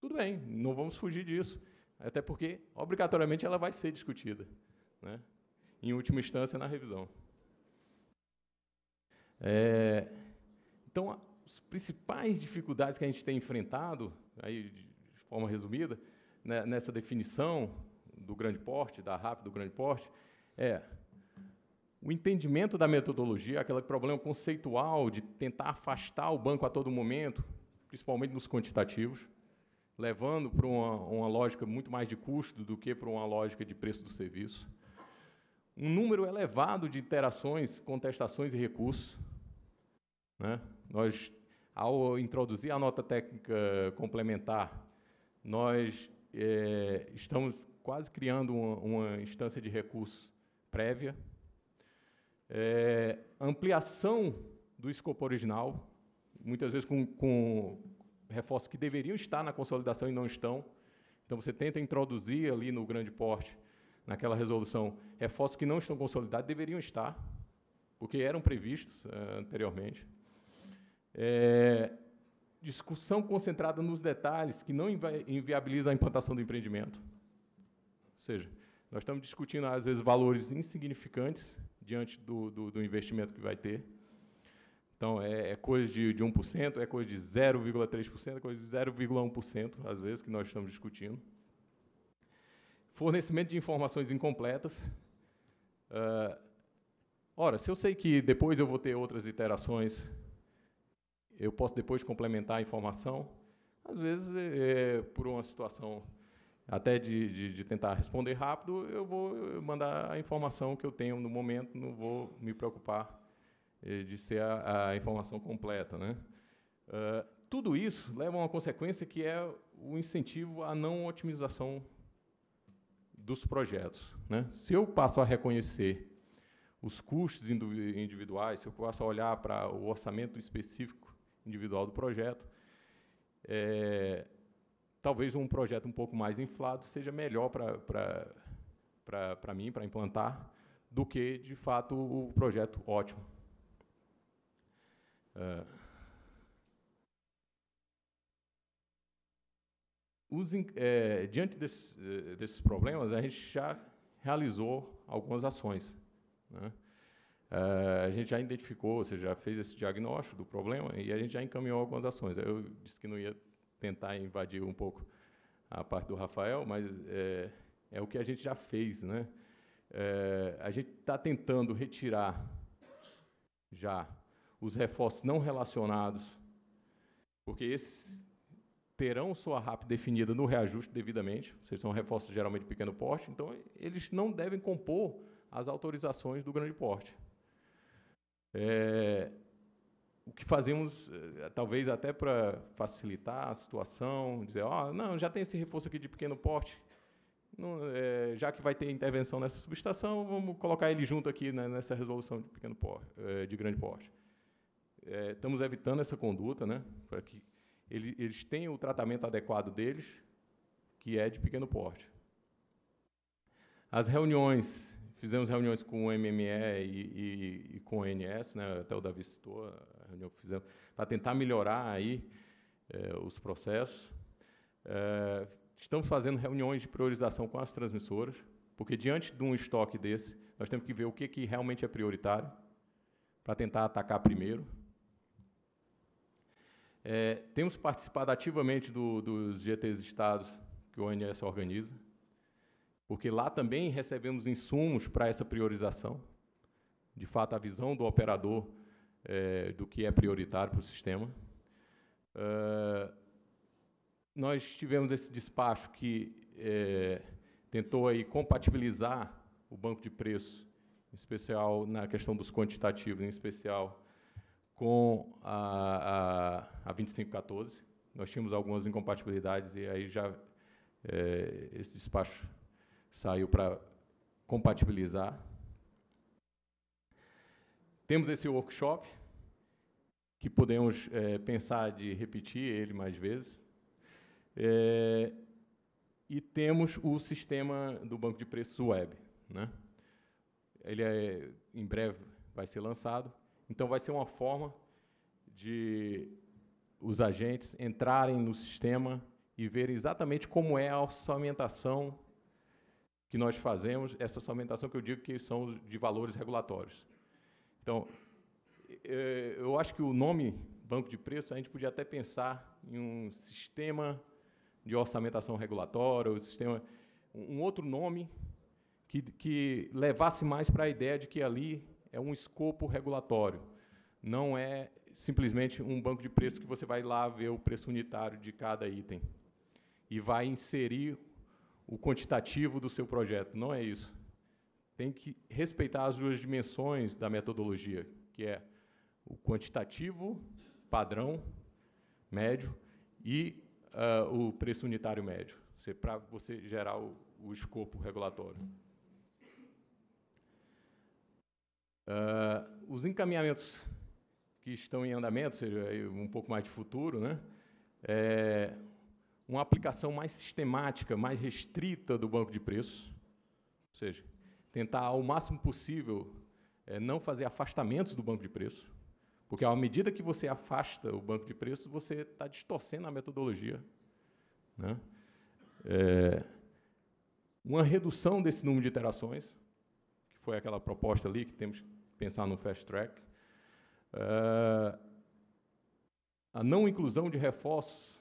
tudo bem, não vamos fugir disso, até porque, obrigatoriamente, ela vai ser discutida, né? em última instância, na revisão. É, então, as principais dificuldades que a gente tem enfrentado, aí, de forma resumida, né, nessa definição do grande porte, da RAP do grande porte, é o entendimento da metodologia, aquele problema conceitual de tentar afastar o banco a todo momento, principalmente nos quantitativos, levando para uma, uma lógica muito mais de custo do que para uma lógica de preço do serviço. Um número elevado de interações, contestações e recursos. Né? Nós, ao introduzir a nota técnica complementar, nós é, estamos quase criando uma, uma, instância de recurso prévia. É, ampliação do escopo original, muitas vezes com, com reforços que deveriam estar na consolidação e não estão. Então você tenta introduzir ali no grande porte, naquela resolução, reforços que não estão consolidados, deveriam estar, porque eram previstos eh, anteriormente. É, discussão concentrada nos detalhes que não inviabiliza a implantação do empreendimento. Ou seja, nós estamos discutindo, às vezes, valores insignificantes diante do, do, do investimento que vai ter. Então, é, é coisa de, de 1%, é coisa de 0,3%, é coisa de 0,1%, às vezes, que nós estamos discutindo. Fornecimento de informações incompletas. Uh, ora, se eu sei que depois eu vou ter outras iterações, eu posso depois complementar a informação, às vezes, é, é por uma situação até de, de, de, tentar responder rápido, eu vou mandar a informação que eu tenho no momento, não vou me preocupar eh, de ser a, a informação completa. Né? Uh, tudo isso leva a uma consequência que é o incentivo à não otimização dos projetos. Né? Se eu passo a reconhecer os custos individuais, se eu passo a olhar para o orçamento específico individual do projeto, é, talvez um projeto um pouco mais inflado seja melhor para mim, para implantar, do que, de fato, o projeto ótimo. Uh, Os, é, diante desse, eh, desses problemas, a gente já realizou algumas ações. Né? Ah, a gente já identificou, ou seja, já fez esse diagnóstico do problema e a gente já encaminhou algumas ações. Eu disse que não ia tentar invadir um pouco a parte do Rafael, mas é, é o que a gente já fez. Né? a gente está tentando retirar já os reforços não relacionados, porque esses terão sua RAP definida no reajuste devidamente, ou seja, são reforços geralmente de pequeno porte, então eles não devem compor as autorizações do grande porte. É, o que fazemos, é, talvez até para facilitar a situação, dizer, ó, oh, não, já tem esse reforço aqui de pequeno porte, não, é, já que vai ter intervenção nessa subestação, vamos colocar ele junto aqui né, nessa resolução de pequeno porte, é, de grande porte é, estamos evitando essa conduta, né, para que ele, eles tenham o tratamento adequado deles, que é de pequeno porte. As reuniões, fizemos reuniões com o MME e, e, e com o ONS, né, até o Davi citou, a reunião que fizemos, para tentar melhorar aí é, os processos. É, estamos fazendo reuniões de priorização com as transmissoras, porque diante de um estoque desse, nós temos que ver o que, que realmente é prioritário para tentar atacar primeiro é, temos participado ativamente do, dos GTs Estados que o ONS organiza, porque lá também recebemos insumos para essa priorização. De fato, a visão do operador é, do que é prioritário para o sistema. Uh, nós tivemos esse despacho que é, tentou aí compatibilizar o banco de preço, em especial na questão dos quantitativos, em especial com a, a, a 2514. Nós tínhamos algumas incompatibilidades e aí já é, esse despacho saiu para compatibilizar. Temos esse workshop, que podemos é, pensar de repetir ele mais vezes. É, e temos o sistema do banco de preços web. Né? Ele é, em breve vai ser lançado. Então, vai ser uma forma de os agentes entrarem no sistema e verem exatamente como é a orçamentação que nós fazemos, essa orçamentação que eu digo que são de valores regulatórios. Então, é, eu acho que o nome banco de preço, a gente podia até pensar em um sistema de orçamentação regulatória, um, sistema, um outro nome que, que levasse mais para a ideia de que ali é um escopo regulatório. Não é simplesmente um banco de preços que você vai lá ver o preço unitário de cada item e vai inserir o quantitativo do seu projeto. Não é isso. Tem que respeitar as duas dimensões da metodologia, que é o quantitativo padrão médio e uh, o preço unitário médio, para você gerar o, o escopo regulatório. Uh, os encaminhamentos que estão em andamento, ou seja, um pouco mais de futuro, né? É uma aplicação mais sistemática, mais restrita do banco de preços, ou seja, tentar ao máximo possível é, não fazer afastamentos do banco de preço, porque à medida que você afasta o banco de preços, você está distorcendo a metodologia. Né? É, uma redução desse número de iterações, que foi aquela proposta ali que temos pensar no fast track. Uh, a não inclusão de reforços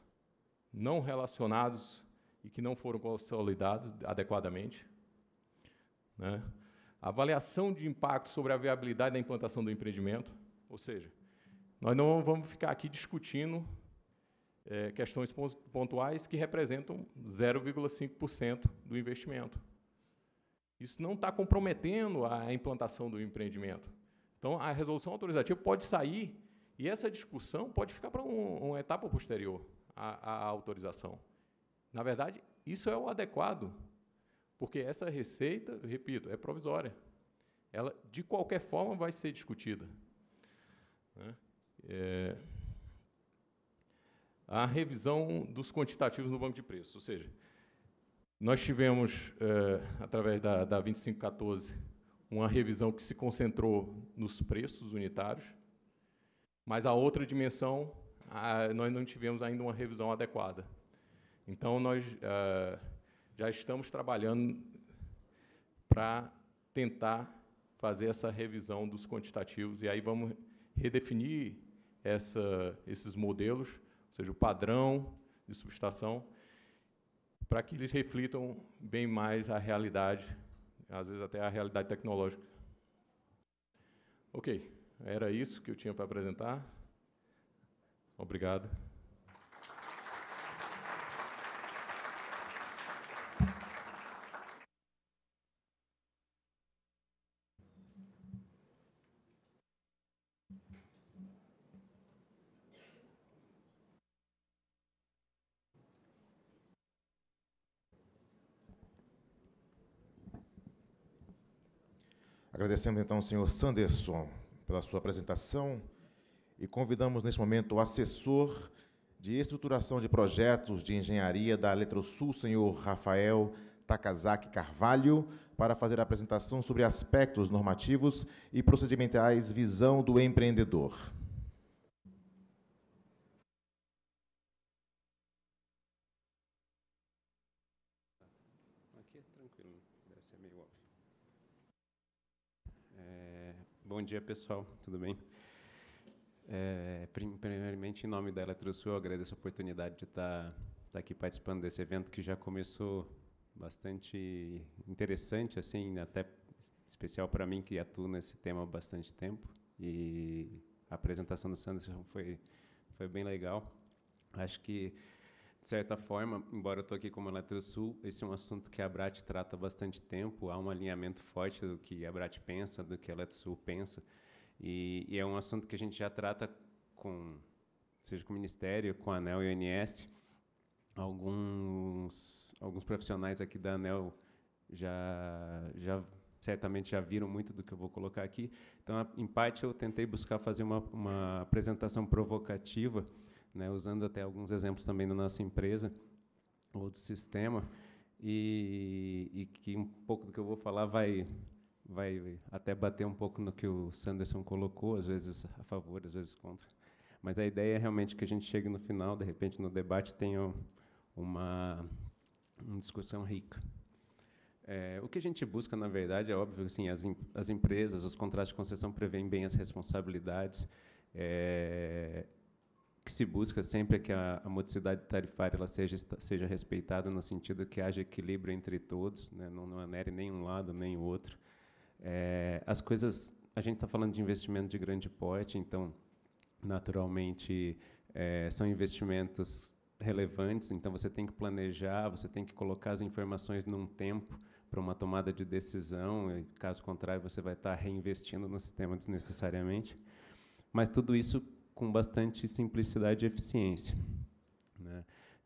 não relacionados e que não foram consolidados adequadamente. Né? A avaliação de impacto sobre a viabilidade da implantação do empreendimento, ou seja, nós não vamos ficar aqui discutindo é, questões pontuais que representam 0,5% do investimento. Isso não está comprometendo a implantação do empreendimento. Então, a resolução autorizativa pode sair e essa discussão pode ficar para um, uma etapa posterior à, à autorização. Na verdade, isso é o adequado, porque essa receita, repito, é provisória. Ela, de qualquer forma, vai ser discutida. Né? É, a revisão dos quantitativos no banco de preços, ou seja, nós tivemos, é, através da, da 2514, uma revisão que se concentrou nos preços unitários, mas a outra dimensão, a, nós não tivemos ainda uma revisão adequada. Então, nós eh, já estamos trabalhando para tentar fazer essa revisão dos quantitativos, e aí vamos redefinir essa, esses modelos, ou seja, o padrão de subestação, para que eles reflitam bem mais a realidade, às vezes até a realidade tecnológica. Ok, era isso que eu tinha para apresentar. Obrigado. Agradecemos então ao senhor Sanderson pela sua apresentação e convidamos neste momento o assessor de estruturação de projetos de engenharia da Eletrosul, senhor Rafael Takazaki Carvalho, para fazer a apresentação sobre aspectos normativos e procedimentais visão do empreendedor. dia, pessoal. Tudo bem? É, primeiramente, em nome da EletroSul, eu agradeço a oportunidade de estar, estar, aqui participando desse evento que já começou bastante interessante, assim, até especial para mim que atuo nesse tema há bastante tempo. E a apresentação do Sanderson foi, foi bem legal. Acho que de certa forma, embora eu estou aqui como Eletrosul, esse é um assunto que a Brat trata há bastante tempo, há um alinhamento forte do que a Brat pensa, do que a Eletrosul pensa, e, e, é um assunto que a gente já trata com, seja com o Ministério, com a ANEL e o INS, alguns, alguns profissionais aqui da ANEL já, já certamente já viram muito do que eu vou colocar aqui, então, em parte, eu tentei buscar fazer uma, uma apresentação provocativa, né, usando até alguns exemplos também da nossa empresa ou do sistema, e, e, que um pouco do que eu vou falar vai, vai até bater um pouco no que o Sanderson colocou, às vezes a favor, às vezes contra. Mas a ideia é realmente que a gente chegue no final, de repente no debate tenha uma, uma discussão rica. É, o que a gente busca, na verdade, é óbvio, assim, as, as empresas, os contratos de concessão prevêem bem as responsabilidades, é, que se busca sempre é que a, a modicidade tarifária ela seja, seja respeitada no sentido que haja equilíbrio entre todos, né? não, não anere nem um lado nem o outro. É, as coisas, a gente está falando de investimento de grande porte, então, naturalmente, é, são investimentos relevantes, então você tem que planejar, você tem que colocar as informações num tempo para uma tomada de decisão, e, caso contrário, você vai estar tá reinvestindo no sistema desnecessariamente. Mas tudo isso com bastante simplicidade e eficiência. Né?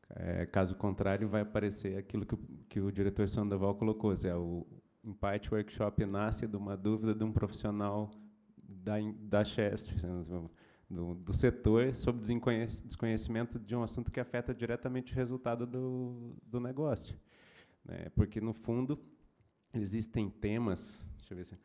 É, caso contrário, vai aparecer aquilo que, o, que o diretor Sandoval colocou, seja, o, em workshop nasce de uma dúvida de um profissional da, da Chesf, né, do, do, setor, sobre desconhecimento de um assunto que afeta diretamente o resultado do, do negócio. Né? Porque, no fundo, existem temas... Deixa eu ver se...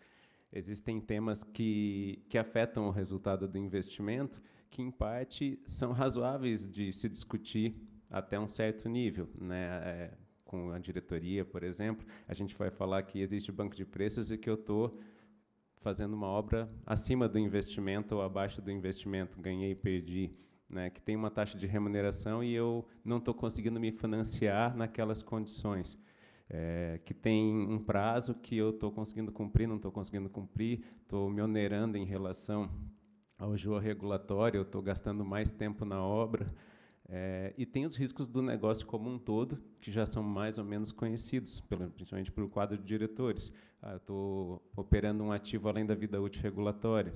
Existem temas que, que afetam o resultado do investimento, que, em parte, são razoáveis de se discutir até um certo nível. Né? É, com a diretoria, por exemplo, a gente vai falar que existe banco de preços e que eu estou fazendo uma obra acima do investimento ou abaixo do investimento, ganhei e perdi. Né, que tem uma taxa de remuneração e eu não estou conseguindo me financiar naquelas condições. É, que tem um prazo que eu estou conseguindo cumprir, não estou conseguindo cumprir, estou me onerando em relação ao é jogo regulatório eu estou gastando mais tempo na obra. É, e tem os riscos do negócio como um todo, que já são mais ou menos conhecidos, pelo, principalmente pelo quadro de diretores. Ah, estou operando um ativo além da vida útil regulatória.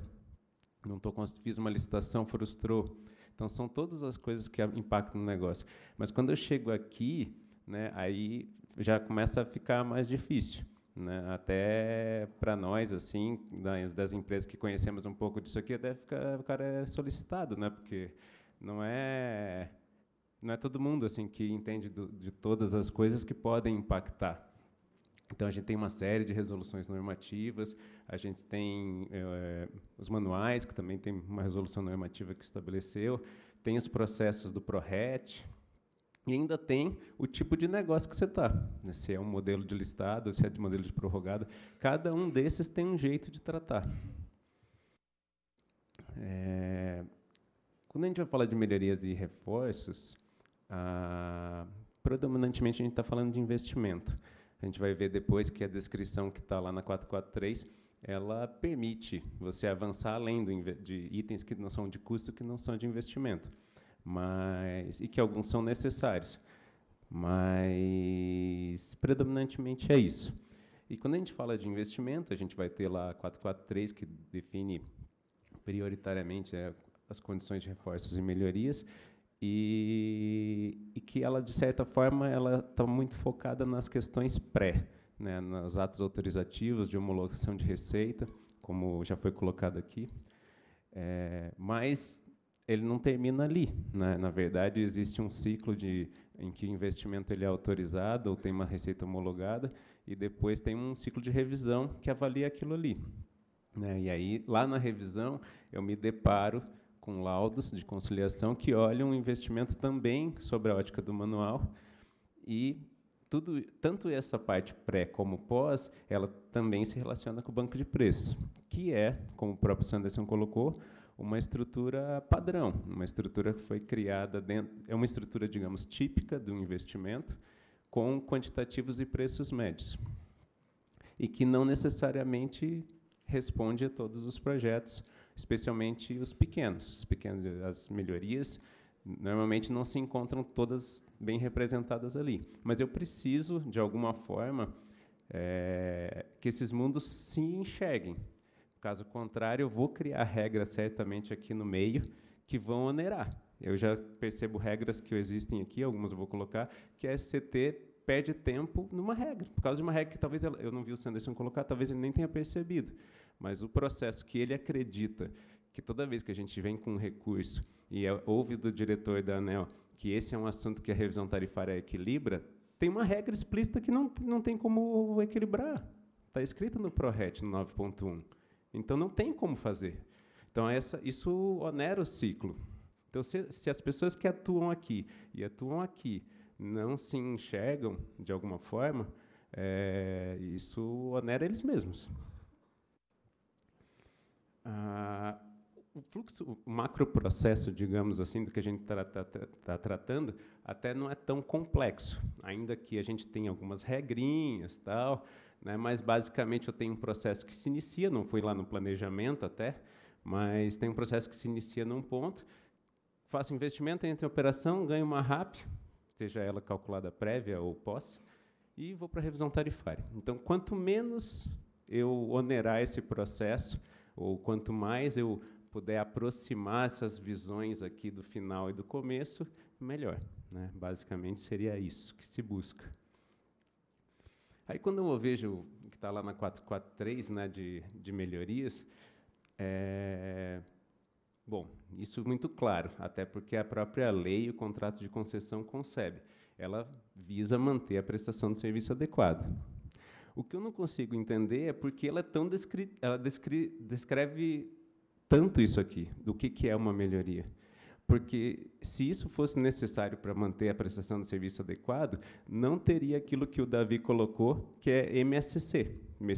Não tô, fiz uma licitação, frustrou. Então, são todas as coisas que impactam no negócio. Mas quando eu chego aqui, né, aí já começa a ficar mais difícil. Né? Até para nós, assim, das, das, empresas que conhecemos um pouco disso aqui, até fica, o cara é solicitado, né? porque não é não é todo mundo assim que entende do, de todas as coisas que podem impactar. Então a gente tem uma série de resoluções normativas, a gente tem é, os manuais que também tem uma resolução normativa que estabeleceu, tem os processos do ProRet, e ainda tem o tipo de negócio que você está. Né? Se é um modelo de listado, se é de modelo de prorrogada. Cada um desses tem um jeito de tratar. É, quando a gente vai falar de melhorias e reforços, predominantemente a gente está falando de investimento. A gente vai ver depois que a descrição que está lá na 443 ela permite você avançar além do, de itens que não são de custo, que não são de investimento mas e que alguns são necessários, mas predominantemente é isso. E quando a gente fala de investimento, a gente vai ter lá 443 que define prioritariamente é, as condições de reforços e melhorias e, e que ela de certa forma ela está muito focada nas questões pré, né, nos atos autorizativos de homologação de receita, como já foi colocado aqui, é, mas ele não termina ali. Né? Na verdade, existe um ciclo de, em que o investimento ele é autorizado ou tem uma receita homologada, e depois tem um ciclo de revisão que avalia aquilo ali. Né? E aí, lá na revisão, eu me deparo com laudos de conciliação que olham o investimento também sobre a ótica do manual e tudo, tanto essa parte pré como pós, ela também se relaciona com o banco de preço, que é, como o próprio Sanderson colocou, uma estrutura padrão, uma estrutura que foi criada dentro, é uma estrutura, digamos, típica do investimento, com quantitativos e preços médios, e que não necessariamente responde a todos os projetos, especialmente os pequenos, os pequenos as melhorias normalmente não se encontram todas bem representadas ali. Mas eu preciso, de alguma forma, é, que esses mundos se enxerguem, Caso contrário, eu vou criar regras certamente aqui no meio que vão onerar. Eu já percebo regras que existem aqui, algumas eu vou colocar, que a SCT perde tempo numa regra, por causa de uma regra que talvez ela, eu não vi o Sanderson colocar, talvez ele nem tenha percebido. Mas o processo que ele acredita que toda vez que a gente vem com um recurso e é, ouve do diretor e da ANEL que esse é um assunto que a revisão tarifária equilibra, tem uma regra explícita que não, não tem como equilibrar. Está escrito no ProRet, no 9.1. Então não tem como fazer. Então essa, isso onera o ciclo. Então se, se as pessoas que atuam aqui e atuam aqui não se enxergam de alguma forma, é, isso onera eles mesmos. Ah, o fluxo, o processo digamos assim, do que a gente está tá, tá tratando, até não é tão complexo, ainda que a gente tenha algumas regrinhas, tal, né? Mas, basicamente, eu tenho um processo que se inicia, não fui lá no planejamento até, mas tem um processo que se inicia num ponto, faço investimento, entro em operação, ganho uma RAP, seja ela calculada prévia ou pós, e vou para a revisão tarifária. Então, quanto menos eu onerar esse processo, ou quanto mais eu puder aproximar essas visões aqui do final e do começo, melhor. Né? Basicamente seria isso que se busca. Aí, quando eu vejo que está lá na 443, né, de, de melhorias, é, Bom, isso muito claro, até porque a própria lei e o contrato de concessão concebe. Ela visa manter a prestação de serviço adequada. O que eu não consigo entender é porque ela, é tão descri ela descri descreve tanto isso aqui, do que, que é uma melhoria porque se isso fosse necessário para manter a prestação do serviço adequado, não teria aquilo que o Davi colocou, que é MSC,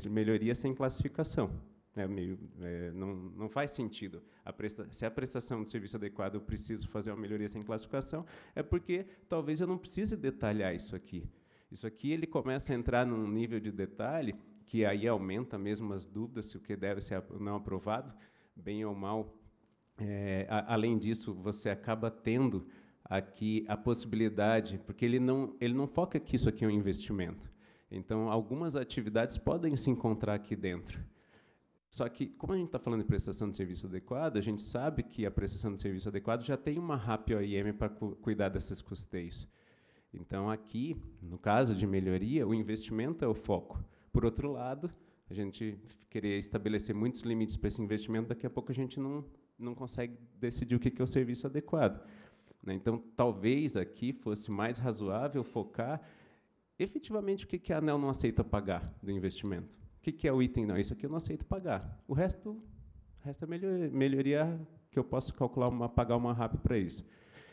melhoria sem classificação. É meio, é, não, não faz sentido. A presta, se a prestação do serviço adequado eu preciso fazer uma melhoria sem classificação, é porque talvez eu não precise detalhar isso aqui. Isso aqui ele começa a entrar num nível de detalhe que aí aumenta mesmo as dúvidas se o que deve ser não aprovado, bem ou mal é, a, além disso, você acaba tendo aqui a possibilidade, porque ele não, ele não foca que isso aqui é um investimento. Então, algumas atividades podem se encontrar aqui dentro. Só que, como a gente está falando de prestação de serviço adequada, a gente sabe que a prestação de serviço adequado já tem uma RAP OIM para cu cuidar desses custeios. Então, aqui, no caso de melhoria, o investimento é o foco. Por outro lado, a gente querer estabelecer muitos limites para esse investimento, daqui a pouco a gente não, não consegue decidir o que é o serviço adequado. Né? Então, talvez aqui fosse mais razoável focar efetivamente o que a ANEL não aceita pagar do investimento. O que é o item não? Isso aqui eu não aceito pagar. O resto, o resto é melhoria, que eu posso calcular uma, pagar uma RAP para isso.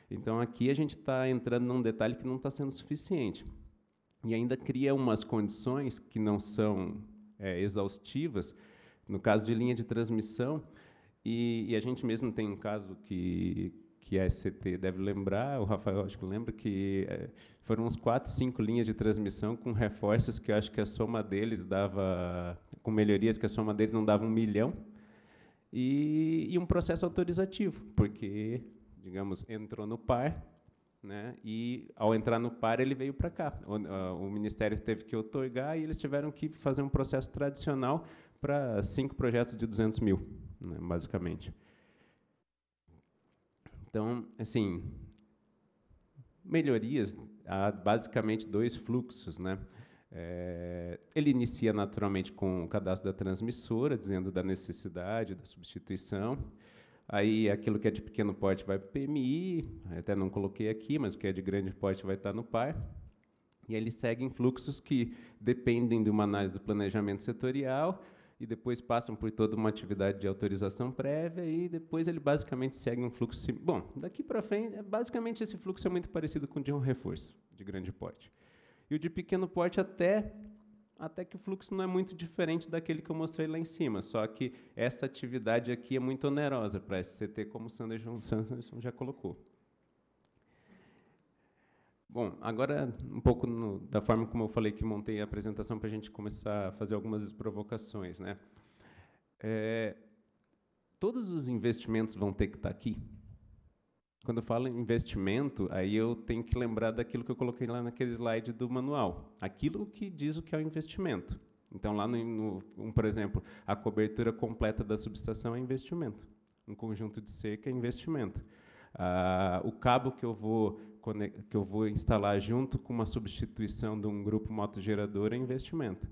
Então, aqui a gente está entrando num detalhe que não está sendo suficiente. E ainda cria umas condições que não são é, exaustivas. No caso de linha de transmissão, e, e, a gente mesmo tem um caso que, que a SCT deve lembrar, o Rafael acho que lembra, que é, foram uns quatro, cinco linhas de transmissão com reforços que eu acho que a soma deles dava, com melhorias que a soma deles não dava um milhão, e, e um processo autorizativo, porque, digamos, entrou no par, né? E ao entrar no par ele veio para cá. O, o, ministério teve que otorgar e eles tiveram que fazer um processo tradicional para cinco projetos de 200 mil né, basicamente. Então, assim, melhorias há basicamente dois fluxos, né? É, ele inicia naturalmente com o cadastro da transmissora, dizendo da necessidade da substituição. Aí aquilo que é de pequeno porte vai para o PMI, até não coloquei aqui, mas o que é de grande porte vai estar no PAR. E aí ele segue em fluxos que dependem de uma análise do planejamento setorial, e depois passam por toda uma atividade de autorização prévia e depois ele basicamente segue um fluxo. Bom, daqui para frente, é, basicamente esse fluxo é muito parecido com o de um reforço de grande porte. E o de pequeno porte até até que o fluxo não é muito diferente daquele que eu mostrei lá em cima, só que essa atividade aqui é muito onerosa para SCT, como o Sanderson já colocou. Bom, agora um pouco no, da forma como eu falei que montei a apresentação para a gente começar a fazer algumas provocações, né? É, todos os investimentos vão ter que estar tá aqui. Quando eu falo em investimento, aí eu tenho que lembrar daquilo que eu coloquei lá naquele slide do manual, aquilo que diz o que é o investimento. Então lá no, no um, por exemplo, a cobertura completa da subestação é investimento. Um conjunto de cerca é investimento. Ah, o cabo que eu vou que eu vou instalar junto com uma substituição de um grupo motogerador é investimento.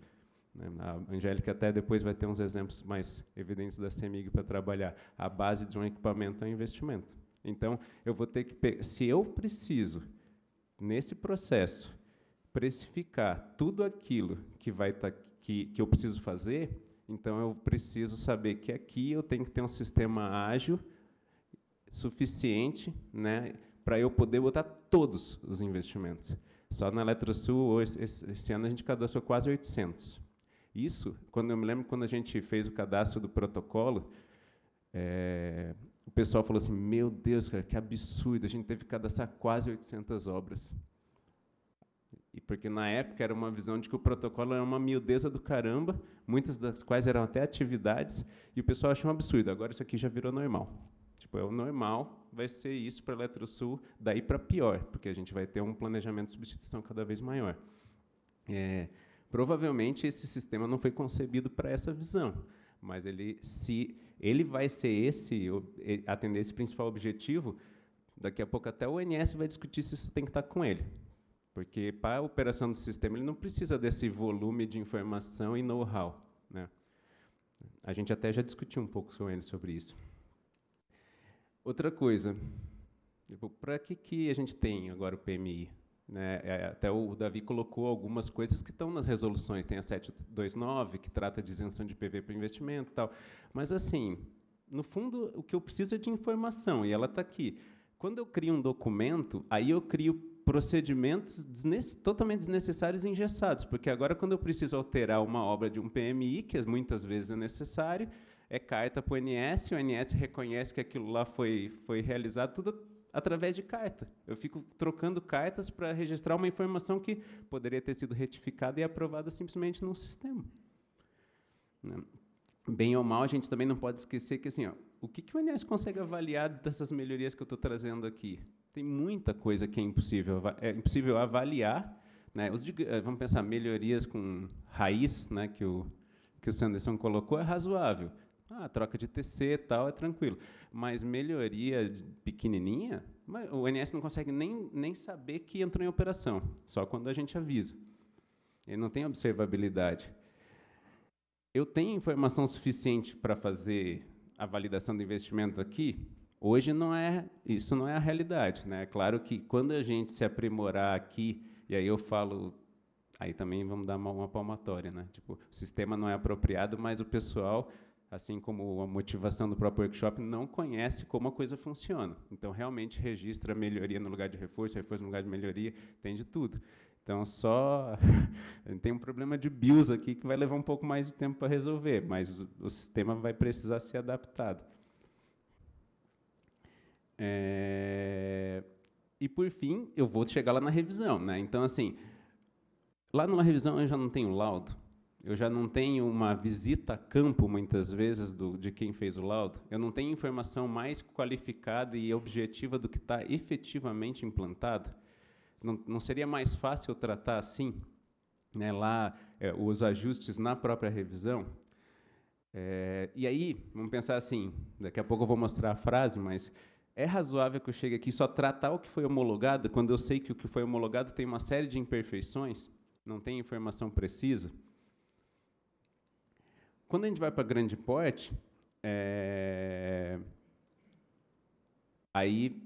Né? A Angélica até depois vai ter uns exemplos mais evidentes da CEMIG para trabalhar. A base de um equipamento é investimento. Então, eu vou ter que... Se eu preciso, nesse processo, precificar tudo aquilo que, vai tá, que, que eu preciso fazer, então eu preciso saber que aqui eu tenho que ter um sistema ágil, suficiente, né, para eu poder botar todos os investimentos. Só na Eletrosul, esse, esse, ano, a gente cadastrou quase 800. Isso, quando eu me lembro quando a gente fez o cadastro do protocolo, é, o pessoal falou assim: Meu Deus, cara, que absurdo! A gente teve que cadastrar quase 800 obras. E porque na época era uma visão de que o protocolo era uma miudeza do caramba, muitas das quais eram até atividades, e o pessoal achou um absurdo. Agora isso aqui já virou normal. Tipo, é o normal vai ser isso para a Eletrosul, daí para pior, porque a gente vai ter um planejamento de substituição cada vez maior. É, provavelmente esse sistema não foi concebido para essa visão, mas ele se ele vai ser esse atender esse principal objetivo, daqui a pouco até o ONS vai discutir se isso tem que estar com ele. Porque para a operação do sistema ele não precisa desse volume de informação e know-how, né? A gente até já discutiu um pouco com ele sobre isso. Outra coisa, para tipo, que, que a gente tem agora o PMI? Né? É, até o Davi colocou algumas coisas que estão nas resoluções, tem a 729, que trata de isenção de PV para investimento tal. Mas, assim, no fundo, o que eu preciso é de informação, e ela está aqui. Quando eu crio um documento, aí eu crio procedimentos totalmente desnecessários e engessados, porque agora, quando eu preciso alterar uma obra de um PMI, que é, muitas vezes é necessário, é carta para o NS, o NS reconhece que aquilo lá foi, foi realizado, tudo através de carta. Eu fico trocando cartas para registrar uma informação que poderia ter sido retificada e aprovada simplesmente no sistema. Né? Bem ou mal, a gente também não pode esquecer que assim, ó, o que, que o NS consegue avaliar dessas melhorias que eu estou trazendo aqui? Tem muita coisa que é impossível, é impossível avaliar. Né? Os, eh, vamos pensar, melhorias com raiz, né, que o que o Sanderson colocou é razoável. Ah, troca de TC e tal, é tranquilo. Mas melhoria pequenininha, o NS não consegue nem, nem saber que entrou em operação, só quando a gente avisa. Ele não tem observabilidade. Eu tenho informação suficiente para fazer a validação do investimento aqui? Hoje não é, isso não é a realidade, né? É claro que quando a gente se aprimorar aqui, e aí eu falo aí também vamos dar uma, uma palmatória, né? Tipo, o sistema não é apropriado, mas o pessoal assim como a motivação do próprio workshop, não conhece como a coisa funciona. Então, realmente registra melhoria no lugar de reforço, reforço no lugar de melhoria, tem de tudo. Então, só tem um problema de BIOS aqui que vai levar um pouco mais de tempo para resolver, mas o, sistema vai precisar ser adaptado. É... E, por fim, eu vou chegar lá na revisão. Né? Então, assim, lá na revisão eu já não tenho laudo, eu já não tenho uma visita a campo, muitas vezes, do, de quem fez o laudo, eu não tenho informação mais qualificada e objetiva do que está efetivamente implantado, não, não, seria mais fácil tratar assim, né, lá, é, os ajustes na própria revisão? É, e aí, vamos pensar assim, daqui a pouco eu vou mostrar a frase, mas é razoável que eu chegue aqui só tratar o que foi homologado, quando eu sei que o que foi homologado tem uma série de imperfeições, não tem informação precisa? Quando a gente vai para grande porte, é, aí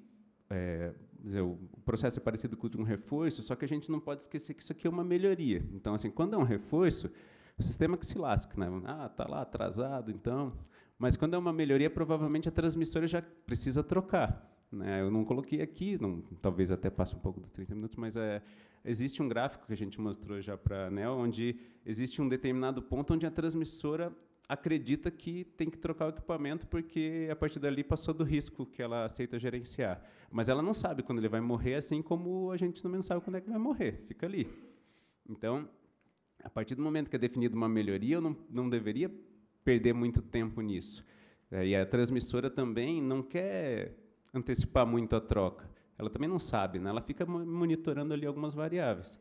é, dizer, o processo é parecido com o de um reforço, só que a gente não pode esquecer que isso aqui é uma melhoria. Então, assim, quando é um reforço, o sistema que se lasca, né? Ah, tá lá atrasado, então. Mas quando é uma melhoria, provavelmente a transmissora já precisa trocar. Né? Eu não coloquei aqui, não, talvez até passe um pouco dos 30 minutos, mas é, existe um gráfico que a gente mostrou já para a ANEL, onde existe um determinado ponto onde a transmissora acredita que tem que trocar o equipamento porque a partir dali passou do risco que ela aceita gerenciar. Mas ela não sabe quando ele vai morrer, assim como a gente também não sabe quando é que vai morrer, fica ali. Então, a partir do momento que é definida uma melhoria, eu não, não deveria perder muito tempo nisso. É, e a transmissora também não quer antecipar muito a troca. Ela também não sabe, né? ela fica monitorando ali algumas variáveis.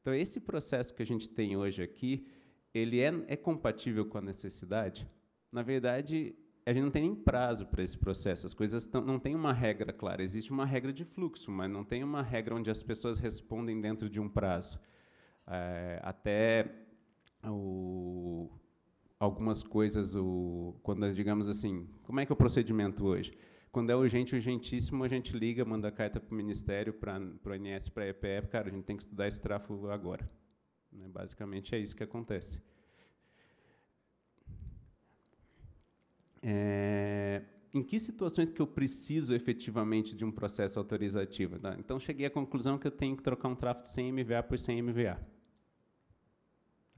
Então, esse processo que a gente tem hoje aqui, ele é, é compatível com a necessidade? Na verdade, a gente não tem nem prazo para esse processo. As coisas tão, não tem uma regra clara. Existe uma regra de fluxo, mas não tem uma regra onde as pessoas respondem dentro de um prazo. É, até o, algumas coisas, o, quando digamos assim, como é que é o procedimento hoje? Quando é urgente, urgentíssimo, a gente liga, manda carta para o Ministério, para o ANS, para a EPE, cara, a gente tem que estudar esse tráfego agora. Né? Basicamente é isso que acontece. É, em que situações que eu preciso efetivamente de um processo autorizativo? Tá? Então, cheguei à conclusão que eu tenho que trocar um tráfego sem MVA por sem MVA.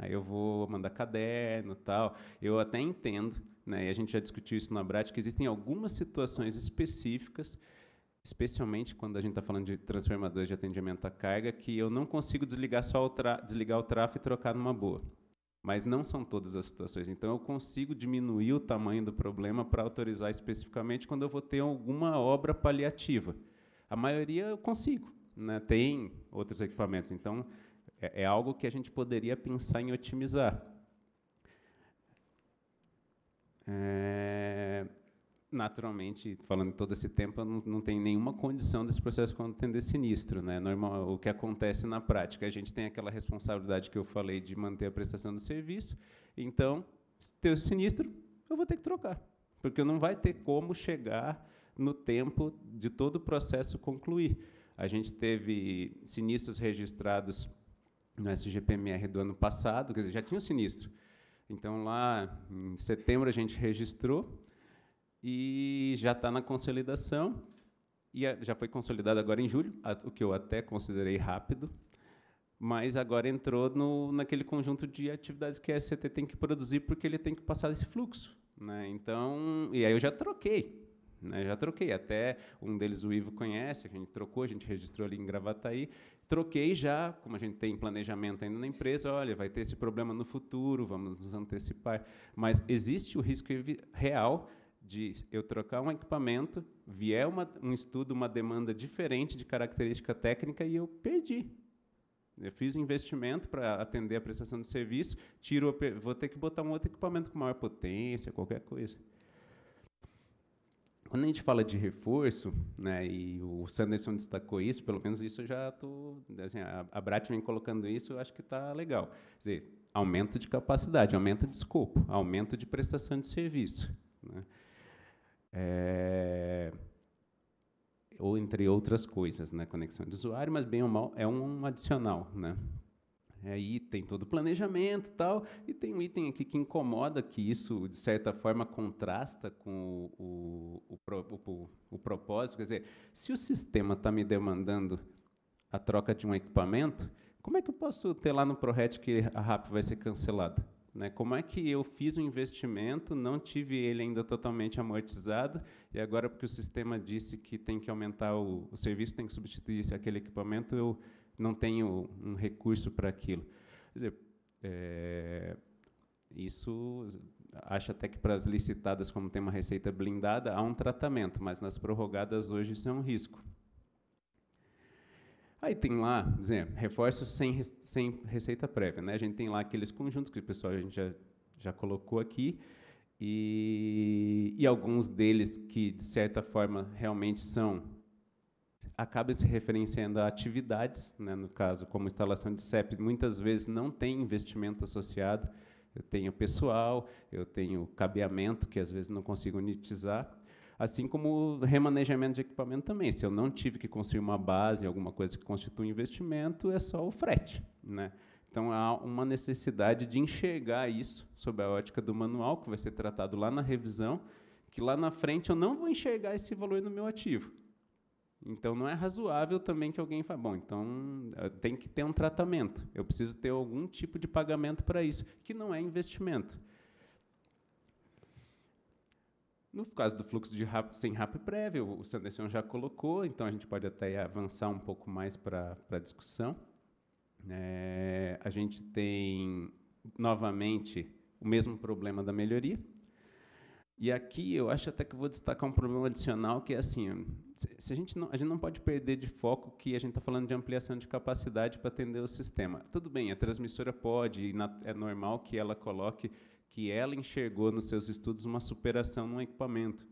Aí eu vou mandar caderno tal. Eu até entendo, né, e a gente já discutiu isso na Brat, que existem algumas situações específicas especialmente quando a gente está falando de transformadores de atendimento à carga, que eu não consigo desligar só o desligar o tráfego e trocar numa boa. Mas não são todas as situações. Então eu consigo diminuir o tamanho do problema para autorizar especificamente quando eu vou ter alguma obra paliativa. A maioria eu consigo, né? Tem outros equipamentos. Então é, é algo que a gente poderia pensar em otimizar. É, naturalmente, falando todo esse tempo, não, não tem nenhuma condição desse processo contender sinistro. Né? Normal, o que acontece na prática? A gente tem aquela responsabilidade que eu falei de manter a prestação do serviço, então, se ter sinistro, eu vou ter que trocar, porque não vai ter como chegar no tempo de todo o processo concluir. A gente teve sinistros registrados no SGPMR do ano passado, quer dizer, já tinha o sinistro. Então, lá em setembro, a gente registrou e já está na consolidação. E já foi consolidado agora em julho, o que eu até considerei rápido, mas agora entrou no, naquele conjunto de atividades que a SCT tem que produzir porque ele tem que passar esse fluxo. Né? Então, e aí eu já troquei né? Já troquei, até um deles o Ivo conhece, a gente trocou, a gente registrou ali em Gravataí. Troquei já, como a gente tem planejamento ainda na empresa, olha, vai ter esse problema no futuro, vamos nos antecipar. Mas existe o risco real de eu trocar um equipamento, vier uma, um estudo, uma demanda diferente de característica técnica e eu perdi. Eu fiz um investimento para atender a prestação de serviço, tiro, vou ter que botar um outro equipamento com maior potência, qualquer coisa quando a gente fala de reforço, né, e o Sanderson destacou isso, pelo menos isso eu já estou. Assim, a, a Brat vem colocando isso, eu acho que está legal. Quer dizer, aumento de capacidade, aumento de escopo, aumento de prestação de serviço. Né? É, ou entre outras coisas, né? conexão de usuário, mas bem ou mal é um adicional. Né? Aí é, tem todo o planejamento e tal, e tem um item aqui que incomoda, que isso, de certa forma, contrasta com o, o, o, o propósito. Quer dizer, se o sistema está me demandando a troca de um equipamento, como é que eu posso ter lá no ProRet que a RAP vai ser cancelada? Né? Como é que eu fiz um investimento, não tive ele ainda totalmente amortizado, e agora, porque o sistema disse que tem que aumentar o, o serviço, tem que substituir aquele equipamento, eu não tenho um recurso para aquilo. Quer dizer, é, isso acho até que para as licitadas, como tem uma receita blindada, há um tratamento, mas nas prorrogadas hoje isso é um risco. Aí tem lá, dizer, reforços sem, sem receita prévia. Né? A gente tem lá aqueles conjuntos que o pessoal a gente já, já colocou aqui, e, e alguns deles que, de certa forma, realmente são acaba se referenciando a atividades, né, no caso, como instalação de CEP, muitas vezes não tem investimento associado. Eu tenho pessoal, eu tenho cabeamento, que às vezes não consigo unitizar, assim como remanejamento de equipamento também. Se eu não tive que construir uma base, alguma coisa que constitui um investimento, é só o frete. Né? Então, há uma necessidade de enxergar isso sob a ótica do manual, que vai ser tratado lá na revisão, que lá na frente eu não vou enxergar esse valor no meu ativo então não é razoável também que alguém fale, bom, então eh, tem que ter um tratamento. Eu preciso ter algum tipo de pagamento para isso, que não é investimento. No caso do fluxo de rap, sem RAP prévio, o Sanderson já colocou, então a gente pode até avançar um pouco mais para a discussão. É, a gente tem, novamente, o mesmo problema da melhoria, e aqui eu acho até que vou destacar um problema adicional que é assim, se a gente não, a gente não pode perder de foco que a gente está falando de ampliação de capacidade para atender o sistema. Tudo bem, a transmissora pode, e na, é normal que ela coloque que ela enxergou nos seus estudos uma superação no equipamento,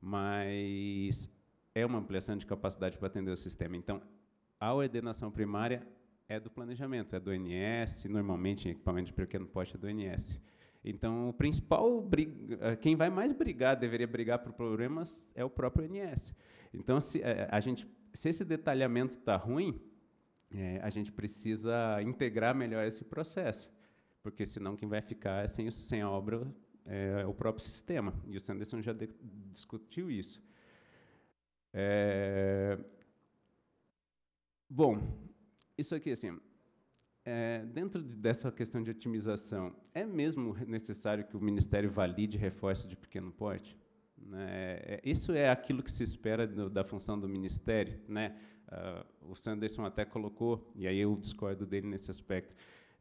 mas é uma ampliação de capacidade para atender o sistema. Então, a ordenação primária é do planejamento, é do NS, normalmente em equipamento de pequeno porte é do NS. Então, o principal, eh, quem vai mais brigar, deveria brigar por problemas, é o próprio NS. Então, se, eh, a gente, se esse detalhamento está ruim, é, a gente precisa integrar melhor esse processo, porque senão quem vai ficar é sem, sem a obra é, o próprio sistema. E o Sanderson já de, discutiu isso. É, bom, isso aqui, assim, é, dentro de, dessa questão de otimização, é mesmo necessário que o Ministério valide reforço de pequeno porte? Né? É, é, isso é aquilo que se espera do, da função do Ministério. Né? Uh, o Sanderson até colocou, e aí eu discordo dele nesse aspecto,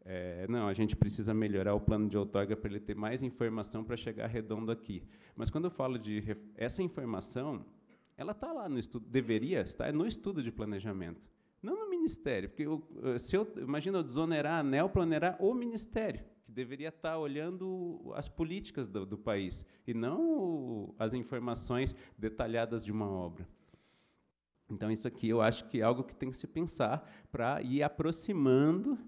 é, não, a gente precisa melhorar o plano de outorga para ele ter mais informação para chegar redondo aqui. Mas quando eu falo de essa informação, ela está lá no estudo, deveria estar no estudo de planejamento ministério, porque eu, eh, se eu imagina eu desonerar, neoplanerar o ministério que deveria estar olhando as políticas do, do país e não o, as informações detalhadas de uma obra. Então isso aqui eu acho que é algo que tem que se pensar para ir aproximando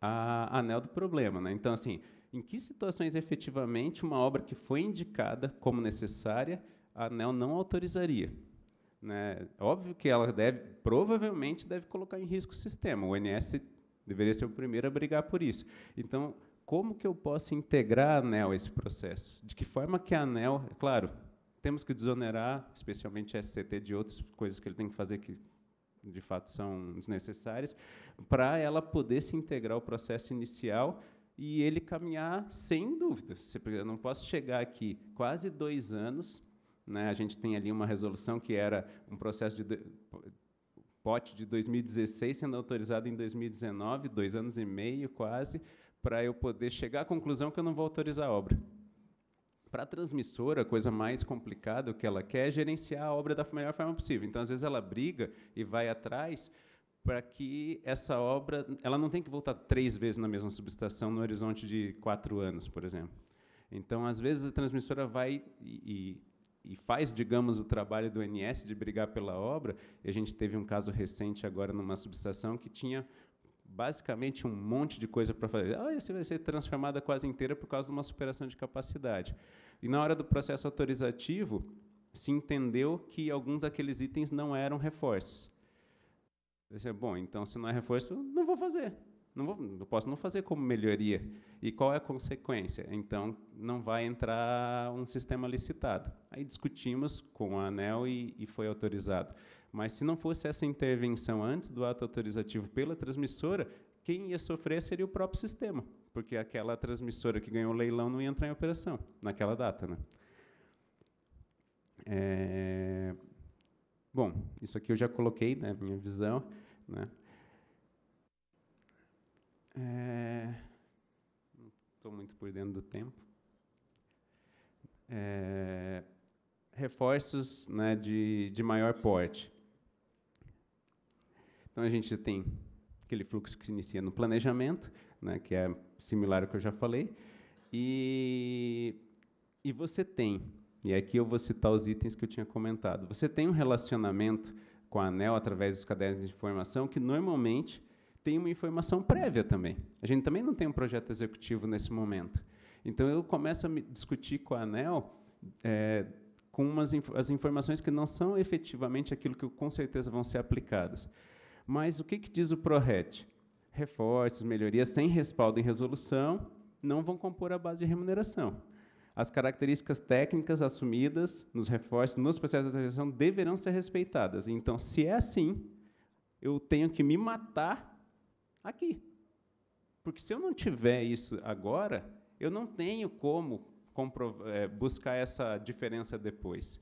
a anel do problema, né? Então assim, em que situações efetivamente uma obra que foi indicada como necessária a ANEL não autorizaria? Né? Óbvio que ela deve, provavelmente deve colocar em risco o sistema. O NS deveria ser o primeiro a brigar por isso. Então, como que eu posso integrar a ANEL a esse processo? De que forma que a ANEL, é claro, temos que desonerar, especialmente a SCT, de outras coisas que ele tem que fazer que de fato são desnecessárias, para ela poder se integrar ao processo inicial e ele caminhar sem dúvida. Eu não posso chegar aqui quase dois anos né? A gente tem ali uma resolução que era um processo de pote de 2016 sendo autorizado em 2019, dois anos e meio quase, para eu poder chegar à conclusão que eu não vou autorizar a obra. Para a transmissora, a coisa mais complicada que ela quer é gerenciar a obra da melhor forma possível. Então, às vezes, ela briga e vai atrás para que essa obra ela não tem que voltar três vezes na mesma subestação no horizonte de quatro anos, por exemplo. Então, às vezes, a transmissora vai e, e e faz, digamos, o trabalho do NS de brigar pela obra. E a gente teve um caso recente agora numa subestação que tinha basicamente um monte de coisa para fazer. Ah, essa vai ser transformada quase inteira por causa de uma superação de capacidade. E na hora do processo autorizativo, se entendeu que alguns daqueles itens não eram reforços. Disse, bom, então se não é reforço, não vou fazer. Não vou, eu posso não fazer como melhoria. E qual é a consequência? Então, não vai entrar um sistema licitado. Aí discutimos com a ANEL e, e foi autorizado. Mas se não fosse essa intervenção antes do ato autorizativo pela transmissora, quem ia sofrer seria o próprio sistema, porque aquela transmissora que ganhou o leilão não ia entrar em operação naquela data. Né? É... Bom, isso aqui eu já coloquei, né, minha visão. Né? É... Não estou muito por dentro do tempo. É... Reforços né, de, de maior porte. Então, a gente tem aquele fluxo que se inicia no planejamento, né, que é similar ao que eu já falei, e, e você tem, e aqui eu vou citar os itens que eu tinha comentado, você tem um relacionamento com a ANEL através dos cadernos de informação que normalmente tem uma informação prévia também. A gente também não tem um projeto executivo nesse momento. Então, eu começo a discutir com a ANEL é, com umas, as informações que não são efetivamente aquilo que com certeza vão ser aplicadas. Mas o que, que diz o PRORET? Reforços, melhorias sem respaldo em resolução não vão compor a base de remuneração. As características técnicas assumidas nos reforços, nos processos de autorização, deverão ser respeitadas. Então, se é assim, eu tenho que me matar aqui. Porque se eu não tiver isso agora, eu não tenho como é, buscar essa diferença depois.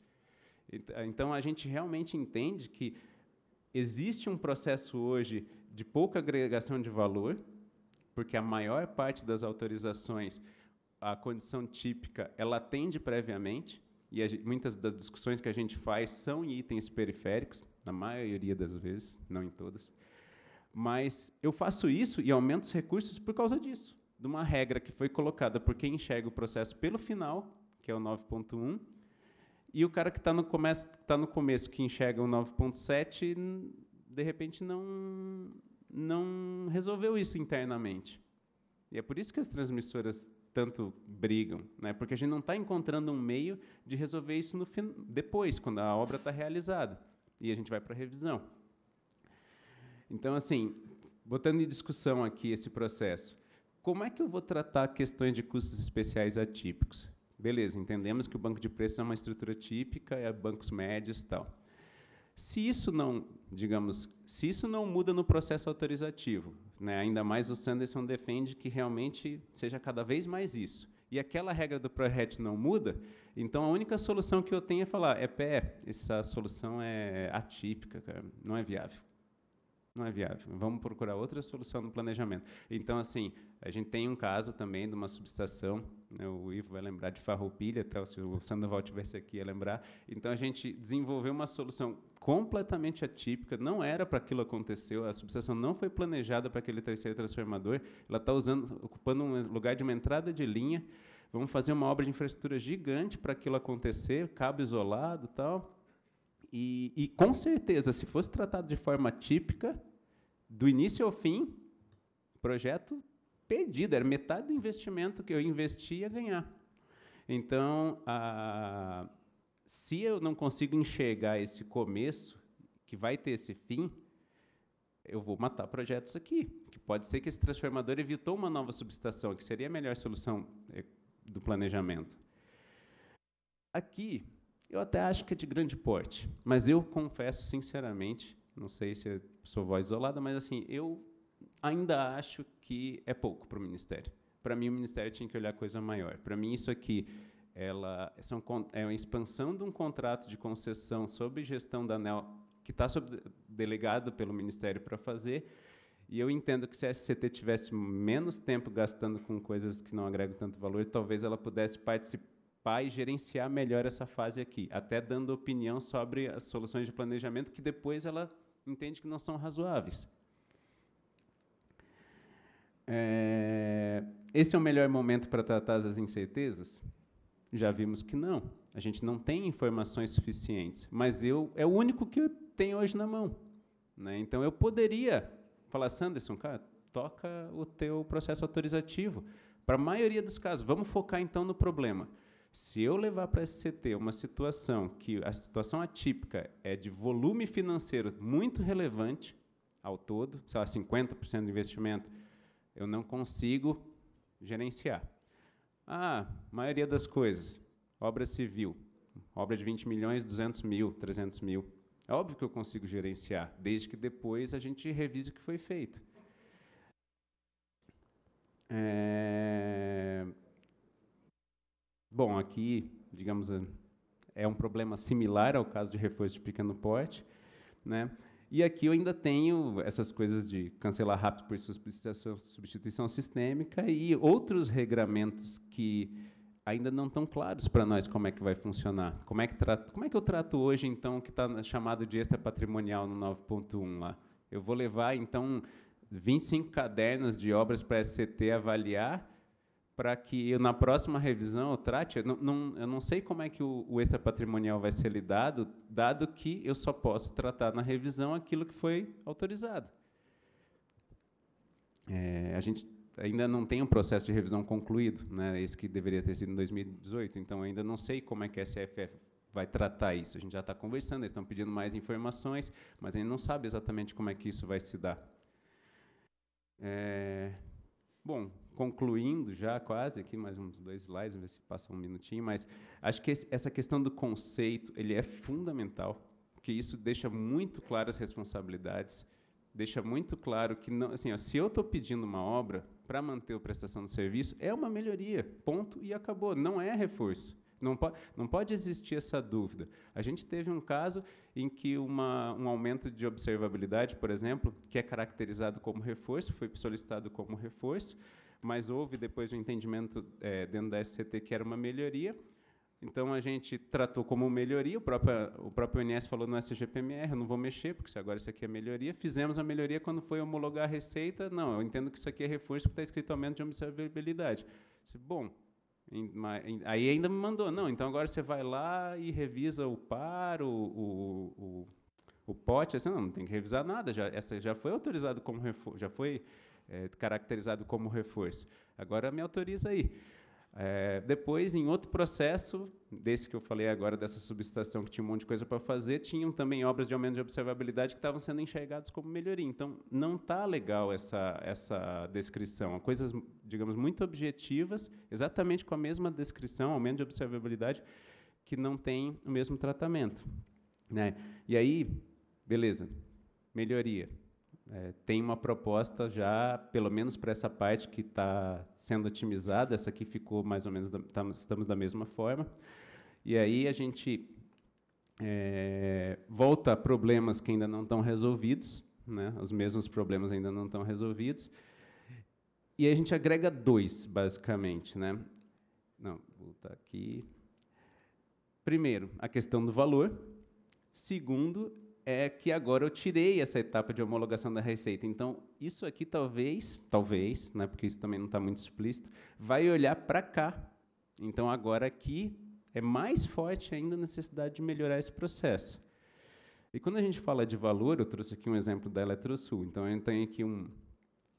Então a gente realmente entende que existe um processo hoje de pouca agregação de valor, porque a maior parte das autorizações, a condição típica, ela atende previamente, e gente, muitas das discussões que a gente faz são em itens periféricos, na maioria das vezes, não em todas. Mas eu faço isso e aumento os recursos por causa disso, de uma regra que foi colocada por quem enxerga o processo pelo final, que é o 9.1, e o cara que está no, começo, tá no começo, que enxerga o 9.7, de repente não, não resolveu isso internamente. E é por isso que as transmissoras tanto brigam, né? porque a gente não está encontrando um meio de resolver isso no depois, quando a obra está realizada. E a gente vai para a revisão. Então, assim, botando em discussão aqui esse processo, como é que eu vou tratar questões de custos especiais atípicos? Beleza, entendemos que o banco de preços é uma estrutura típica, é bancos médios e tal. Se isso não, digamos, se isso não muda no processo autorizativo, né, ainda mais o Sanderson defende que realmente seja cada vez mais isso, e aquela regra do ProRet não muda, então a única solução que eu tenho é falar, é pé, essa solução é atípica, cara, não é viável não é viável. Vamos procurar outra solução no planejamento. Então, assim, a gente tem um caso também de uma subestação, né, o Ivo vai lembrar de Farroupilha, até se o Sandoval tivesse aqui ia lembrar. Então, a gente desenvolveu uma solução completamente atípica, não era para aquilo acontecer, a subestação não foi planejada para aquele terceiro transformador, ela está ocupando um lugar de uma entrada de linha, vamos fazer uma obra de infraestrutura gigante para aquilo acontecer, cabo isolado e tal, e, e, com certeza, se fosse tratado de forma típica, do início ao fim, projeto perdido, era metade do investimento que eu investia ganhar. Então, a, se eu não consigo enxergar esse começo, que vai ter esse fim, eu vou matar projetos aqui. Que pode ser que esse transformador evitou uma nova subestação, que seria a melhor solução é, do planejamento. Aqui, eu até acho que é de grande porte, mas eu confesso sinceramente, não sei se sou voz isolada, mas assim, eu ainda acho que é pouco para o ministério. Para mim, o ministério tinha que olhar coisa maior. Para mim, isso aqui ela, é uma expansão de um contrato de concessão sob gestão da ANEL, que está delegado pelo ministério para fazer, e eu entendo que se a SCT tivesse menos tempo gastando com coisas que não agregam tanto valor, talvez ela pudesse participar pai gerenciar melhor essa fase aqui, até dando opinião sobre as soluções de planejamento que depois ela entende que não são razoáveis. É, esse é o melhor momento para tratar as incertezas? Já vimos que não. A gente não tem informações suficientes, mas eu é o único que eu tenho hoje na mão. Né? Então eu poderia falar, Sanderson, cara, toca o teu processo autorizativo. Para a maioria dos casos, vamos focar então no problema. Se eu levar para a SCT uma situação que a situação atípica é de volume financeiro muito relevante ao todo, sei lá, 50% do investimento, eu não consigo gerenciar. Ah, maioria das coisas, obra civil, obra de 20 milhões, 200 mil, 300 mil. É óbvio que eu consigo gerenciar, desde que depois a gente revise o que foi feito. É, Bom, aqui, digamos, é, é um problema similar ao caso de reforço de pequeno porte, né? E aqui eu ainda tenho essas coisas de cancelar rápido por substituição, substituição sistêmica e outros regramentos que ainda não estão claros para nós como é que vai funcionar. Como é que, trato, como é que eu trato hoje, então, o que está chamado de extra patrimonial no 9.1 lá? Eu vou levar, então, 25 cadernos de obras para a SCT avaliar para que eu, na próxima revisão eu trate. Eu não, não, eu não sei como é que o, o extrapatrimonial vai ser lidado, dado que eu só posso tratar na revisão aquilo que foi autorizado. É, a gente ainda não tem um processo de revisão concluído, né, esse que deveria ter sido em 2018, então ainda não sei como é que a SFF vai tratar isso. A gente já está conversando, eles estão pedindo mais informações, mas a gente não sabe exatamente como é que isso vai se dar. É, bom, concluindo já quase aqui mais uns dois slides, ver se passa um minutinho, mas acho que esse, essa questão do conceito ele é fundamental, porque isso deixa muito claro as responsabilidades, deixa muito claro que não, assim, ó, se eu estou pedindo uma obra para manter a prestação do serviço, é uma melhoria, ponto e acabou, não é reforço. Não, po não pode existir essa dúvida. A gente teve um caso em que uma, um aumento de observabilidade, por exemplo, que é caracterizado como reforço, foi solicitado como reforço, mas houve depois um entendimento é, dentro da SCT que era uma melhoria. Então a gente tratou como melhoria, o próprio, o próprio INS falou no SGPMR, eu não vou mexer, porque agora isso aqui é melhoria. Fizemos a melhoria quando foi homologar a receita, não, eu entendo que isso aqui é reforço porque está escrito aumento de observabilidade. Bom, aí ainda me mandou, não, então agora você vai lá e revisa o par, o, o, o, o pote, assim, não, não tem que revisar nada, já, essa já foi autorizado como reforço, já foi é, caracterizado como reforço. Agora me autoriza aí. É, depois, em outro processo, desse que eu falei agora, dessa subestação que tinha um monte de coisa para fazer, tinham também obras de aumento de observabilidade que estavam sendo enxergadas como melhoria. Então, não está legal essa, essa descrição. Coisas, digamos, muito objetivas, exatamente com a mesma descrição, aumento de observabilidade, que não tem o mesmo tratamento. Né? E aí, beleza, melhoria é, tem uma proposta já, pelo menos para essa parte que está sendo otimizada, essa aqui ficou mais ou menos, da, tam, tá, estamos da mesma forma. E aí a gente é, volta a problemas que ainda não estão resolvidos, né? os mesmos problemas ainda não estão resolvidos, e a gente agrega dois, basicamente. Né? Não, voltar aqui. Primeiro, a questão do valor. Segundo, é que agora eu tirei essa etapa de homologação da receita. Então, isso aqui talvez, talvez, né, porque isso também não está muito explícito, vai olhar para cá. Então, agora aqui é mais forte ainda a necessidade de melhorar esse processo. E quando a gente fala de valor, eu trouxe aqui um exemplo da Eletrosul. Então, eu tenho aqui um.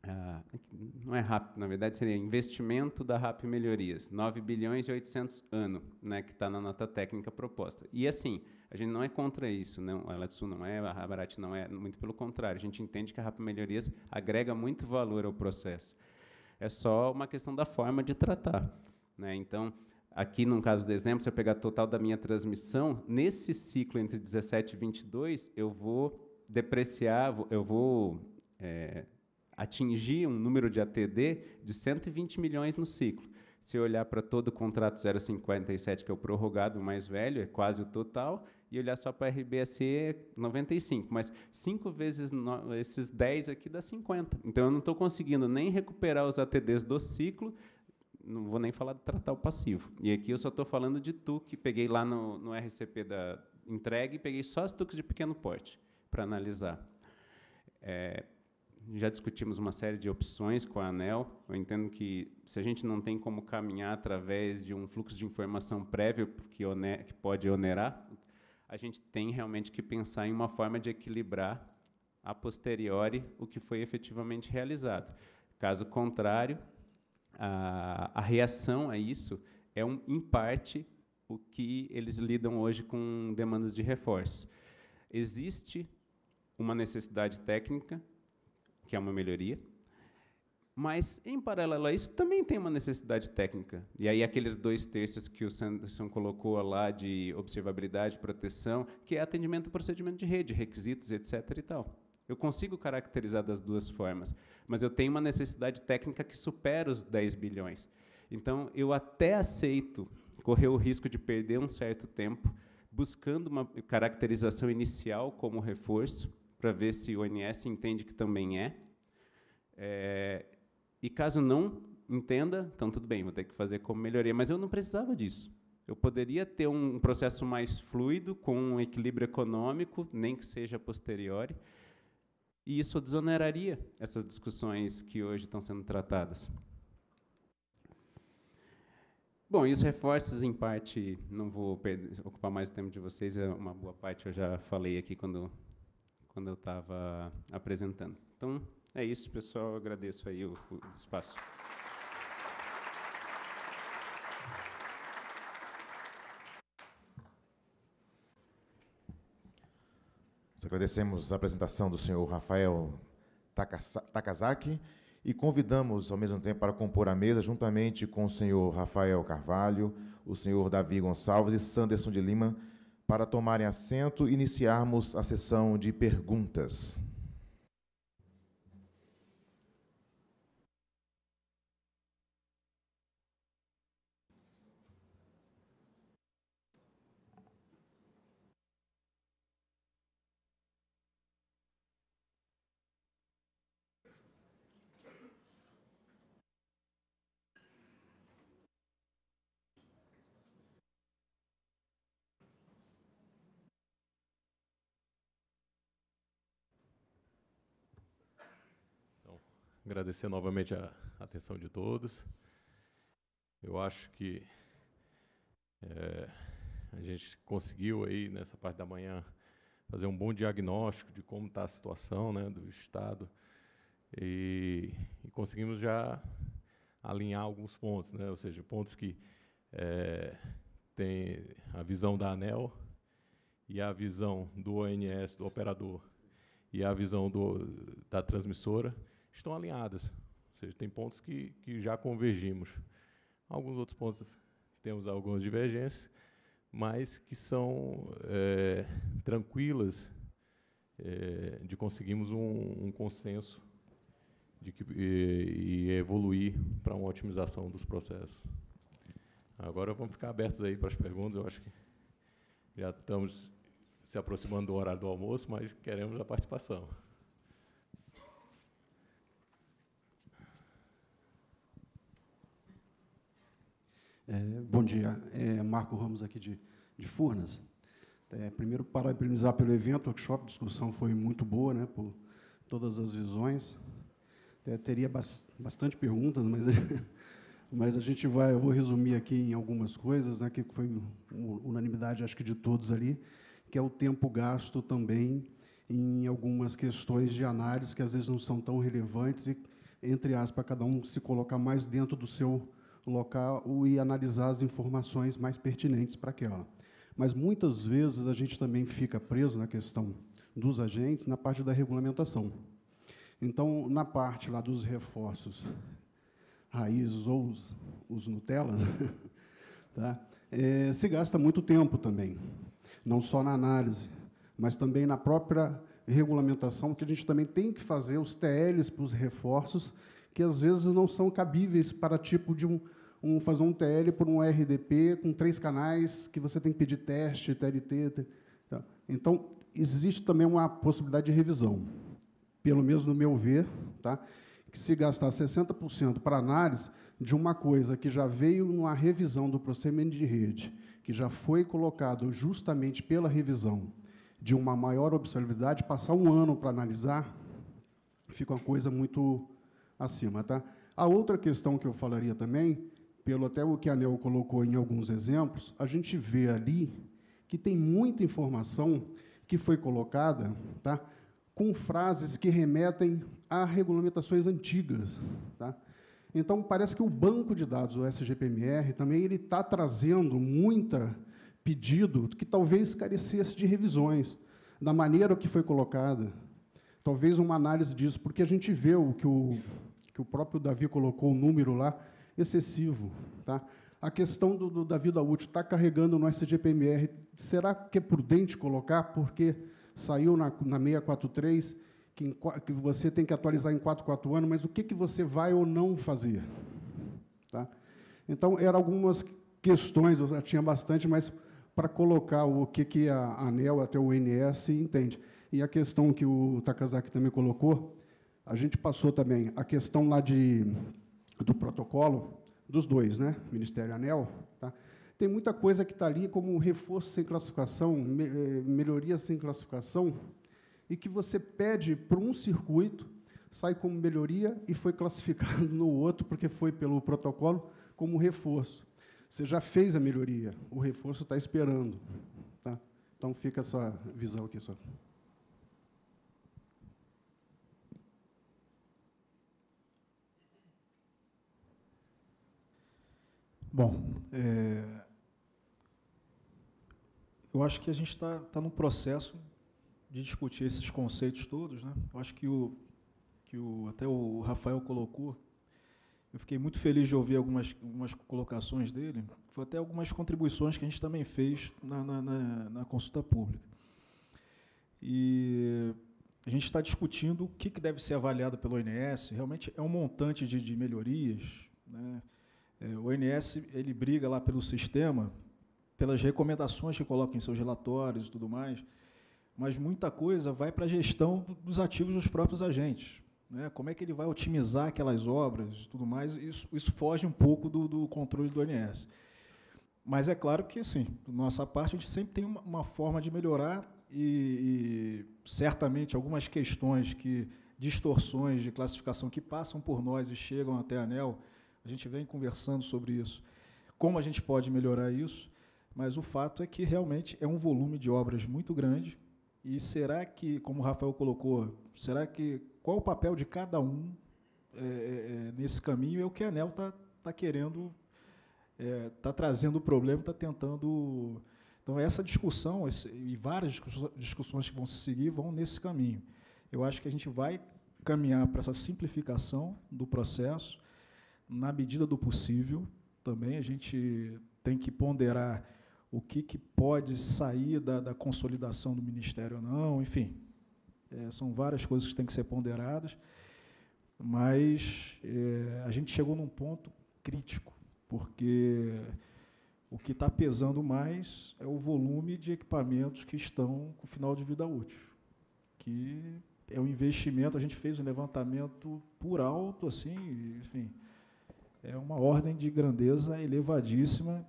Uh, não é RAP, na verdade seria investimento da RAP Melhorias, 9 bilhões e 800 ano, né, que está na nota técnica proposta. E assim, a gente não é contra isso, não. a Latsu não é, a Rabarat não é, muito pelo contrário. A gente entende que a Rapa Melhorias agrega muito valor ao processo. É só uma questão da forma de tratar. Né? Então, aqui, no caso do exemplo, se eu pegar total da minha transmissão, nesse ciclo entre 17 e 22, eu vou depreciar, eu vou é, atingir um número de ATD de 120 milhões no ciclo. Se eu olhar para todo o contrato 057, que é o prorrogado mais velho, é quase o total, e olhar só para RBSE 95, mas 5 vezes no, esses 10 aqui dá 50. Então, eu não estou conseguindo nem recuperar os ATDs do ciclo, não vou nem falar de tratar o passivo. E aqui eu só estou falando de TUC, peguei lá no, no RCP da entrega e peguei só as TUCs de pequeno porte para analisar. É, já discutimos uma série de opções com a ANEL. Eu entendo que se a gente não tem como caminhar através de um fluxo de informação prévio que, oner, que pode onerar a gente tem realmente que pensar em uma forma de equilibrar a posteriori o que foi efetivamente realizado. Caso contrário, a, a reação a isso é, um, em parte, o que eles lidam hoje com demandas de reforço. Existe uma necessidade técnica, que é uma melhoria, mas, em paralelo a isso, também tem uma necessidade técnica. E aí, aqueles dois terços que o Sanderson colocou lá de observabilidade, proteção, que é atendimento ao procedimento de rede, requisitos, etc. e tal. Eu consigo caracterizar das duas formas, mas eu tenho uma necessidade técnica que supera os 10 bilhões. Então, eu até aceito correr o risco de perder um certo tempo buscando uma caracterização inicial como reforço, para ver se o ONS entende que também é, é e caso não entenda, então tudo bem, vou ter que fazer como melhoria. Mas eu não precisava disso. Eu poderia ter um processo mais fluido, com um equilíbrio econômico, nem que seja posteriori, e isso desoneraria essas discussões que hoje estão sendo tratadas. Bom, isso reforça, reforços, em parte, não vou ocupar mais o tempo de vocês, é uma boa parte eu já falei aqui quando, quando eu estava apresentando. Então, é isso, pessoal. Eu agradeço aí o, o espaço. agradecemos a apresentação do senhor Rafael Takazaki e convidamos, ao mesmo tempo, para compor a mesa, juntamente com o senhor Rafael Carvalho, o senhor Davi Gonçalves e Sanderson de Lima, para tomarem assento e iniciarmos a sessão de perguntas. agradecer novamente a atenção de todos. Eu acho que é, a gente conseguiu aí nessa parte da manhã fazer um bom diagnóstico de como está a situação né, do estado e, e, conseguimos já alinhar alguns pontos, né, ou seja, pontos que é, tem a visão da ANEL e a visão do ONS, do operador, e a visão do, da transmissora estão alinhadas. Ou seja, tem pontos que, que já convergimos. Alguns outros pontos temos algumas divergências, mas que são é, tranquilas é, de conseguirmos um, um, consenso de que, e, e evoluir para uma otimização dos processos. Agora vamos ficar abertos aí para as perguntas. Eu acho que já estamos se aproximando do horário do almoço, mas queremos a participação. É, bom dia, é Marco Ramos aqui de, de Furnas. É, primeiro, parabenizar pelo evento, workshop, a discussão foi muito boa, né, por todas as visões. É, teria bas bastante perguntas, mas, mas a gente vai, eu vou resumir aqui em algumas coisas, né, que foi unanimidade, acho que de todos ali, que é o tempo gasto também em algumas questões de análise que às vezes não são tão relevantes e, entre aspas, cada um se colocar mais dentro do seu local e analisar as informações mais pertinentes para aquela. Mas muitas vezes a gente também fica preso na questão dos agentes na parte da regulamentação. Então, na parte lá dos reforços raízes ou os, os Nutellas, tá? É, se gasta muito tempo também, não só na análise, mas também na própria regulamentação, que a gente também tem que fazer os TLs para os reforços que às vezes não são cabíveis para tipo de um, um fazer um TL por um RDP com três canais que você tem que pedir teste, TLT. Tá? Então, existe também uma possibilidade de revisão, pelo menos no meu ver, tá? que se gastar 60% para análise de uma coisa que já veio numa revisão do procedimento de rede, que já foi colocado justamente pela revisão de uma maior observabilidade, passar um ano para analisar, fica uma coisa muito acima. Tá? A outra questão que eu falaria também, pelo até o que a Nel colocou em alguns exemplos, a gente vê ali que tem muita informação que foi colocada tá, com frases que remetem a regulamentações antigas. Tá? Então, parece que o banco de dados, o SGPMR, também ele está trazendo muita pedido que talvez carecesse de revisões, da maneira que foi colocada talvez uma análise disso, porque a gente vê o que o, que o próprio Davi colocou, o número lá, excessivo. Tá? A questão do, do da vida útil, está carregando no SGPMR, será que é prudente colocar, porque saiu na, na 643, que, em, que você tem que atualizar em 4, 4 anos, mas o que, que você vai ou não fazer? Tá? Então, eram algumas questões, eu já tinha bastante, mas para colocar o que, que a ANEL até o INS entende. E a questão que o Takazaki também colocou, a gente passou também a questão lá de, do protocolo dos dois, né? Ministério Anel, tá? Tem muita coisa que está ali como reforço sem classificação, me, eh, melhoria sem classificação, e que você pede para um circuito, sai como melhoria e foi classificado no outro, porque foi pelo protocolo, como reforço. Você já fez a melhoria, o reforço está esperando. Tá? Então, fica essa visão aqui só. Bom, é, eu acho que a gente está tá num processo de discutir esses conceitos todos. Né? Eu acho que, o, que o, até o Rafael colocou, eu fiquei muito feliz de ouvir algumas, algumas colocações dele, foi até algumas contribuições que a gente também fez na, na, na, na consulta pública. E a gente está discutindo o que, que deve ser avaliado pelo INS, realmente é um montante de, de melhorias, né? É, o ONS ele briga lá pelo sistema, pelas recomendações que coloca em seus relatórios e tudo mais, mas muita coisa vai para a gestão dos ativos dos próprios agentes. Né? Como é que ele vai otimizar aquelas obras e tudo mais, isso, isso foge um pouco do, do controle do ONS. Mas é claro que, sim, nossa parte, a gente sempre tem uma, uma forma de melhorar e, e, certamente, algumas questões que distorções de classificação que passam por nós e chegam até a ANEL, a gente vem conversando sobre isso, como a gente pode melhorar isso, mas o fato é que realmente é um volume de obras muito grande. E será que, como o Rafael colocou, será que qual o papel de cada um é, é, é nesse caminho é o que a ANEL está tá querendo, está é, tá trazendo o problema, está tentando. Então, essa discussão esse, e várias discussões que vão se seguir vão nesse caminho. Eu acho que a gente vai caminhar para essa simplificação do processo, na medida do possível, também a gente tem que ponderar o que, que pode sair da, da consolidação do Ministério ou não, enfim. É, são várias coisas que têm que ser ponderadas, mas é, a gente chegou num ponto crítico, porque o que está pesando mais é o volume de equipamentos que estão com final de vida útil, que é um investimento, a gente fez um levantamento por alto, assim, enfim, é uma ordem de grandeza elevadíssima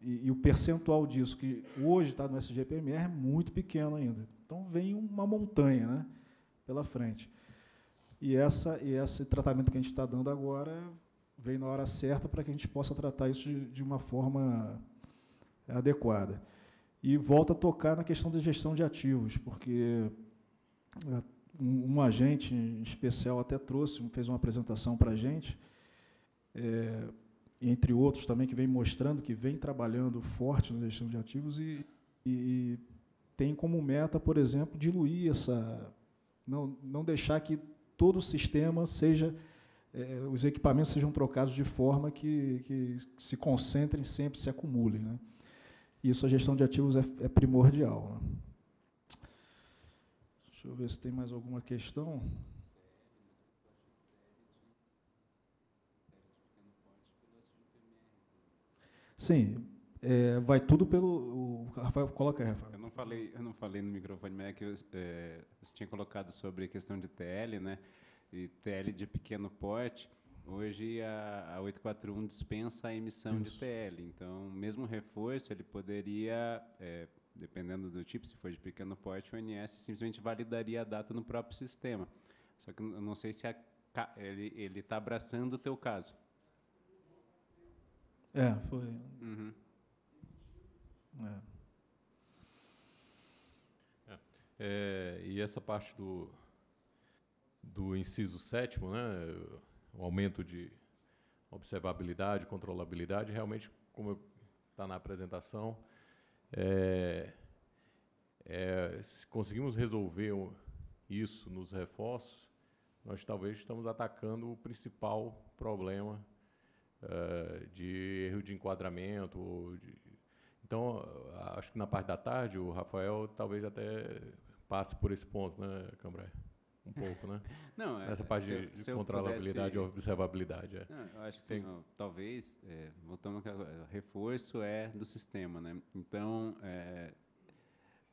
e, e o percentual disso que hoje está no SGPMR é muito pequeno ainda. Então vem uma montanha, né, pela frente. E essa e esse tratamento que a gente está dando agora vem na hora certa para que a gente possa tratar isso de, de uma forma adequada. E volta a tocar na questão da gestão de ativos, porque é, um, um agente em especial até trouxe, fez uma apresentação para a gente é, entre outros também, que vem mostrando que vem trabalhando forte na gestão de ativos e, e tem como meta, por exemplo, diluir essa. Não, não deixar que todo o sistema seja. É, os equipamentos sejam trocados de forma que, que se concentrem sempre, se acumulem. Né? Isso a gestão de ativos é, é primordial. Né? Deixa eu ver se tem mais alguma questão. Sim, é, vai tudo pelo. O Rafael, coloca aí, Rafael. Eu não falei, eu não falei no microfone, mas é que é, você tinha colocado sobre a questão de TL, né? E TL de pequeno porte. Hoje a, a 841 dispensa a emissão Isso. de TL. Então, mesmo reforço, ele poderia, é, dependendo do tipo, se for de pequeno porte, o NS simplesmente validaria a data no próprio sistema. Só que eu não sei se a, ele está abraçando o teu caso. É, uhum. foi. Uhum. É. É, e essa parte do, do inciso sétimo, né, o aumento de observabilidade, controlabilidade, realmente, como está na apresentação, é, é, se conseguimos resolver isso nos reforços, nós talvez estamos atacando o principal problema eh, de erro de enquadramento. De... Então, acho que na parte da tarde o Rafael talvez até passe por esse ponto, né, Cambrai? Um pouco, né? Não, Nessa é, Essa parte se, de controlabilidade pudesse... e observabilidade. É. Não, eu acho que sim, talvez, é, voltando ao é, reforço é do sistema, né? Então, é,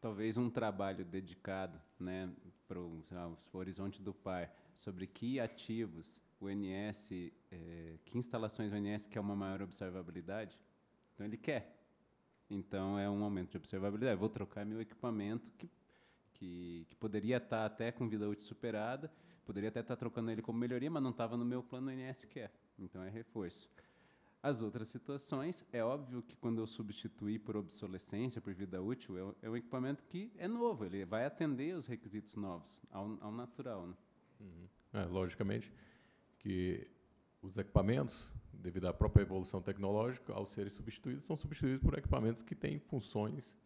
talvez um trabalho dedicado né, para o horizonte do par sobre que ativos o NS, é, que instalações o NS quer uma maior observabilidade, então ele quer. Então é um aumento de observabilidade. Vou trocar meu equipamento que, que, que poderia estar tá até com vida útil superada, poderia até estar tá trocando ele como melhoria, mas não estava no meu plano NS quer. Então é reforço. As outras situações, é óbvio que quando eu substituir por obsolescência, por vida útil, é, é um equipamento que é novo, ele vai atender os requisitos novos, ao, ao natural. Né? Uhum. É, logicamente que os equipamentos, devido à própria evolução tecnológica, ao serem substituídos, são substituídos por equipamentos que têm funções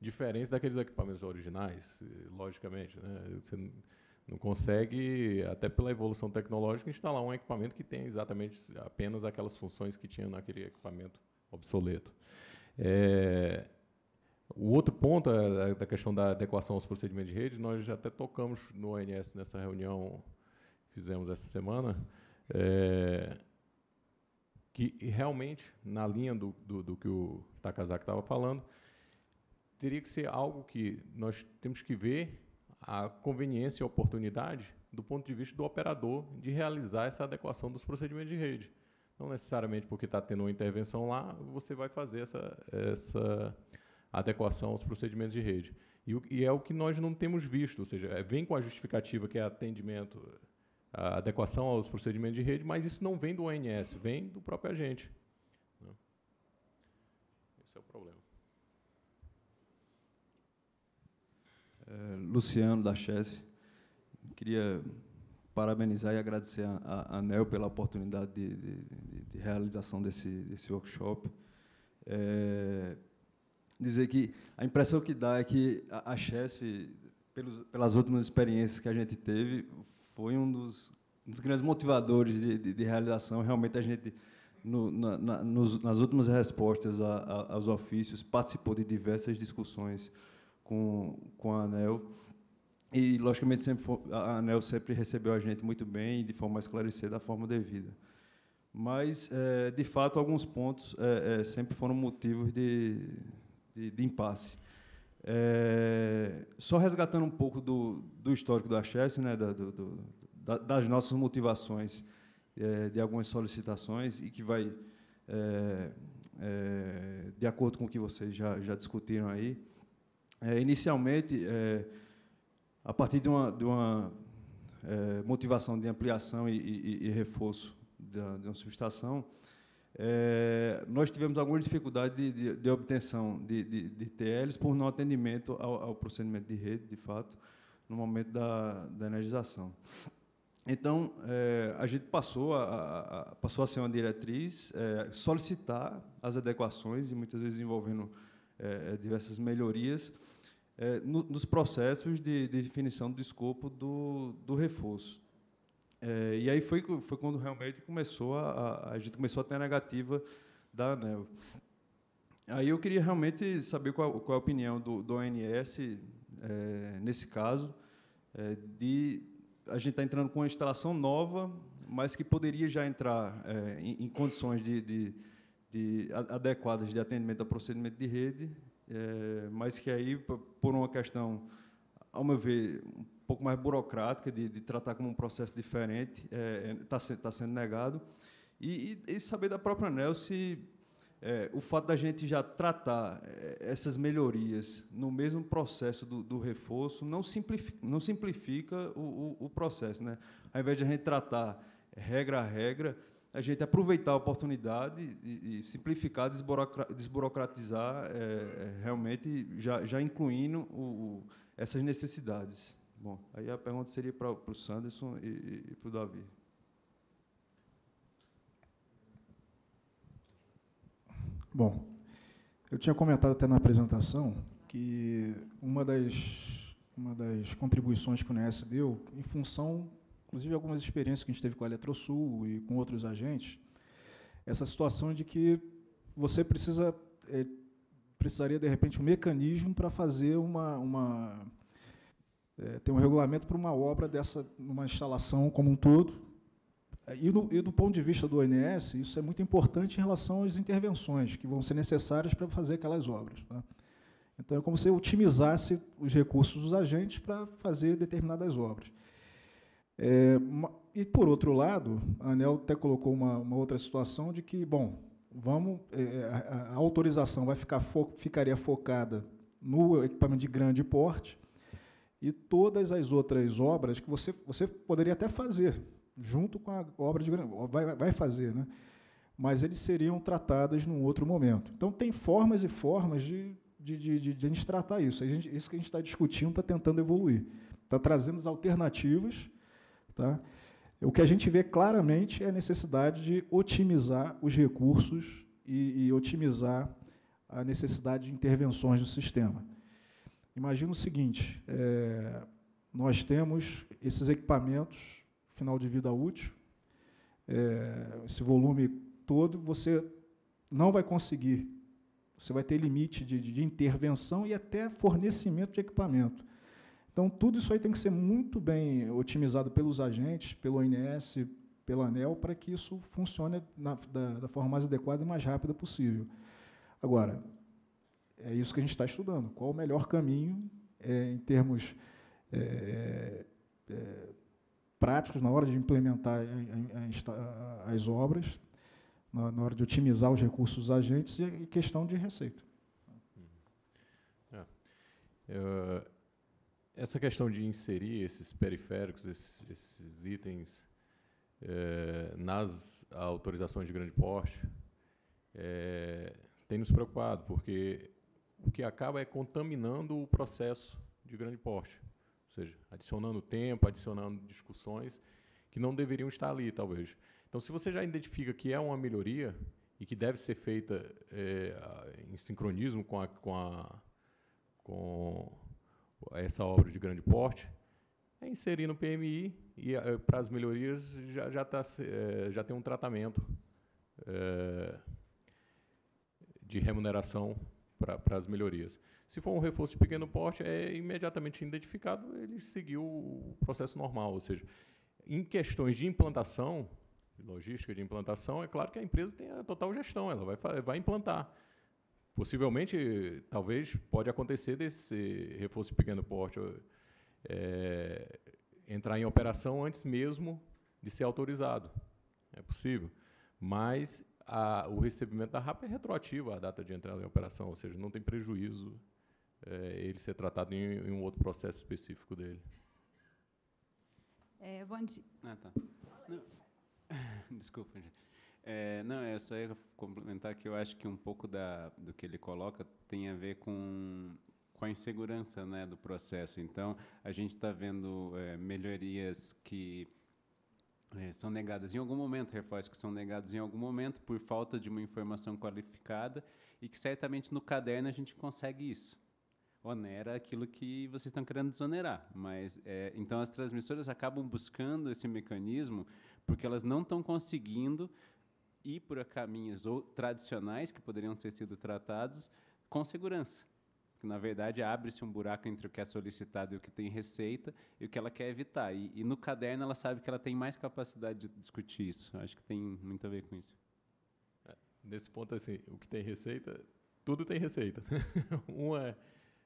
diferentes daqueles equipamentos originais, eh, logicamente. Né? Você não consegue, até pela evolução tecnológica, instalar um equipamento que tenha exatamente apenas aquelas funções que tinha naquele equipamento obsoleto. É, o outro ponto é da questão da adequação aos procedimentos de rede, nós já até tocamos no ONS nessa reunião fizemos essa semana, é, que realmente, na linha do, do, do que o Takazaki estava falando, teria que ser algo que nós temos que ver a conveniência e a oportunidade do ponto de vista do operador de realizar essa adequação dos procedimentos de rede. Não necessariamente porque está tendo uma intervenção lá, você vai fazer essa, essa adequação aos procedimentos de rede. E, e, é o que nós não temos visto, ou seja, é, vem com a justificativa que é atendimento, a adequação aos procedimentos de rede, mas isso não vem do ONS, vem do próprio agente. Né? Esse é o problema. É, Luciano, da Chess, queria parabenizar e agradecer à ANEL pela oportunidade de, de, de realização desse, desse workshop. É, dizer que a impressão que dá é que a, a Chess, pelas últimas experiências que a gente teve, foi um dos, um dos grandes motivadores de, de, de, realização. Realmente, a gente, no, na, na, nos, nas últimas respostas a, a, aos ofícios, participou de diversas discussões com, com a ANEL. E, logicamente, sempre foi, a ANEL sempre recebeu a gente muito bem, e de forma esclarecida, esclarecer da forma devida. Mas, é, de fato, alguns pontos é, é, sempre foram motivos de, de, de impasse. É, só resgatando um pouco do, do histórico do Axesse, né, da, do, do, das nossas motivações é, de algumas solicitações e que vai, é, é de acordo com o que vocês já, já discutiram aí, é, inicialmente, é, a partir de uma, de uma motivação de ampliação e, e, e reforço da, de uma subestação, é, nós tivemos alguma dificuldade de, de, de obtenção de, de, TLs por não atendimento ao, ao, procedimento de rede, de fato, no momento da, da energização. Então, é, a gente passou a, a, passou a ser uma diretriz, é, solicitar as adequações, e muitas vezes envolvendo é, é, diversas melhorias, é, no, nos processos de, definição do escopo do, do reforço é, e aí foi, foi quando realmente começou a, a gente começou a ter a negativa da ANEL. Aí eu queria realmente saber qual, qual é a opinião do, do ONS é, nesse caso, é, de a gente está entrando com uma instalação nova, mas que poderia já entrar é, em, em, condições de, de, de, adequadas de atendimento ao procedimento de rede, é, mas que aí, por uma questão, ao meu ver, pouco mais burocrática, de, de tratar como um processo diferente, está é, é tá, tá sendo negado. E, e, e, saber da própria ANEL se é, o fato da gente já tratar é, essas melhorias no mesmo processo do, do reforço não simplifica, não simplifica o, o, o, processo. Né? Ao invés de a gente tratar regra a regra, a gente aproveitar a oportunidade e, e simplificar, desburocra, desburocratizar, é, é realmente já, já incluindo o, essas necessidades. Bom, aí a pergunta seria para, para o Sanderson e, e, e para o Davi. Bom, eu tinha comentado até na apresentação que uma das, uma das contribuições que o NES deu, em função, inclusive, de algumas experiências que a gente teve com a Eletrosul e com outros agentes, essa situação de que você precisa é, precisaria de repente um mecanismo para fazer uma, uma é, tem um regulamento para uma obra dessa, numa instalação como um todo. É, e do, e do ponto de vista do ONS, isso é muito importante em relação às intervenções que vão ser necessárias para fazer aquelas obras. Tá? Então, é como se otimizasse os recursos dos agentes para fazer determinadas obras. É, e, por outro lado, a ANEL até colocou uma, uma outra situação de que, bom, vamos, é, a, a, autorização vai ficar fo, ficaria focada no equipamento de grande porte, e todas as outras obras que você, você poderia até fazer, junto com a obra de vai, vai fazer, né? mas eles seriam tratadas num outro momento. Então, tem formas e formas de, de, de, de a gente tratar isso. A gente, isso que a gente está discutindo está tentando evoluir, está trazendo as alternativas. Tá? O que a gente vê claramente é a necessidade de otimizar os recursos e, e otimizar a necessidade de intervenções no sistema. Imagina o seguinte: é, nós temos esses equipamentos, final de vida útil, é, esse volume todo, você não vai conseguir. Você vai ter limite de, de intervenção e até fornecimento de equipamento. Então, tudo isso aí tem que ser muito bem otimizado pelos agentes, pelo ONS, pelo ANEL, para que isso funcione na, da, da forma mais adequada e mais rápida possível. Agora, é isso que a gente está estudando. Qual o melhor caminho é, em termos é, é, práticos na hora de implementar a, a, as obras, na, na, hora de otimizar os recursos dos agentes e, e questão de receita. Uhum. É. É, essa questão de inserir esses periféricos, esses, esses itens é, nas autorizações de grande porte, tem nos preocupado, porque o que acaba é contaminando o processo de grande porte. Ou seja, adicionando tempo, adicionando discussões que não deveriam estar ali, talvez. Então, se você já identifica que é uma melhoria e que deve ser feita é, em sincronismo com, a, com, a, com essa obra de grande porte, é inserir no PMI e é, para as melhorias já, já, tá, é, já tem um tratamento de remuneração para as melhorias. Se for um reforço de pequeno porte, é imediatamente identificado, ele seguiu o processo normal. Ou seja, em questões de implantação, logística de implantação, é claro que a empresa tem a total gestão, ela vai, vai implantar. Possivelmente, talvez, pode acontecer desse reforço de pequeno porte é, entrar em operação antes mesmo de ser autorizado. É possível. Mas a, o recebimento da RAP é retroativo à data de entrada em operação, ou seja, não tem prejuízo é, ele ser tratado em, em, um outro processo específico dele. É, bom dia. Ah, tá. Não. Desculpa, gente. É, não, é só ia complementar que eu acho que um pouco da, do que ele coloca tem a ver com, com a insegurança né, do processo. Então, a gente está vendo é, melhorias que é, são negadas em algum momento, reforço que são negadas em algum momento por falta de uma informação qualificada e que certamente no caderno a gente consegue isso. Onera aquilo que vocês estão querendo desonerar, mas é, então as transmissoras acabam buscando esse mecanismo porque elas não estão conseguindo ir por caminhos ou tradicionais que poderiam ter sido tratados com segurança que na verdade abre-se um buraco entre o que é solicitado e o que tem receita e o que ela quer evitar. E, e no caderno ela sabe que ela tem mais capacidade de discutir isso. Acho que tem muito a ver com isso. É, nesse ponto, assim, o que tem receita, tudo tem receita. um é,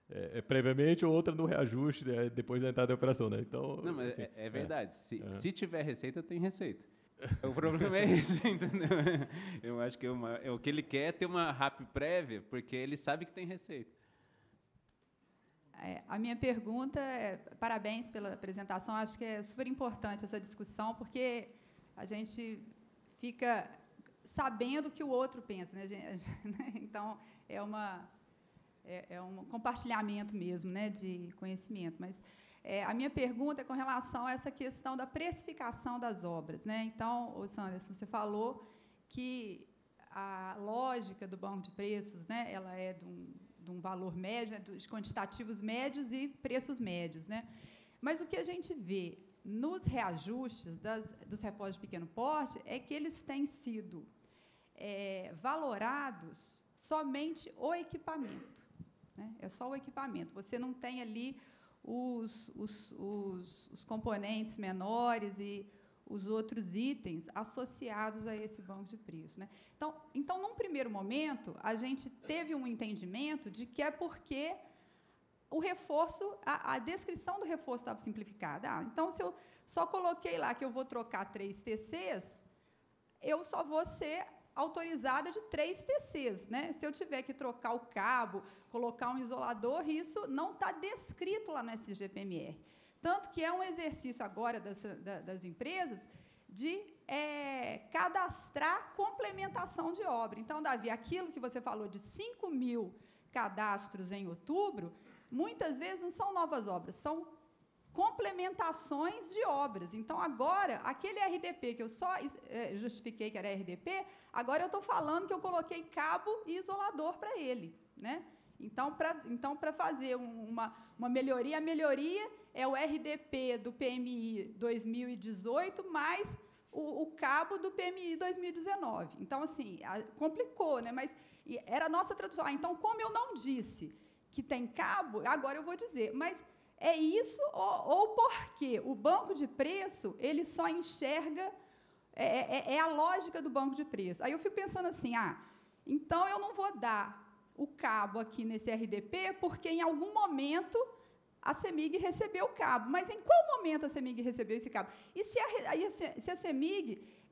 é, é previamente, o outro é no reajuste né, depois da entrada da operação. Né? Então, Não, mas assim, é, é, é. verdade. Se, se tiver receita, tem receita. O problema é esse, entendeu? Eu acho que uma, o que ele quer é ter uma RAP prévia, porque ele sabe que tem receita. É, a minha pergunta é: parabéns pela apresentação, acho que é super importante essa discussão, porque a gente fica sabendo o que o outro pensa, né, né? Então, é uma. É, é um compartilhamento mesmo né, de conhecimento. Mas é, a minha pergunta é com relação a essa questão da precificação das obras. Né? Então, o Sanderson, você falou que a lógica do banco de preços né, ela é de um, de um valor médio, né, dos quantitativos médios e preços médios. Né? Mas o que a gente vê nos reajustes das, dos refógios de pequeno porte é que eles têm sido é, valorados somente o equipamento. Né? É só o equipamento. Você não tem ali os, os, os, os componentes menores e os outros itens associados a esse banco de preços. Né? Então, então, num primeiro momento, a gente teve um entendimento de que é porque o reforço, a, a descrição do reforço estava simplificada. Ah, então, se eu só coloquei lá que eu vou trocar três TCs, eu só vou ser autorizada de três TCs. Né? Se eu tiver que trocar o cabo, colocar um isolador, isso não está descrito lá no SGPMR. Tanto que é um exercício agora das, das empresas de é, cadastrar complementação de obra. Então, Davi, aquilo que você falou de 5 mil cadastros em outubro, muitas vezes não são novas obras, são complementações de obras. Então, agora, aquele RDP que eu só é, justifiquei que era RDP, agora eu estou falando que eu coloquei cabo e isolador para ele. Né? Então, para então, fazer uma, uma melhoria, a melhoria é o RDP do PMI 2018 mais o, o cabo do PMI 2019. Então, assim, a, complicou, né? mas era a nossa tradução. Ah, então, como eu não disse que tem cabo, agora eu vou dizer. Mas é isso ou, ou porque o banco de preço ele só enxerga é, é, é, a lógica do banco de preço. Aí eu fico pensando assim, ah, então eu não vou dar o cabo aqui nesse RDP, é porque em algum momento a CEMIG recebeu o cabo. Mas em qual momento a CEMIG recebeu esse cabo? E se a, se a CEMIG,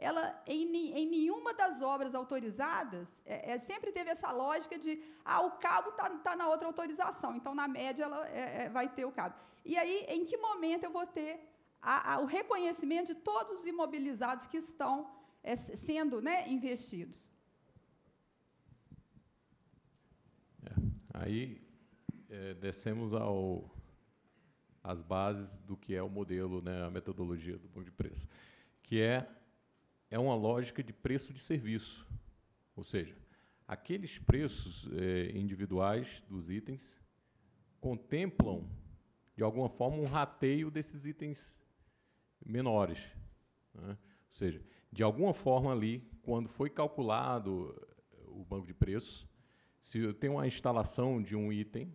ela, em, em nenhuma das obras autorizadas, é, é, sempre teve essa lógica de ah, o cabo está tá na outra autorização, então, na média, ela é, é, vai ter o cabo. E aí, em que momento eu vou ter a, a, o reconhecimento de todos os imobilizados que estão é, sendo né, investidos? Aí é, descemos ao as bases do que é o modelo, né, a metodologia do banco de preço, que é é uma lógica de preço de serviço, ou seja, aqueles preços é, individuais dos itens contemplam de alguma forma um rateio desses itens menores, né? ou seja, de alguma forma ali, quando foi calculado o banco de preços, se eu tenho uma instalação de um item,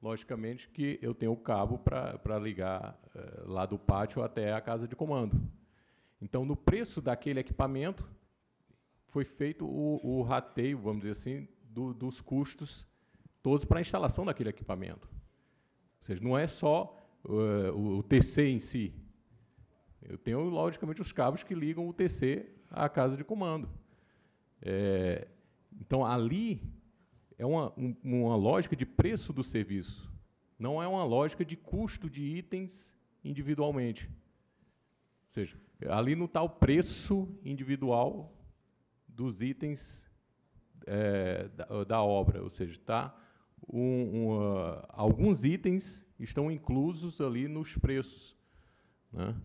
logicamente que eu tenho o cabo para ligar eh, lá do pátio até a casa de comando. Então, no preço daquele equipamento, foi feito o, o rateio, vamos dizer assim, do, dos custos todos para a instalação daquele equipamento. Ou seja, não é só uh, o TC em si. Eu tenho, logicamente, os cabos que ligam o TC à casa de comando. É, então, ali é uma, um, uma lógica de preço do serviço, não é uma lógica de custo de itens individualmente. Ou seja, ali não está o preço individual dos itens é, da, da, obra, ou seja, está um, um, uh, alguns itens estão inclusos ali nos preços. Né?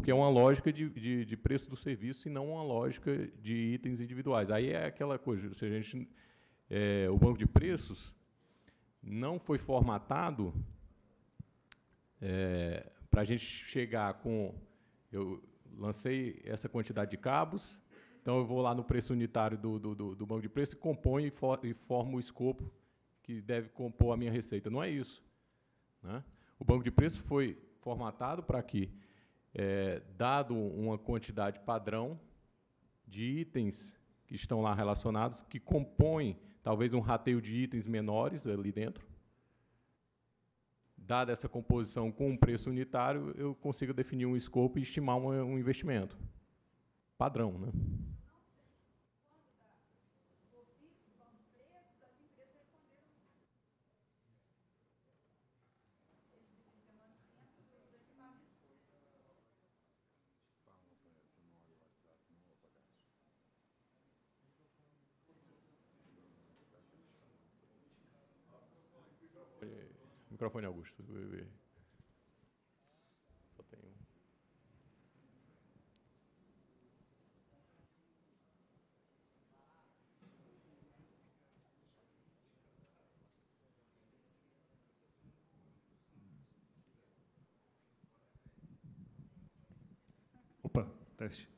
Porque é uma lógica de, de, de, preço do serviço e não uma lógica de itens individuais. Aí é aquela coisa, se a gente, é, o banco de preços não foi formatado é, para a gente chegar com... Eu lancei essa quantidade de cabos, então eu vou lá no preço unitário do, do, do, do banco de preço e componho e, for, e o escopo que deve compor a minha receita. Não é isso. Né? O banco de preços foi formatado para que é, dado uma quantidade padrão de itens que estão lá relacionados, que compõem talvez um rateio de itens menores ali dentro. Dada essa composição com um preço unitário, eu consigo definir um escopo e estimar um, um investimento. Padrão, né? microfone, Augusto, Só tem um. Opa, teste.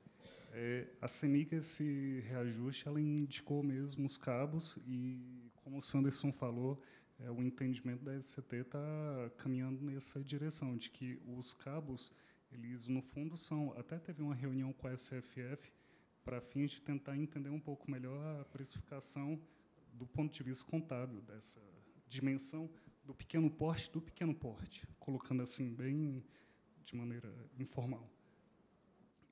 É, a Semica esse reajuste, ela indicou mesmo os cabos e, como o Sanderson falou, é, o entendimento da SCT está caminhando nessa direção de que os cabos eles no fundo são até teve uma reunião com a SFF para fins de tentar entender um pouco melhor a precificação do ponto de vista contábil dessa dimensão do pequeno porte do pequeno porte colocando assim bem de maneira informal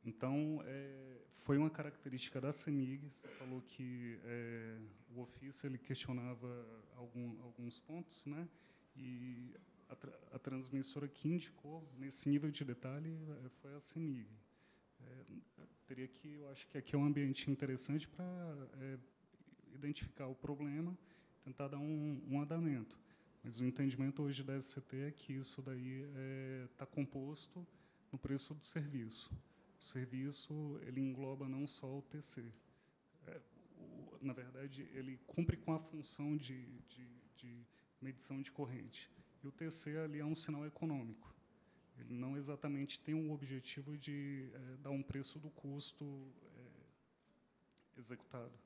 então, é, foi uma característica da CEMIG, você falou que é, o ofício ele questionava algum, alguns pontos, né? e a, tra a, transmissora que indicou nesse nível de detalhe é, foi a CEMIG. É, teria que, eu acho que aqui é um ambiente interessante para é, identificar o problema, tentar dar um, um andamento. Mas o entendimento hoje da SCT é que isso daí está é, composto no preço do serviço. O serviço ele engloba não só o TC. É, o, na verdade, ele cumpre com a função de, de, de medição de corrente. E o TC ali é um sinal econômico. Ele não exatamente tem o objetivo de é, dar um preço do custo é, executado.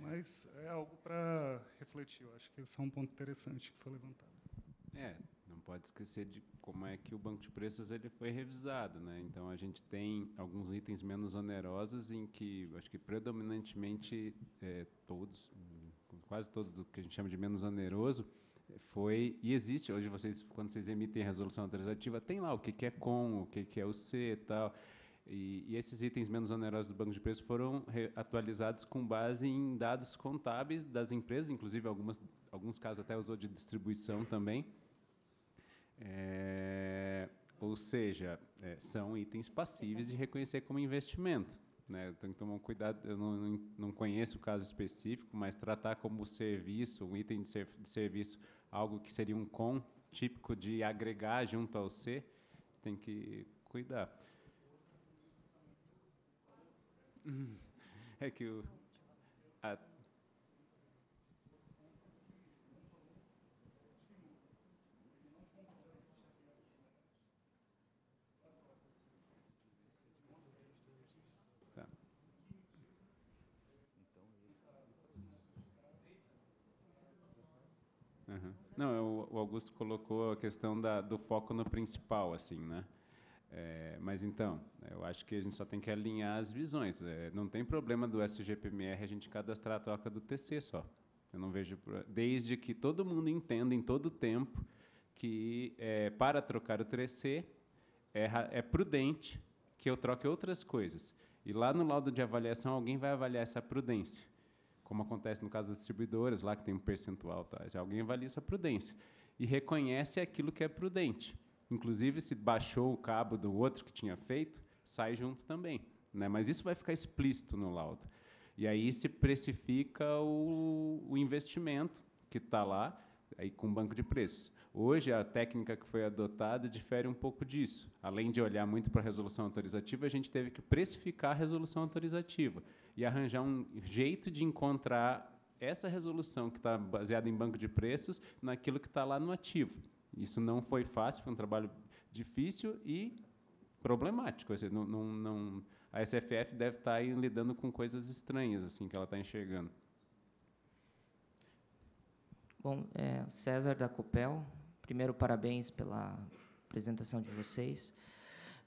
Mas é algo para refletir. Eu acho que esse é um ponto interessante que foi levantado. É, não pode esquecer de como é que o banco de preços ele foi revisado, né? Então a gente tem alguns itens menos onerosos em que acho que predominantemente é, todos, quase todos o que a gente chama de menos oneroso foi e existe hoje vocês quando vocês emitem a resolução autorizativa tem lá o que, é com, o que, que é o C e tal. E, e, esses itens menos onerosos do banco de preços foram atualizados com base em dados contábeis das empresas, inclusive algumas, alguns casos até usou de distribuição também. É, ou seja, é, são itens passíveis de reconhecer como investimento. Né? Eu tenho que tomar cuidado, eu não, não, conheço o caso específico, mas tratar como serviço, um item de, ser, de serviço, algo que seria um com, típico de agregar junto ao C, tem que cuidar. É que o. A, Não, é o Augusto colocou a questão da, do foco no principal, assim, né? É, mas então, eu acho que a gente só tem que alinhar as visões. É, não tem problema do SGPMR a gente cadastrar a troca do TC só. Eu não vejo. Desde que todo mundo entenda em todo tempo que é, para trocar o TC é, é, prudente que eu troque outras coisas. E lá no laudo de avaliação alguém vai avaliar essa prudência como acontece no caso das distribuidoras, lá que tem um percentual. Tá? Alguém avalia essa prudência e reconhece aquilo que é prudente. Inclusive, se baixou o cabo do outro que tinha feito, sai junto também. Né? Mas isso vai ficar explícito no laudo. E aí se precifica o, o investimento que está lá aí com banco de preços. Hoje, a técnica que foi adotada difere um pouco disso. Além de olhar muito para a resolução autorizativa, a gente teve que precificar a resolução autorizativa e arranjar um jeito de encontrar essa resolução que está baseada em banco de preços naquilo que está lá no ativo. Isso não foi fácil, foi um trabalho difícil e problemático. Ou assim, seja, não, não, não, a SFF deve estar tá lidando com coisas estranhas assim que ela está enxergando. Bom, é, César da Copel, primeiro parabéns pela apresentação de vocês,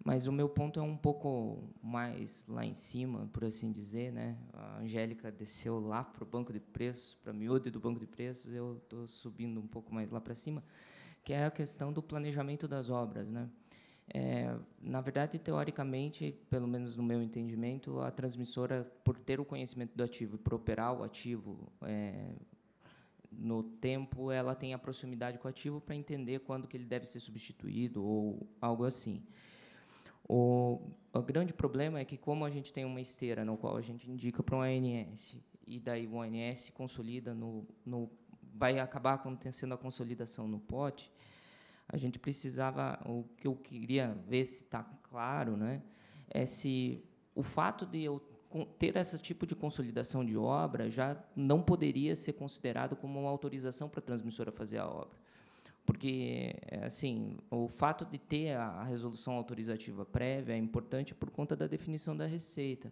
mas o meu ponto é um pouco mais lá em cima, por assim dizer, né? A Angélica desceu lá para o banco de preços, para a miúde do banco de preços, eu estou subindo um pouco mais lá para cima, que é a questão do planejamento das obras, né? É, na verdade, teoricamente, pelo menos no meu entendimento, a transmissora, por ter o conhecimento do ativo e por operar o ativo é, no tempo ela tem a proximidade com o ativo para entender quando que ele deve ser substituído ou algo assim. O, o, grande problema é que como a gente tem uma esteira no qual a gente indica para um ANS e daí o ANS consolida no, no vai acabar acontecendo a consolidação no pote, a gente precisava o que eu queria ver se está claro, né? É se o fato de eu ter esse tipo de consolidação de obra já não poderia ser considerado como uma autorização para a transmissora fazer a obra. Porque, eh, assim, o fato de ter a resolução autorizativa prévia é importante por conta da definição da receita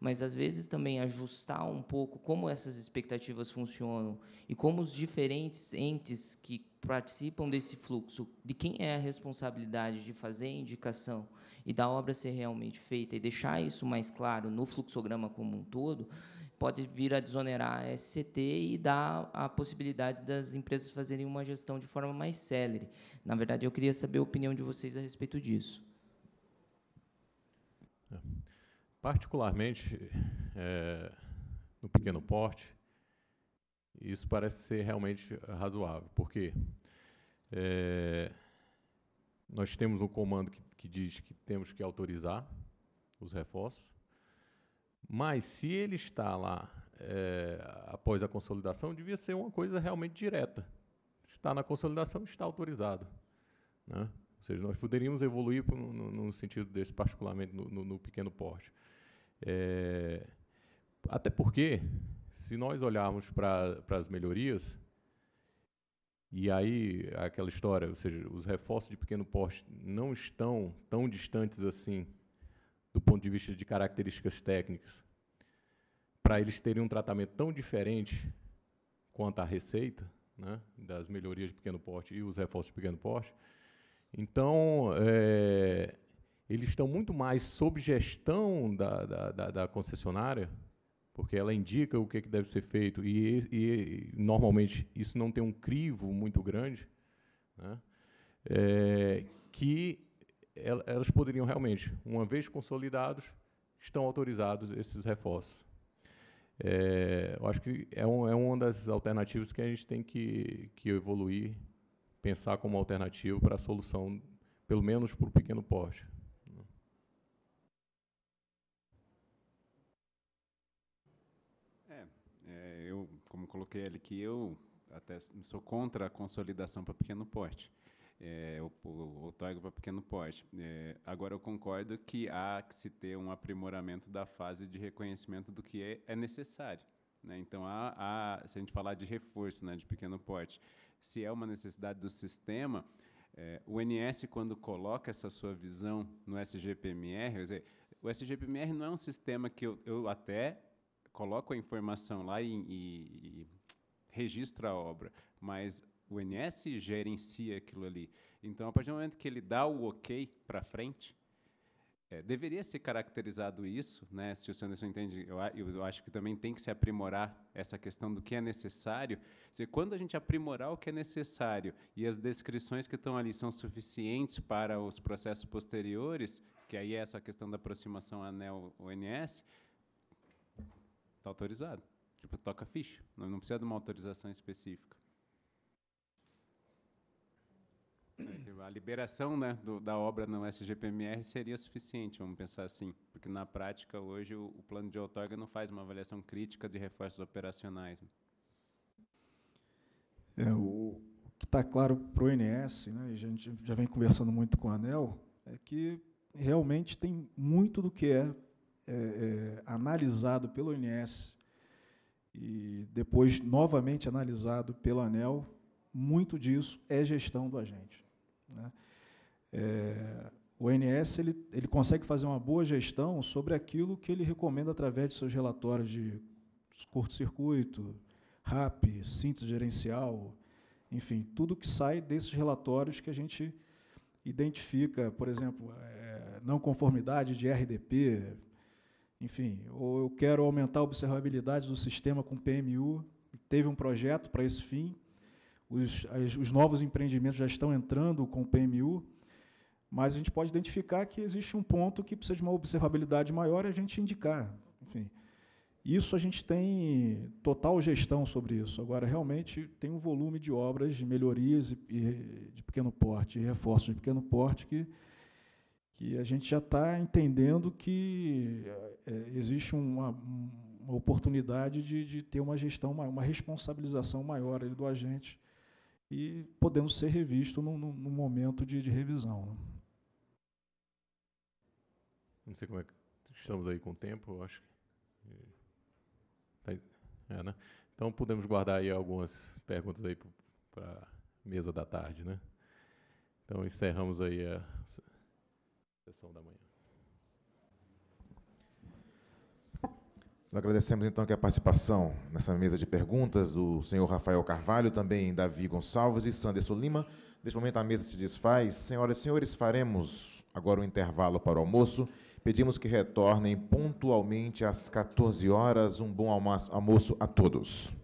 mas às vezes também ajustar um pouco como essas expectativas funcionam e como os diferentes entes que participam desse fluxo, de quem é a responsabilidade de fazer a indicação e da obra ser realmente feita e deixar isso mais claro no fluxograma como um todo, pode vir a desonerar a SCT e dar a possibilidade das empresas fazerem uma gestão de forma mais célere. Na verdade, eu queria saber a opinião de vocês a respeito disso. É. Particularmente, é, no pequeno porte, isso parece ser realmente razoável, porque é, nós temos um comando que, que diz que temos que autorizar os reforços. Mas se ele está lá é, após a consolidação, devia ser uma coisa realmente direta. Está na consolidação, está autorizado. Né? Ou seja, nós poderíamos evoluir no, no, no sentido desse, particularmente no, no pequeno porte. É, até porque, se nós olharmos para as melhorias, e aí, aquela história, ou seja, os reforços de pequeno porte não estão tão distantes assim do ponto de vista de características técnicas, para eles terem um tratamento tão diferente quanto a receita, né, das melhorias de pequeno porte e os reforços de pequeno porte. Então, é, eles estão muito mais sob gestão da, da, da, da concessionária porque ela indica o que, que deve ser feito e, e normalmente isso não tem um crivo muito grande, né? é, que elas poderiam realmente, uma vez consolidados, estão autorizados esses reforços. É, eu acho que é, um, é uma das alternativas que a gente tem que, que evoluir, pensar como alternativa para a solução, pelo menos para o pequeno porte. como coloquei ali, que eu até sou contra a consolidação para pequeno porte, é, o, o, para pequeno porte. É, agora, eu concordo que há que se ter um aprimoramento da fase de reconhecimento do que é, é necessário. Né? Então, há, há, se a gente falar de reforço né, de pequeno porte, se é uma necessidade do sistema, é, o NS, quando coloca essa sua visão no SGPMR, quer dizer, o SGPMR não é um sistema que eu, eu até coloco a informação lá e, e, e registra a obra, mas o NS gerencia aquilo ali. Então, a partir do momento que ele dá o ok para frente, é, deveria ser caracterizado isso, né? Se o senhor entende, eu, eu, acho que também tem que se aprimorar essa questão do que é necessário. Se quando a gente aprimorar o que é necessário e as descrições que estão ali são suficientes para os processos posteriores, que aí é essa questão da aproximação anel-ONS, está autorizado. Tipo, toca ficha. Não, não precisa de uma autorização específica. É, a liberação né, do, da obra no SGPMR seria suficiente, vamos pensar assim, porque na prática hoje o, o plano de outorga não faz uma avaliação crítica de reforços operacionais. Né? É, o, o que está claro para o INS, né, e a gente já vem conversando muito com o ANEL, é que realmente tem muito do que é é, é, analisado pelo INES e depois novamente analisado pelo ANEL, muito disso é gestão do agente. Né? É, o INS ele, ele consegue fazer uma boa gestão sobre aquilo que ele recomenda através de seus relatórios de curto-circuito, RAP, síntese gerencial, enfim, tudo que sai desses relatórios que a gente identifica, por exemplo, é, não conformidade de RDP, enfim, ou eu quero aumentar a observabilidade do sistema com PMU, teve um projeto para esse fim. Os, as, os novos empreendimentos já estão entrando com PMU, mas a gente pode identificar que existe um ponto que precisa de uma observabilidade maior e a gente indicar. Enfim, isso a gente tem total gestão sobre isso. Agora, realmente, tem um volume de obras de melhorias e, e de pequeno porte, reforços de pequeno porte, que que a gente já está entendendo que é, existe uma, uma oportunidade de, de, ter uma gestão, uma, uma responsabilização maior do agente e podendo ser revisto no, no, no momento de, de revisão. Né? Não sei como é que estamos aí com o tempo, eu acho que. É, é né? Então podemos guardar aí algumas perguntas aí para a mesa da tarde, né? Então encerramos aí a sessão da manhã. Nós agradecemos então aqui a participação nessa mesa de perguntas do senhor Rafael Carvalho, também Davi Gonçalves e Sanderson Lima. Neste momento a mesa se desfaz. Senhoras e senhores, faremos agora um intervalo para o almoço. Pedimos que retornem pontualmente às 14 horas. Um bom almoço a todos.